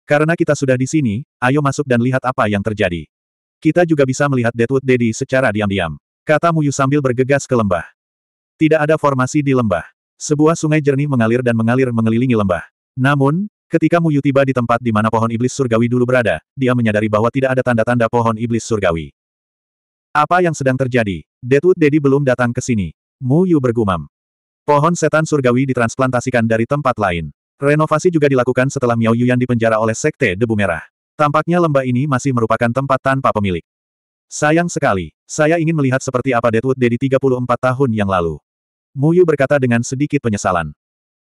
Karena kita sudah di sini, ayo masuk dan lihat apa yang terjadi. Kita juga bisa melihat Deadwood Daddy secara diam-diam. Kata Muyu sambil bergegas ke lembah. Tidak ada formasi di lembah. Sebuah sungai jernih mengalir dan mengalir mengelilingi lembah. Namun, ketika Muyu tiba di tempat di mana pohon iblis surgawi dulu berada, dia menyadari bahwa tidak ada tanda-tanda pohon iblis surgawi. Apa yang sedang terjadi? Deadwood Daddy belum datang ke sini. Mu Yu bergumam. Pohon setan surgawi ditransplantasikan dari tempat lain. Renovasi juga dilakukan setelah Miao Yuan dipenjara oleh Sekte Debu Merah. Tampaknya lembah ini masih merupakan tempat tanpa pemilik. Sayang sekali, saya ingin melihat seperti apa Deadwood Daddy 34 tahun yang lalu. Mu Yu berkata dengan sedikit penyesalan.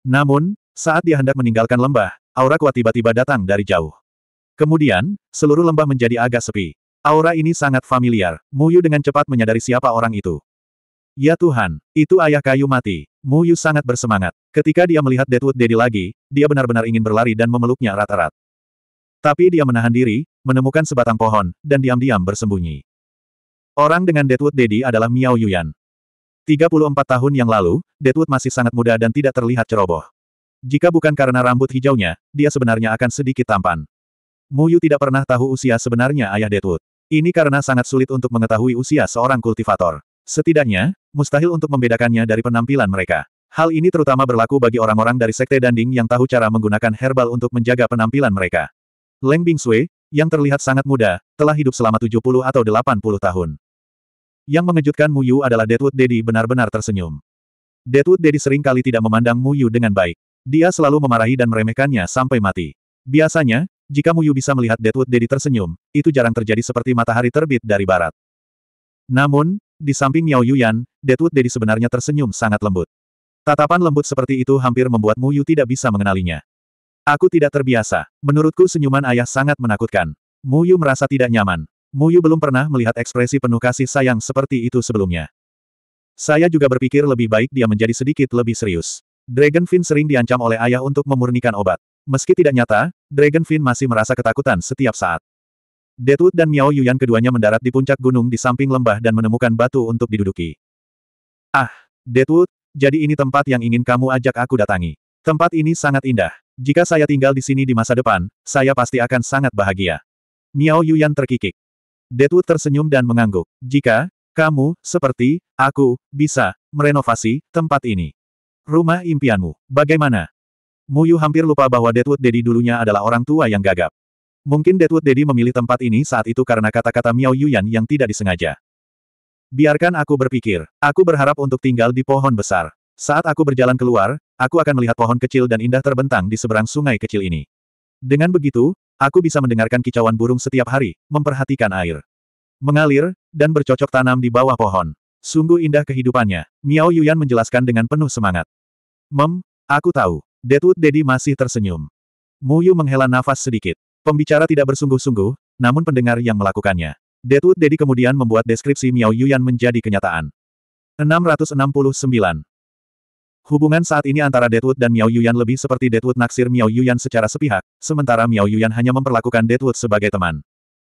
Namun, saat dia hendak meninggalkan lembah, aura kuat tiba-tiba datang dari jauh. Kemudian, seluruh lembah menjadi agak sepi. Aura ini sangat familiar. Muyu dengan cepat menyadari siapa orang itu. Ya Tuhan, itu ayah kayu mati. Muyu sangat bersemangat. Ketika dia melihat Deadwood Daddy lagi, dia benar-benar ingin berlari dan memeluknya erat-erat. Tapi dia menahan diri, menemukan sebatang pohon, dan diam-diam bersembunyi. Orang dengan Deadwood Daddy adalah Miao Yuyan. 34 tahun yang lalu, Deadwood masih sangat muda dan tidak terlihat ceroboh. Jika bukan karena rambut hijaunya, dia sebenarnya akan sedikit tampan. Muyu tidak pernah tahu usia sebenarnya ayah Deadwood. Ini karena sangat sulit untuk mengetahui usia seorang kultivator. Setidaknya, mustahil untuk membedakannya dari penampilan mereka. Hal ini terutama berlaku bagi orang-orang dari Sekte Danding yang tahu cara menggunakan herbal untuk menjaga penampilan mereka. Leng Bing Sui, yang terlihat sangat muda, telah hidup selama 70 atau 80 tahun. Yang mengejutkan Mu Yu adalah Deadwood Daddy benar-benar tersenyum. Deadwood Daddy sering kali tidak memandang Mu Yu dengan baik. Dia selalu memarahi dan meremehkannya sampai mati. Biasanya, jika Muyu bisa melihat Deadwood Daddy tersenyum, itu jarang terjadi seperti matahari terbit dari barat. Namun, di samping Miao Yuyan, Deadwood Daddy sebenarnya tersenyum sangat lembut. Tatapan lembut seperti itu hampir membuat Muyu tidak bisa mengenalinya. Aku tidak terbiasa. Menurutku senyuman ayah sangat menakutkan. Muyu merasa tidak nyaman. Muyu belum pernah melihat ekspresi penuh kasih sayang seperti itu sebelumnya. Saya juga berpikir lebih baik dia menjadi sedikit lebih serius. Dragonfin sering diancam oleh ayah untuk memurnikan obat. Meski tidak nyata, Dragon Fin masih merasa ketakutan setiap saat. Deadwood dan Miao Yuyan keduanya mendarat di puncak gunung di samping lembah dan menemukan batu untuk diduduki. Ah, Deadwood, jadi ini tempat yang ingin kamu ajak aku datangi. Tempat ini sangat indah. Jika saya tinggal di sini di masa depan, saya pasti akan sangat bahagia. Miao Yuyan terkikik. Deadwood tersenyum dan mengangguk. Jika, kamu, seperti, aku, bisa, merenovasi, tempat ini. Rumah impianmu. Bagaimana? Muyu hampir lupa bahwa Deadwood Daddy dulunya adalah orang tua yang gagap. Mungkin Deadwood Daddy memilih tempat ini saat itu karena kata-kata Miao Yuyan yang tidak disengaja. Biarkan aku berpikir. Aku berharap untuk tinggal di pohon besar. Saat aku berjalan keluar, aku akan melihat pohon kecil dan indah terbentang di seberang sungai kecil ini. Dengan begitu, aku bisa mendengarkan kicauan burung setiap hari, memperhatikan air. Mengalir, dan bercocok tanam di bawah pohon. Sungguh indah kehidupannya. Miao Yuyan menjelaskan dengan penuh semangat. Mem, aku tahu. Deadwood Dedi masih tersenyum. Muyu menghela nafas sedikit. Pembicara tidak bersungguh-sungguh, namun pendengar yang melakukannya. Deadwood Dedi kemudian membuat deskripsi Miao Yuyan menjadi kenyataan. 669. Hubungan saat ini antara Deadwood dan Miao Yuyan lebih seperti Deadwood naksir Miao Yuyan secara sepihak, sementara Miao Yuyan hanya memperlakukan Deadwood sebagai teman.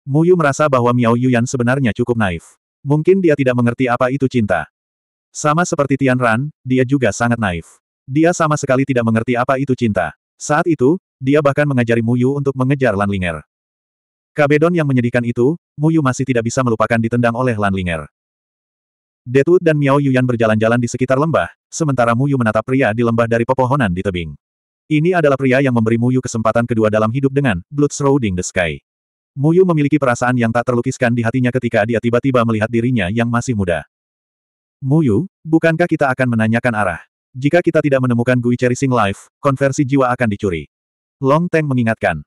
Muyu merasa bahwa Miao Yuyan sebenarnya cukup naif. Mungkin dia tidak mengerti apa itu cinta. Sama seperti Tian Ran, dia juga sangat naif. Dia sama sekali tidak mengerti apa itu cinta. Saat itu, dia bahkan mengajari Muyu untuk mengejar Lanlinger. Kabedon yang menyedihkan itu, Muyu masih tidak bisa melupakan ditendang oleh Lanlinger. Detut dan Miao Yuyan berjalan-jalan di sekitar lembah, sementara Muyu menatap pria di lembah dari pepohonan di tebing. Ini adalah pria yang memberi Muyu kesempatan kedua dalam hidup dengan Blood the Sky. Muyu memiliki perasaan yang tak terlukiskan di hatinya ketika dia tiba-tiba melihat dirinya yang masih muda. Muyu, bukankah kita akan menanyakan arah? Jika kita tidak menemukan Gui Cherishing Life, konversi jiwa akan dicuri. Long Tang mengingatkan.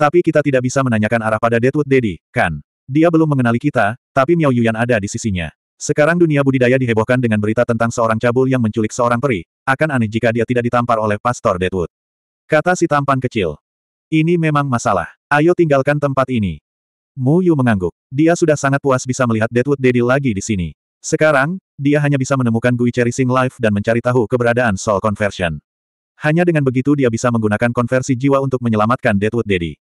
Tapi kita tidak bisa menanyakan arah pada Deadwood Daddy, kan? Dia belum mengenali kita, tapi Miao Yuyan ada di sisinya. Sekarang dunia budidaya dihebohkan dengan berita tentang seorang cabul yang menculik seorang peri, akan aneh jika dia tidak ditampar oleh Pastor Deadwood. Kata si tampan kecil. Ini memang masalah. Ayo tinggalkan tempat ini. Mu Yu mengangguk. Dia sudah sangat puas bisa melihat Deadwood Daddy lagi di sini. Sekarang, dia hanya bisa menemukan Gui Sing Life dan mencari tahu keberadaan Soul Conversion. Hanya dengan begitu dia bisa menggunakan konversi jiwa untuk menyelamatkan Deadwood Daddy.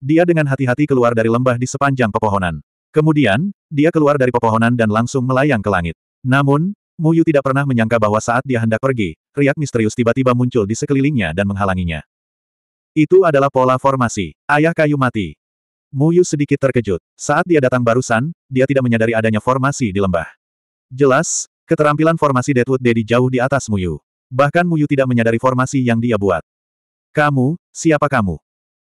Dia dengan hati-hati keluar dari lembah di sepanjang pepohonan. Kemudian, dia keluar dari pepohonan dan langsung melayang ke langit. Namun, Mu Yu tidak pernah menyangka bahwa saat dia hendak pergi, riak misterius tiba-tiba muncul di sekelilingnya dan menghalanginya. Itu adalah pola formasi. Ayah kayu mati. Mu Yu sedikit terkejut. Saat dia datang barusan, dia tidak menyadari adanya formasi di lembah. Jelas, keterampilan formasi Deadwood Daddy jauh di atas Muyu. Bahkan Muyu tidak menyadari formasi yang dia buat. Kamu, siapa kamu?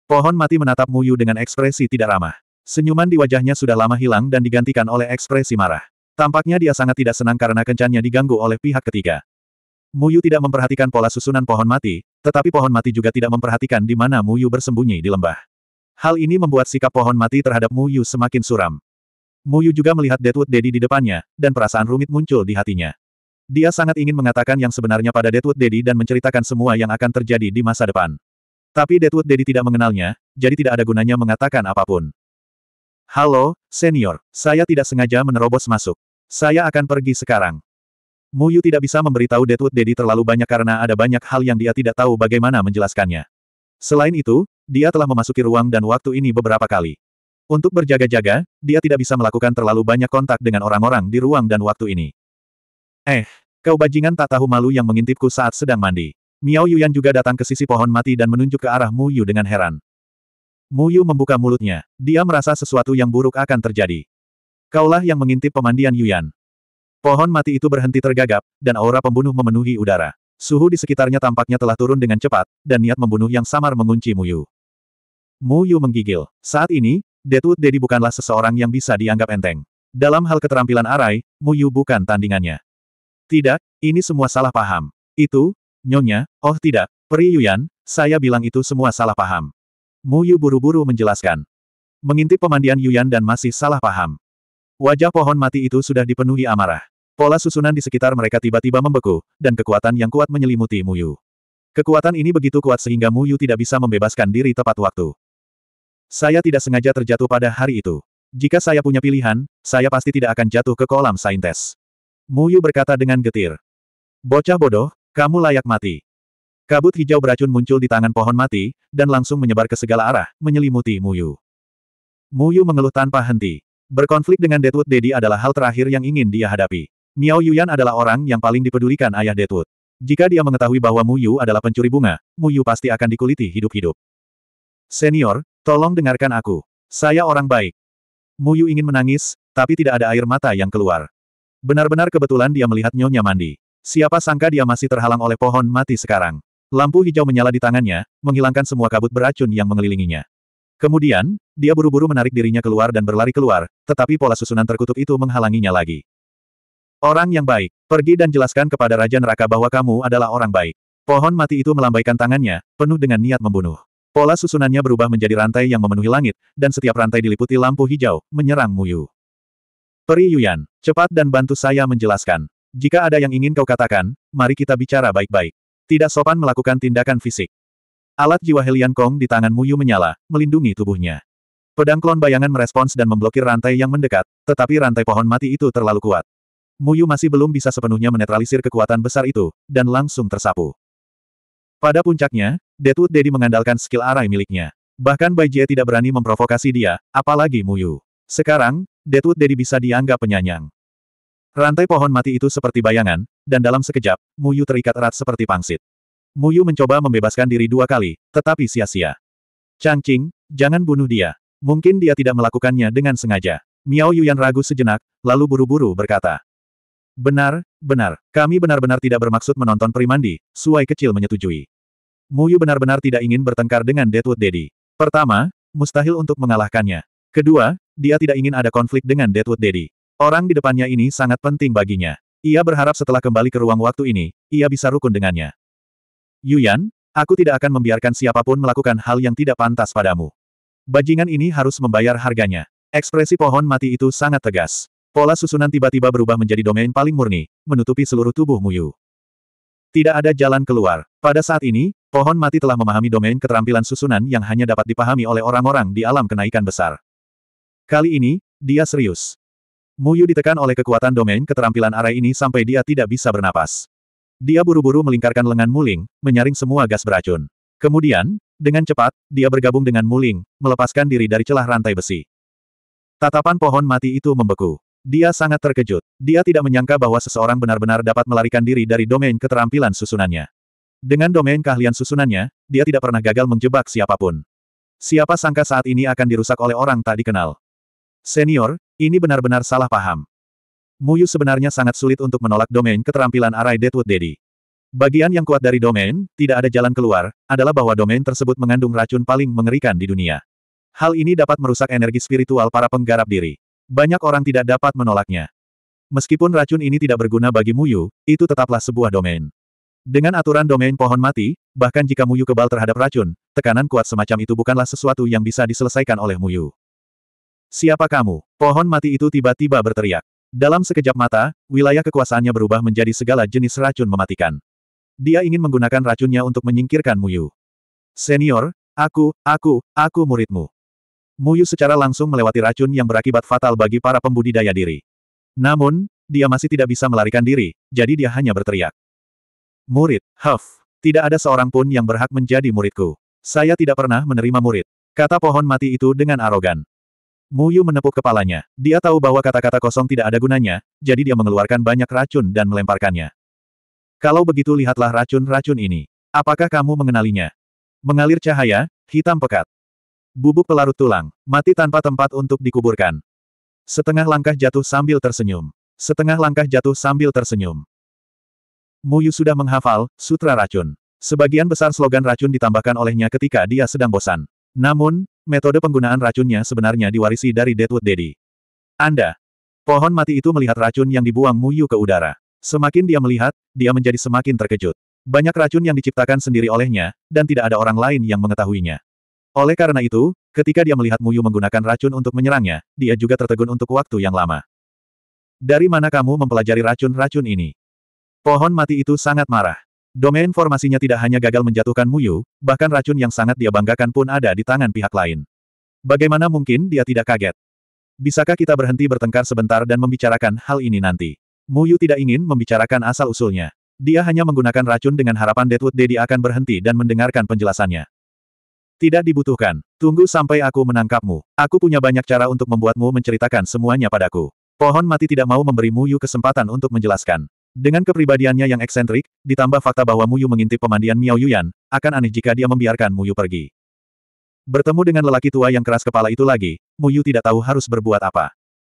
Pohon mati menatap Muyu dengan ekspresi tidak ramah. Senyuman di wajahnya sudah lama hilang dan digantikan oleh ekspresi marah. Tampaknya dia sangat tidak senang karena kencannya diganggu oleh pihak ketiga. Muyu tidak memperhatikan pola susunan pohon mati, tetapi pohon mati juga tidak memperhatikan di mana Muyu bersembunyi di lembah. Hal ini membuat sikap pohon mati terhadap Muyu semakin suram. Muyu juga melihat Deadwood Daddy di depannya, dan perasaan rumit muncul di hatinya. Dia sangat ingin mengatakan yang sebenarnya pada Deadwood Daddy dan menceritakan semua yang akan terjadi di masa depan. Tapi Deadwood Daddy tidak mengenalnya, jadi tidak ada gunanya mengatakan apapun. Halo, senior. Saya tidak sengaja menerobos masuk. Saya akan pergi sekarang. Muyu tidak bisa memberitahu Deadwood Daddy terlalu banyak karena ada banyak hal yang dia tidak tahu bagaimana menjelaskannya. Selain itu, dia telah memasuki ruang dan waktu ini beberapa kali. Untuk berjaga-jaga, dia tidak bisa melakukan terlalu banyak kontak dengan orang-orang di ruang dan waktu ini. Eh, kau bajingan tak tahu malu yang mengintipku saat sedang mandi. Miao Yuyan juga datang ke sisi pohon mati dan menunjuk ke arah Mu Yu dengan heran. Mu Yu membuka mulutnya. Dia merasa sesuatu yang buruk akan terjadi. Kaulah yang mengintip pemandian Yuyan. Pohon mati itu berhenti tergagap, dan aura pembunuh memenuhi udara. Suhu di sekitarnya tampaknya telah turun dengan cepat, dan niat membunuh yang samar mengunci Mu Yu. Mu Yu menggigil. Saat ini, Deadwood Dedi bukanlah seseorang yang bisa dianggap enteng. Dalam hal keterampilan Arai, Mu Yu bukan tandingannya. Tidak, ini semua salah paham. Itu, nyonya, oh tidak, Peri Yuyan, saya bilang itu semua salah paham. Mu Yu buru-buru menjelaskan. Mengintip pemandian Yuyan dan masih salah paham. Wajah pohon mati itu sudah dipenuhi amarah. Pola susunan di sekitar mereka tiba-tiba membeku, dan kekuatan yang kuat menyelimuti Mu Yu. Kekuatan ini begitu kuat sehingga Mu Yu tidak bisa membebaskan diri tepat waktu. Saya tidak sengaja terjatuh pada hari itu. Jika saya punya pilihan, saya pasti tidak akan jatuh ke kolam saintes. Mu Yu berkata dengan getir. Bocah bodoh, kamu layak mati. Kabut hijau beracun muncul di tangan pohon mati, dan langsung menyebar ke segala arah, menyelimuti Mu Yu. Mu Yu mengeluh tanpa henti. Berkonflik dengan Deadwood Dedi adalah hal terakhir yang ingin dia hadapi. Miao Yuyan adalah orang yang paling dipedulikan ayah Deadwood. Jika dia mengetahui bahwa Mu Yu adalah pencuri bunga, Mu Yu pasti akan dikuliti hidup-hidup. Senior, tolong dengarkan aku. Saya orang baik. Muyu ingin menangis, tapi tidak ada air mata yang keluar. Benar-benar kebetulan dia melihat Nyonya mandi. Siapa sangka dia masih terhalang oleh pohon mati sekarang. Lampu hijau menyala di tangannya, menghilangkan semua kabut beracun yang mengelilinginya. Kemudian, dia buru-buru menarik dirinya keluar dan berlari keluar, tetapi pola susunan terkutuk itu menghalanginya lagi. Orang yang baik, pergi dan jelaskan kepada Raja Neraka bahwa kamu adalah orang baik. Pohon mati itu melambaikan tangannya, penuh dengan niat membunuh. Pola susunannya berubah menjadi rantai yang memenuhi langit, dan setiap rantai diliputi lampu hijau, menyerang Muyu. Peri Yuyan, cepat dan bantu saya menjelaskan. Jika ada yang ingin kau katakan, mari kita bicara baik-baik. Tidak sopan melakukan tindakan fisik. Alat jiwa Helian Kong di tangan Muyu menyala, melindungi tubuhnya. Pedang klon bayangan merespons dan memblokir rantai yang mendekat, tetapi rantai pohon mati itu terlalu kuat. Muyu masih belum bisa sepenuhnya menetralisir kekuatan besar itu, dan langsung tersapu. Pada puncaknya, Deadwood Daddy mengandalkan skill arai miliknya. Bahkan Bai Jie tidak berani memprovokasi dia, apalagi Muyu. Sekarang, Deadwood Daddy bisa dianggap penyanyang. Rantai pohon mati itu seperti bayangan, dan dalam sekejap, Muyu terikat erat seperti pangsit. Muyu mencoba membebaskan diri dua kali, tetapi sia-sia. Changqing, jangan bunuh dia. Mungkin dia tidak melakukannya dengan sengaja. Miao Yuyan ragu sejenak, lalu buru-buru berkata. Benar, benar. Kami benar-benar tidak bermaksud menonton Primandi, Suai kecil menyetujui. Muyu benar-benar tidak ingin bertengkar dengan Deadwood Daddy. Pertama, mustahil untuk mengalahkannya. Kedua, dia tidak ingin ada konflik dengan Deadwood Daddy. Orang di depannya ini sangat penting baginya. Ia berharap setelah kembali ke ruang waktu ini, ia bisa rukun dengannya. Yuyan, aku tidak akan membiarkan siapapun melakukan hal yang tidak pantas padamu. Bajingan ini harus membayar harganya. Ekspresi pohon mati itu sangat tegas. Pola susunan tiba-tiba berubah menjadi domain paling murni, menutupi seluruh tubuh Muyu. Tidak ada jalan keluar. Pada saat ini, pohon mati telah memahami domain keterampilan susunan yang hanya dapat dipahami oleh orang-orang di alam kenaikan besar. Kali ini, dia serius. Muyu ditekan oleh kekuatan domain keterampilan arah ini sampai dia tidak bisa bernapas. Dia buru-buru melingkarkan lengan Muling, menyaring semua gas beracun. Kemudian, dengan cepat, dia bergabung dengan Muling, melepaskan diri dari celah rantai besi. Tatapan pohon mati itu membeku. Dia sangat terkejut. Dia tidak menyangka bahwa seseorang benar-benar dapat melarikan diri dari domain keterampilan susunannya. Dengan domain keahlian susunannya, dia tidak pernah gagal menjebak siapapun. Siapa sangka saat ini akan dirusak oleh orang tak dikenal. Senior, ini benar-benar salah paham. Muyu sebenarnya sangat sulit untuk menolak domain keterampilan Arai Deadwood Daddy. Bagian yang kuat dari domain, tidak ada jalan keluar, adalah bahwa domain tersebut mengandung racun paling mengerikan di dunia. Hal ini dapat merusak energi spiritual para penggarap diri. Banyak orang tidak dapat menolaknya. Meskipun racun ini tidak berguna bagi Muyu, itu tetaplah sebuah domain. Dengan aturan domain pohon mati, bahkan jika Muyu kebal terhadap racun, tekanan kuat semacam itu bukanlah sesuatu yang bisa diselesaikan oleh Muyu. Siapa kamu? Pohon mati itu tiba-tiba berteriak. Dalam sekejap mata, wilayah kekuasaannya berubah menjadi segala jenis racun mematikan. Dia ingin menggunakan racunnya untuk menyingkirkan Muyu. Senior, aku, aku, aku muridmu. Muyu secara langsung melewati racun yang berakibat fatal bagi para pembudidaya diri. Namun, dia masih tidak bisa melarikan diri, jadi dia hanya berteriak. Murid, Huff, tidak ada seorang pun yang berhak menjadi muridku. Saya tidak pernah menerima murid, kata pohon mati itu dengan arogan. Muyu menepuk kepalanya. Dia tahu bahwa kata-kata kosong tidak ada gunanya, jadi dia mengeluarkan banyak racun dan melemparkannya. Kalau begitu lihatlah racun-racun ini. Apakah kamu mengenalinya? Mengalir cahaya, hitam pekat. Bubuk pelarut tulang, mati tanpa tempat untuk dikuburkan. Setengah langkah jatuh sambil tersenyum. Setengah langkah jatuh sambil tersenyum. Muyu sudah menghafal, sutra racun. Sebagian besar slogan racun ditambahkan olehnya ketika dia sedang bosan. Namun, metode penggunaan racunnya sebenarnya diwarisi dari Deadwood Daddy. Anda. Pohon mati itu melihat racun yang dibuang Muyu ke udara. Semakin dia melihat, dia menjadi semakin terkejut. Banyak racun yang diciptakan sendiri olehnya, dan tidak ada orang lain yang mengetahuinya. Oleh karena itu, ketika dia melihat Muyu menggunakan racun untuk menyerangnya, dia juga tertegun untuk waktu yang lama. Dari mana kamu mempelajari racun-racun ini? Pohon mati itu sangat marah. Domain formasinya tidak hanya gagal menjatuhkan Muyu, bahkan racun yang sangat dia banggakan pun ada di tangan pihak lain. Bagaimana mungkin dia tidak kaget? Bisakah kita berhenti bertengkar sebentar dan membicarakan hal ini nanti? Muyu tidak ingin membicarakan asal-usulnya. Dia hanya menggunakan racun dengan harapan Deadwood Dedi akan berhenti dan mendengarkan penjelasannya. Tidak dibutuhkan. Tunggu sampai aku menangkapmu. Aku punya banyak cara untuk membuatmu menceritakan semuanya padaku. Pohon mati tidak mau memberi Muyu kesempatan untuk menjelaskan. Dengan kepribadiannya yang eksentrik, ditambah fakta bahwa Muyu mengintip pemandian Miao Yuyan, akan aneh jika dia membiarkan Muyu pergi. Bertemu dengan lelaki tua yang keras kepala itu lagi, Muyu tidak tahu harus berbuat apa.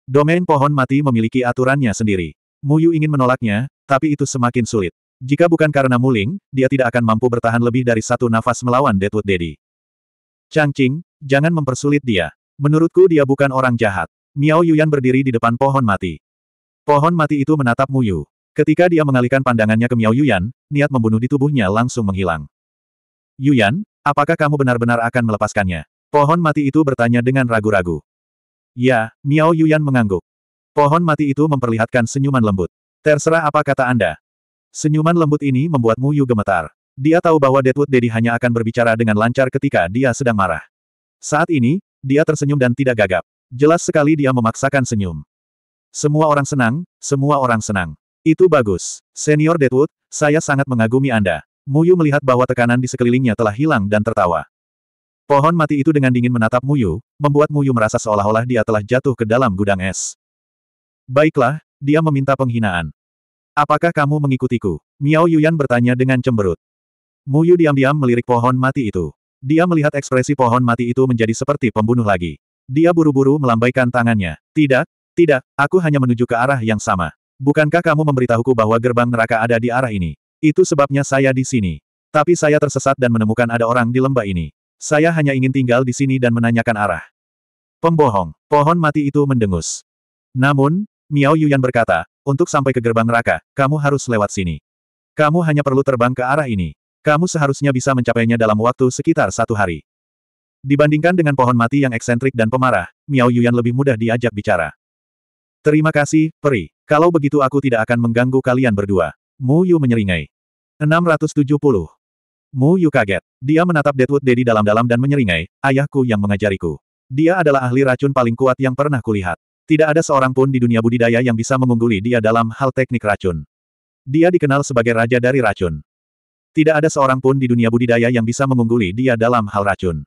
Domain pohon mati memiliki aturannya sendiri. Muyu ingin menolaknya, tapi itu semakin sulit. Jika bukan karena Muling, dia tidak akan mampu bertahan lebih dari satu nafas melawan Deadwood Daddy. Chang Qing, jangan mempersulit dia. Menurutku dia bukan orang jahat. Miao Yuyan berdiri di depan pohon mati. Pohon mati itu menatap Muyu. Ketika dia mengalihkan pandangannya ke Miao Yuyan, niat membunuh di tubuhnya langsung menghilang. Yuyan, apakah kamu benar-benar akan melepaskannya? Pohon mati itu bertanya dengan ragu-ragu. Ya, Miao Yuyan mengangguk. Pohon mati itu memperlihatkan senyuman lembut. Terserah apa kata Anda. Senyuman lembut ini membuat Muyu gemetar. Dia tahu bahwa Deadwood Daddy hanya akan berbicara dengan lancar ketika dia sedang marah. Saat ini, dia tersenyum dan tidak gagap. Jelas sekali dia memaksakan senyum. Semua orang senang, semua orang senang. Itu bagus. Senior Deadwood, saya sangat mengagumi Anda. Muyu melihat bahwa tekanan di sekelilingnya telah hilang dan tertawa. Pohon mati itu dengan dingin menatap Muyu, membuat Muyu merasa seolah-olah dia telah jatuh ke dalam gudang es. Baiklah, dia meminta penghinaan. Apakah kamu mengikutiku? Miao Yuyan bertanya dengan cemberut. Muyu diam-diam melirik pohon mati itu. Dia melihat ekspresi pohon mati itu menjadi seperti pembunuh lagi. Dia buru-buru melambaikan tangannya. Tidak, tidak, aku hanya menuju ke arah yang sama. Bukankah kamu memberitahuku bahwa gerbang neraka ada di arah ini? Itu sebabnya saya di sini. Tapi saya tersesat dan menemukan ada orang di lembah ini. Saya hanya ingin tinggal di sini dan menanyakan arah. Pembohong, pohon mati itu mendengus. Namun, Miao Yuyan berkata, untuk sampai ke gerbang neraka, kamu harus lewat sini. Kamu hanya perlu terbang ke arah ini. Kamu seharusnya bisa mencapainya dalam waktu sekitar satu hari. Dibandingkan dengan pohon mati yang eksentrik dan pemarah, Miao Yuan lebih mudah diajak bicara. Terima kasih, peri. Kalau begitu aku tidak akan mengganggu kalian berdua. Mu Yu menyeringai. 670. Mu Yu kaget. Dia menatap Deadwood Daddy dalam-dalam dan menyeringai, ayahku yang mengajariku. Dia adalah ahli racun paling kuat yang pernah kulihat. Tidak ada seorang pun di dunia budidaya yang bisa mengungguli dia dalam hal teknik racun. Dia dikenal sebagai raja dari racun. Tidak ada seorang pun di dunia budidaya yang bisa mengungguli dia dalam hal racun.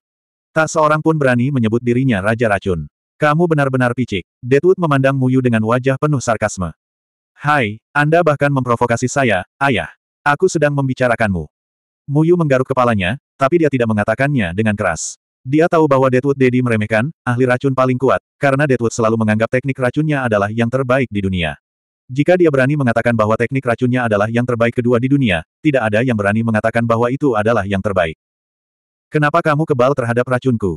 Tak seorang pun berani menyebut dirinya Raja Racun. Kamu benar-benar picik. Deadwood memandang Muyu dengan wajah penuh sarkasme. Hai, Anda bahkan memprovokasi saya, ayah. Aku sedang membicarakanmu. Muyu menggaruk kepalanya, tapi dia tidak mengatakannya dengan keras. Dia tahu bahwa Deadwood Daddy meremehkan, ahli racun paling kuat, karena Deadwood selalu menganggap teknik racunnya adalah yang terbaik di dunia. Jika dia berani mengatakan bahwa teknik racunnya adalah yang terbaik kedua di dunia, tidak ada yang berani mengatakan bahwa itu adalah yang terbaik. Kenapa kamu kebal terhadap racunku?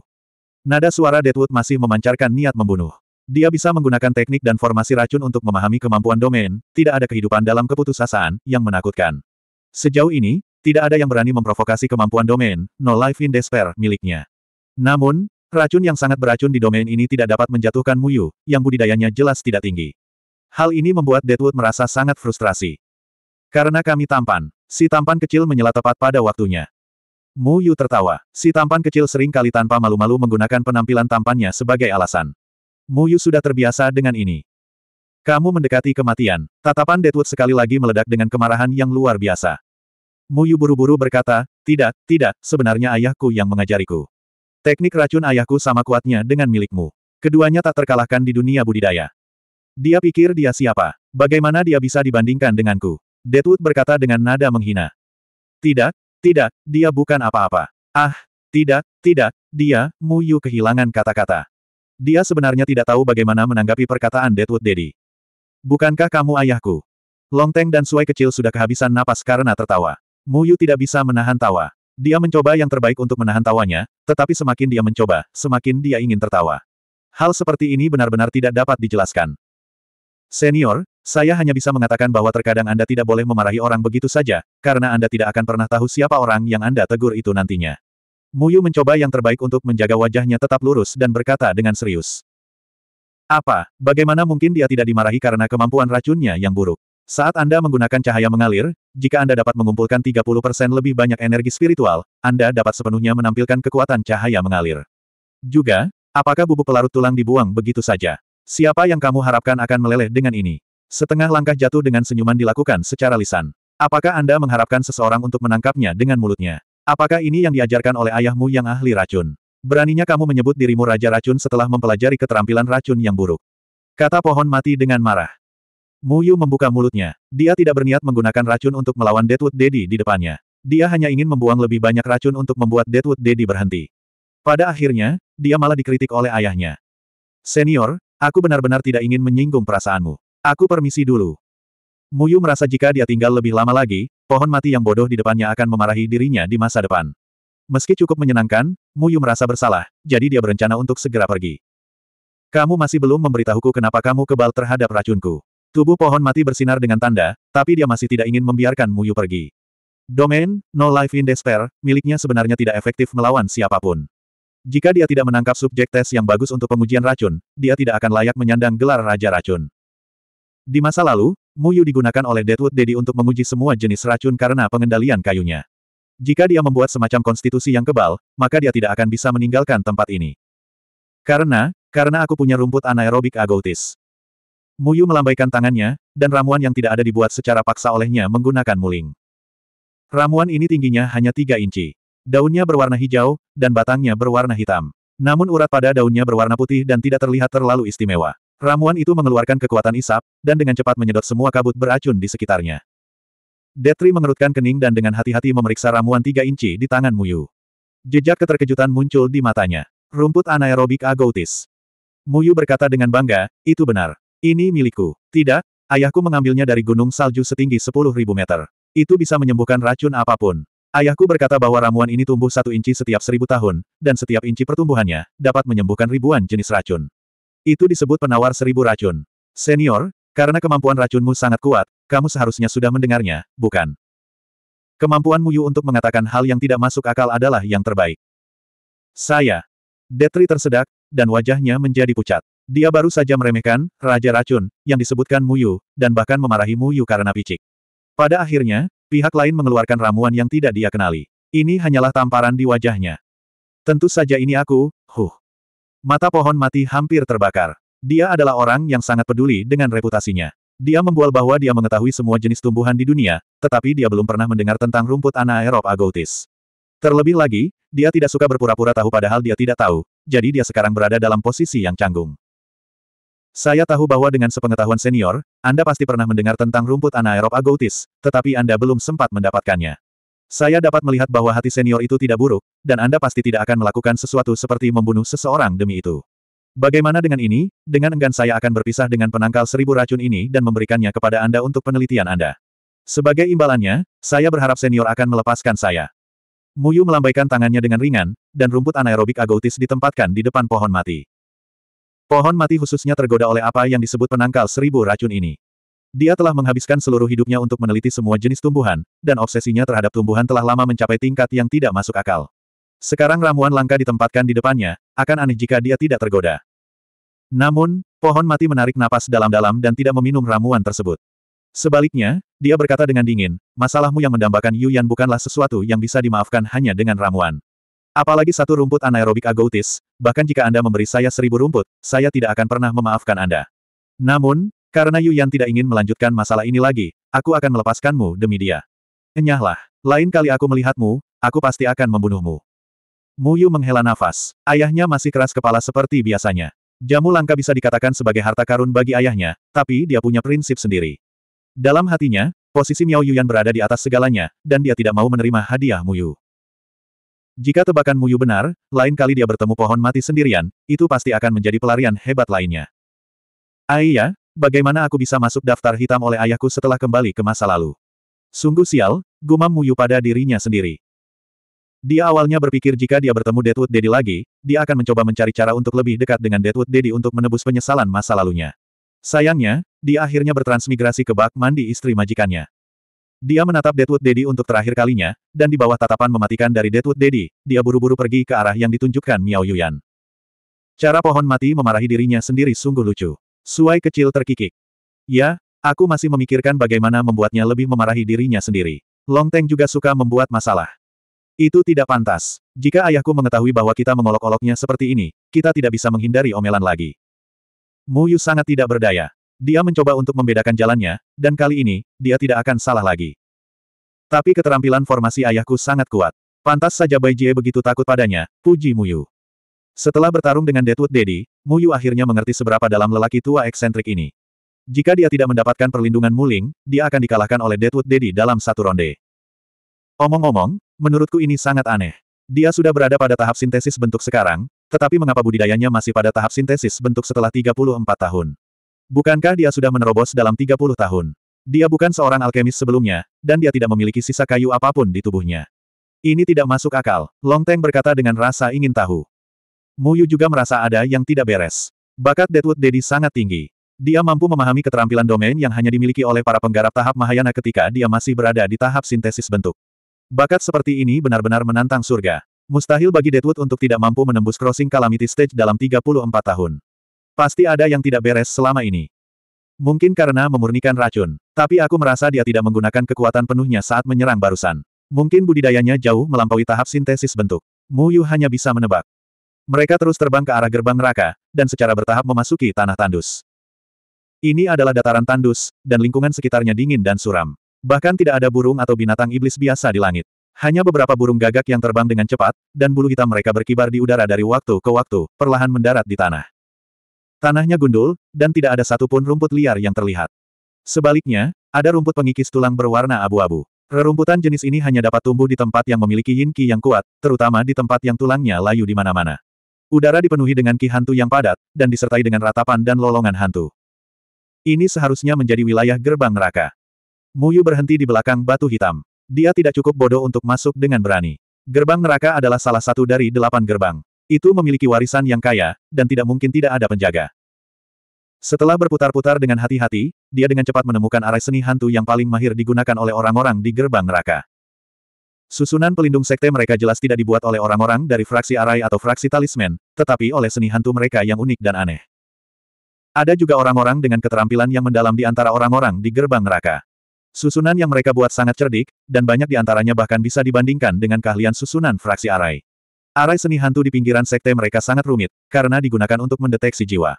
Nada suara Deadwood masih memancarkan niat membunuh. Dia bisa menggunakan teknik dan formasi racun untuk memahami kemampuan domain, tidak ada kehidupan dalam keputusasaan, yang menakutkan. Sejauh ini, tidak ada yang berani memprovokasi kemampuan domain, no life in despair, miliknya. Namun, racun yang sangat beracun di domain ini tidak dapat menjatuhkan Muyu, yang budidayanya jelas tidak tinggi. Hal ini membuat Deadwood merasa sangat frustrasi. Karena kami tampan. Si tampan kecil menyela tepat pada waktunya. Mu Yu tertawa. Si tampan kecil sering kali tanpa malu-malu menggunakan penampilan tampannya sebagai alasan. Mu Yu sudah terbiasa dengan ini. Kamu mendekati kematian. Tatapan Deadwood sekali lagi meledak dengan kemarahan yang luar biasa. Mu Yu buru-buru berkata, tidak, tidak, sebenarnya ayahku yang mengajariku. Teknik racun ayahku sama kuatnya dengan milikmu. Keduanya tak terkalahkan di dunia budidaya. Dia pikir dia siapa? Bagaimana dia bisa dibandingkan denganku? Deadwood berkata dengan nada menghina. Tidak, tidak, dia bukan apa-apa. Ah, tidak, tidak, dia, Muyu kehilangan kata-kata. Dia sebenarnya tidak tahu bagaimana menanggapi perkataan Deadwood Daddy. Bukankah kamu ayahku? Longteng dan Suai kecil sudah kehabisan napas karena tertawa. Muyu tidak bisa menahan tawa. Dia mencoba yang terbaik untuk menahan tawanya, tetapi semakin dia mencoba, semakin dia ingin tertawa. Hal seperti ini benar-benar tidak dapat dijelaskan. Senior, saya hanya bisa mengatakan bahwa terkadang Anda tidak boleh memarahi orang begitu saja, karena Anda tidak akan pernah tahu siapa orang yang Anda tegur itu nantinya. Muyu mencoba yang terbaik untuk menjaga wajahnya tetap lurus dan berkata dengan serius. Apa, bagaimana mungkin dia tidak dimarahi karena kemampuan racunnya yang buruk? Saat Anda menggunakan cahaya mengalir, jika Anda dapat mengumpulkan 30% lebih banyak energi spiritual, Anda dapat sepenuhnya menampilkan kekuatan cahaya mengalir. Juga, apakah bubuk pelarut tulang dibuang begitu saja? Siapa yang kamu harapkan akan meleleh dengan ini? Setengah langkah jatuh dengan senyuman dilakukan secara lisan. Apakah Anda mengharapkan seseorang untuk menangkapnya dengan mulutnya? Apakah ini yang diajarkan oleh ayahmu yang ahli racun? Beraninya kamu menyebut dirimu Raja Racun setelah mempelajari keterampilan racun yang buruk. Kata pohon mati dengan marah. Mu Yu membuka mulutnya. Dia tidak berniat menggunakan racun untuk melawan Deadwood Daddy di depannya. Dia hanya ingin membuang lebih banyak racun untuk membuat Deadwood Daddy berhenti. Pada akhirnya, dia malah dikritik oleh ayahnya. Senior, Aku benar-benar tidak ingin menyinggung perasaanmu. Aku permisi dulu. Muyu merasa jika dia tinggal lebih lama lagi, pohon mati yang bodoh di depannya akan memarahi dirinya di masa depan. Meski cukup menyenangkan, Muyu merasa bersalah, jadi dia berencana untuk segera pergi. Kamu masih belum memberitahuku kenapa kamu kebal terhadap racunku. Tubuh pohon mati bersinar dengan tanda, tapi dia masih tidak ingin membiarkan Muyu pergi. Domain, No Life in Despair, miliknya sebenarnya tidak efektif melawan siapapun. Jika dia tidak menangkap subjek tes yang bagus untuk pengujian racun, dia tidak akan layak menyandang gelar Raja Racun. Di masa lalu, Muyu digunakan oleh Deadwood Daddy untuk menguji semua jenis racun karena pengendalian kayunya. Jika dia membuat semacam konstitusi yang kebal, maka dia tidak akan bisa meninggalkan tempat ini. Karena, karena aku punya rumput anaerobik agoutis. Muyu melambaikan tangannya, dan ramuan yang tidak ada dibuat secara paksa olehnya menggunakan muling. Ramuan ini tingginya hanya tiga inci. Daunnya berwarna hijau, dan batangnya berwarna hitam. Namun urat pada daunnya berwarna putih dan tidak terlihat terlalu istimewa. Ramuan itu mengeluarkan kekuatan isap, dan dengan cepat menyedot semua kabut beracun di sekitarnya. Detri mengerutkan kening dan dengan hati-hati memeriksa ramuan tiga inci di tangan Muyu. Jejak keterkejutan muncul di matanya. Rumput anaerobik agoutis. Muyu berkata dengan bangga, itu benar. Ini milikku. Tidak, ayahku mengambilnya dari gunung salju setinggi 10.000 meter. Itu bisa menyembuhkan racun apapun. Ayahku berkata bahwa ramuan ini tumbuh satu inci setiap seribu tahun, dan setiap inci pertumbuhannya dapat menyembuhkan ribuan jenis racun. Itu disebut penawar seribu racun. Senior, karena kemampuan racunmu sangat kuat, kamu seharusnya sudah mendengarnya, bukan? Kemampuan Muyu untuk mengatakan hal yang tidak masuk akal adalah yang terbaik. Saya. Detri tersedak, dan wajahnya menjadi pucat. Dia baru saja meremehkan, Raja Racun, yang disebutkan Muyu, dan bahkan memarahi Muyu karena picik. Pada akhirnya, Pihak lain mengeluarkan ramuan yang tidak dia kenali. Ini hanyalah tamparan di wajahnya. Tentu saja ini aku, huh. Mata pohon mati hampir terbakar. Dia adalah orang yang sangat peduli dengan reputasinya. Dia membual bahwa dia mengetahui semua jenis tumbuhan di dunia, tetapi dia belum pernah mendengar tentang rumput anaerob agoutis. Terlebih lagi, dia tidak suka berpura-pura tahu padahal dia tidak tahu, jadi dia sekarang berada dalam posisi yang canggung. Saya tahu bahwa dengan sepengetahuan senior, Anda pasti pernah mendengar tentang rumput anaerob agoutis, tetapi Anda belum sempat mendapatkannya. Saya dapat melihat bahwa hati senior itu tidak buruk, dan Anda pasti tidak akan melakukan sesuatu seperti membunuh seseorang demi itu. Bagaimana dengan ini? Dengan enggan saya akan berpisah dengan penangkal seribu racun ini dan memberikannya kepada Anda untuk penelitian Anda. Sebagai imbalannya, saya berharap senior akan melepaskan saya. Muyu melambaikan tangannya dengan ringan, dan rumput anaerobik agoutis ditempatkan di depan pohon mati. Pohon mati khususnya tergoda oleh apa yang disebut penangkal seribu racun ini. Dia telah menghabiskan seluruh hidupnya untuk meneliti semua jenis tumbuhan, dan obsesinya terhadap tumbuhan telah lama mencapai tingkat yang tidak masuk akal. Sekarang ramuan langka ditempatkan di depannya, akan aneh jika dia tidak tergoda. Namun, pohon mati menarik napas dalam-dalam dan tidak meminum ramuan tersebut. Sebaliknya, dia berkata dengan dingin, masalahmu yang mendambakan Yu Yan bukanlah sesuatu yang bisa dimaafkan hanya dengan ramuan. Apalagi satu rumput anaerobik agoutis, bahkan jika Anda memberi saya seribu rumput, saya tidak akan pernah memaafkan Anda. Namun, karena Yu Yan tidak ingin melanjutkan masalah ini lagi, aku akan melepaskanmu demi dia. Enyahlah, lain kali aku melihatmu, aku pasti akan membunuhmu. Mu Yu menghela nafas. Ayahnya masih keras kepala seperti biasanya. Jamu langka bisa dikatakan sebagai harta karun bagi ayahnya, tapi dia punya prinsip sendiri. Dalam hatinya, posisi Miao Yu Yan berada di atas segalanya, dan dia tidak mau menerima hadiah Mu Yu. Jika tebakan Muyu benar, lain kali dia bertemu pohon mati sendirian, itu pasti akan menjadi pelarian hebat lainnya. Ayah, iya, bagaimana aku bisa masuk daftar hitam oleh ayahku setelah kembali ke masa lalu? Sungguh sial, gumam Muyu pada dirinya sendiri. Dia awalnya berpikir jika dia bertemu Deadwood Daddy lagi, dia akan mencoba mencari cara untuk lebih dekat dengan Deadwood Daddy untuk menebus penyesalan masa lalunya. Sayangnya, dia akhirnya bertransmigrasi ke bak mandi istri majikannya. Dia menatap Deadwood Daddy untuk terakhir kalinya, dan di bawah tatapan mematikan dari Deadwood Daddy, dia buru-buru pergi ke arah yang ditunjukkan Miao Yuyan. Cara pohon mati memarahi dirinya sendiri sungguh lucu. Suai kecil terkikik. Ya, aku masih memikirkan bagaimana membuatnya lebih memarahi dirinya sendiri. Long Teng juga suka membuat masalah. Itu tidak pantas. Jika ayahku mengetahui bahwa kita mengolok-oloknya seperti ini, kita tidak bisa menghindari omelan lagi. Mu Yu sangat tidak berdaya. Dia mencoba untuk membedakan jalannya, dan kali ini, dia tidak akan salah lagi. Tapi keterampilan formasi ayahku sangat kuat. Pantas saja Bai Jie begitu takut padanya, puji Muyu. Setelah bertarung dengan Deadwood Daddy, Muyu akhirnya mengerti seberapa dalam lelaki tua eksentrik ini. Jika dia tidak mendapatkan perlindungan Muling, dia akan dikalahkan oleh Deadwood Daddy dalam satu ronde. Omong-omong, menurutku ini sangat aneh. Dia sudah berada pada tahap sintesis bentuk sekarang, tetapi mengapa budidayanya masih pada tahap sintesis bentuk setelah 34 tahun? Bukankah dia sudah menerobos dalam 30 tahun? Dia bukan seorang alkemis sebelumnya, dan dia tidak memiliki sisa kayu apapun di tubuhnya. Ini tidak masuk akal, Long Teng berkata dengan rasa ingin tahu. Mu Yu juga merasa ada yang tidak beres. Bakat Deadwood Dedi sangat tinggi. Dia mampu memahami keterampilan domain yang hanya dimiliki oleh para penggarap tahap Mahayana ketika dia masih berada di tahap sintesis bentuk. Bakat seperti ini benar-benar menantang surga. Mustahil bagi Deadwood untuk tidak mampu menembus crossing calamity stage dalam 34 tahun. Pasti ada yang tidak beres selama ini. Mungkin karena memurnikan racun, tapi aku merasa dia tidak menggunakan kekuatan penuhnya saat menyerang barusan. Mungkin budidayanya jauh melampaui tahap sintesis bentuk. Mu Yu hanya bisa menebak. Mereka terus terbang ke arah gerbang neraka, dan secara bertahap memasuki tanah tandus. Ini adalah dataran tandus, dan lingkungan sekitarnya dingin dan suram. Bahkan tidak ada burung atau binatang iblis biasa di langit. Hanya beberapa burung gagak yang terbang dengan cepat, dan bulu hitam mereka berkibar di udara dari waktu ke waktu, perlahan mendarat di tanah. Tanahnya gundul, dan tidak ada satupun rumput liar yang terlihat. Sebaliknya, ada rumput pengikis tulang berwarna abu-abu. Rerumputan jenis ini hanya dapat tumbuh di tempat yang memiliki yin qi yang kuat, terutama di tempat yang tulangnya layu di mana-mana. Udara dipenuhi dengan ki hantu yang padat, dan disertai dengan ratapan dan lolongan hantu. Ini seharusnya menjadi wilayah gerbang neraka. Muyu berhenti di belakang batu hitam. Dia tidak cukup bodoh untuk masuk dengan berani. Gerbang neraka adalah salah satu dari delapan gerbang. Itu memiliki warisan yang kaya, dan tidak mungkin tidak ada penjaga. Setelah berputar-putar dengan hati-hati, dia dengan cepat menemukan arai seni hantu yang paling mahir digunakan oleh orang-orang di gerbang neraka. Susunan pelindung sekte mereka jelas tidak dibuat oleh orang-orang dari fraksi arai atau fraksi talisman, tetapi oleh seni hantu mereka yang unik dan aneh. Ada juga orang-orang dengan keterampilan yang mendalam di antara orang-orang di gerbang neraka. Susunan yang mereka buat sangat cerdik, dan banyak di antaranya bahkan bisa dibandingkan dengan keahlian susunan fraksi arai. Arai seni hantu di pinggiran sekte mereka sangat rumit, karena digunakan untuk mendeteksi jiwa.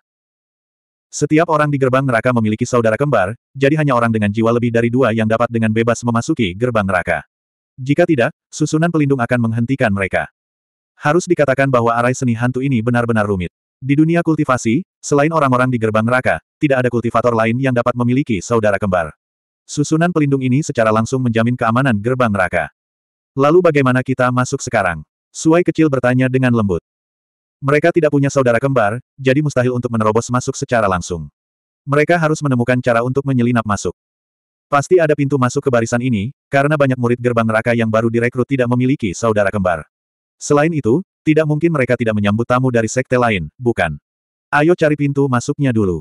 Setiap orang di gerbang neraka memiliki saudara kembar, jadi hanya orang dengan jiwa lebih dari dua yang dapat dengan bebas memasuki gerbang neraka. Jika tidak, susunan pelindung akan menghentikan mereka. Harus dikatakan bahwa arai seni hantu ini benar-benar rumit. Di dunia kultivasi, selain orang-orang di gerbang neraka, tidak ada kultivator lain yang dapat memiliki saudara kembar. Susunan pelindung ini secara langsung menjamin keamanan gerbang neraka. Lalu bagaimana kita masuk sekarang? Suai kecil bertanya dengan lembut. Mereka tidak punya saudara kembar, jadi mustahil untuk menerobos masuk secara langsung. Mereka harus menemukan cara untuk menyelinap masuk. Pasti ada pintu masuk ke barisan ini, karena banyak murid gerbang neraka yang baru direkrut tidak memiliki saudara kembar. Selain itu, tidak mungkin mereka tidak menyambut tamu dari sekte lain, bukan? Ayo cari pintu masuknya dulu.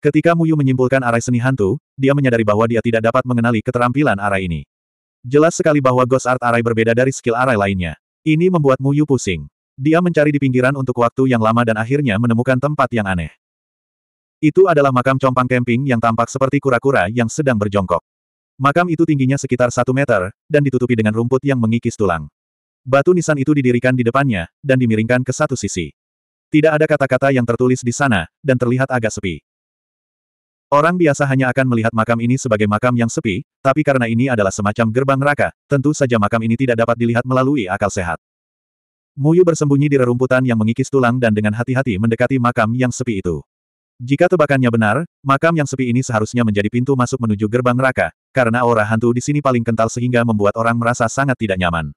Ketika Muyu menyimpulkan arai seni hantu, dia menyadari bahwa dia tidak dapat mengenali keterampilan arai ini. Jelas sekali bahwa Ghost Art arai berbeda dari skill arai lainnya. Ini membuat Yu pusing. Dia mencari di pinggiran untuk waktu yang lama dan akhirnya menemukan tempat yang aneh. Itu adalah makam compang camping yang tampak seperti kura-kura yang sedang berjongkok. Makam itu tingginya sekitar satu meter, dan ditutupi dengan rumput yang mengikis tulang. Batu nisan itu didirikan di depannya, dan dimiringkan ke satu sisi. Tidak ada kata-kata yang tertulis di sana, dan terlihat agak sepi. Orang biasa hanya akan melihat makam ini sebagai makam yang sepi, tapi karena ini adalah semacam gerbang neraka, tentu saja makam ini tidak dapat dilihat melalui akal sehat. Muyu bersembunyi di rerumputan yang mengikis tulang dan dengan hati-hati mendekati makam yang sepi itu. Jika tebakannya benar, makam yang sepi ini seharusnya menjadi pintu masuk menuju gerbang neraka, karena aura hantu di sini paling kental sehingga membuat orang merasa sangat tidak nyaman.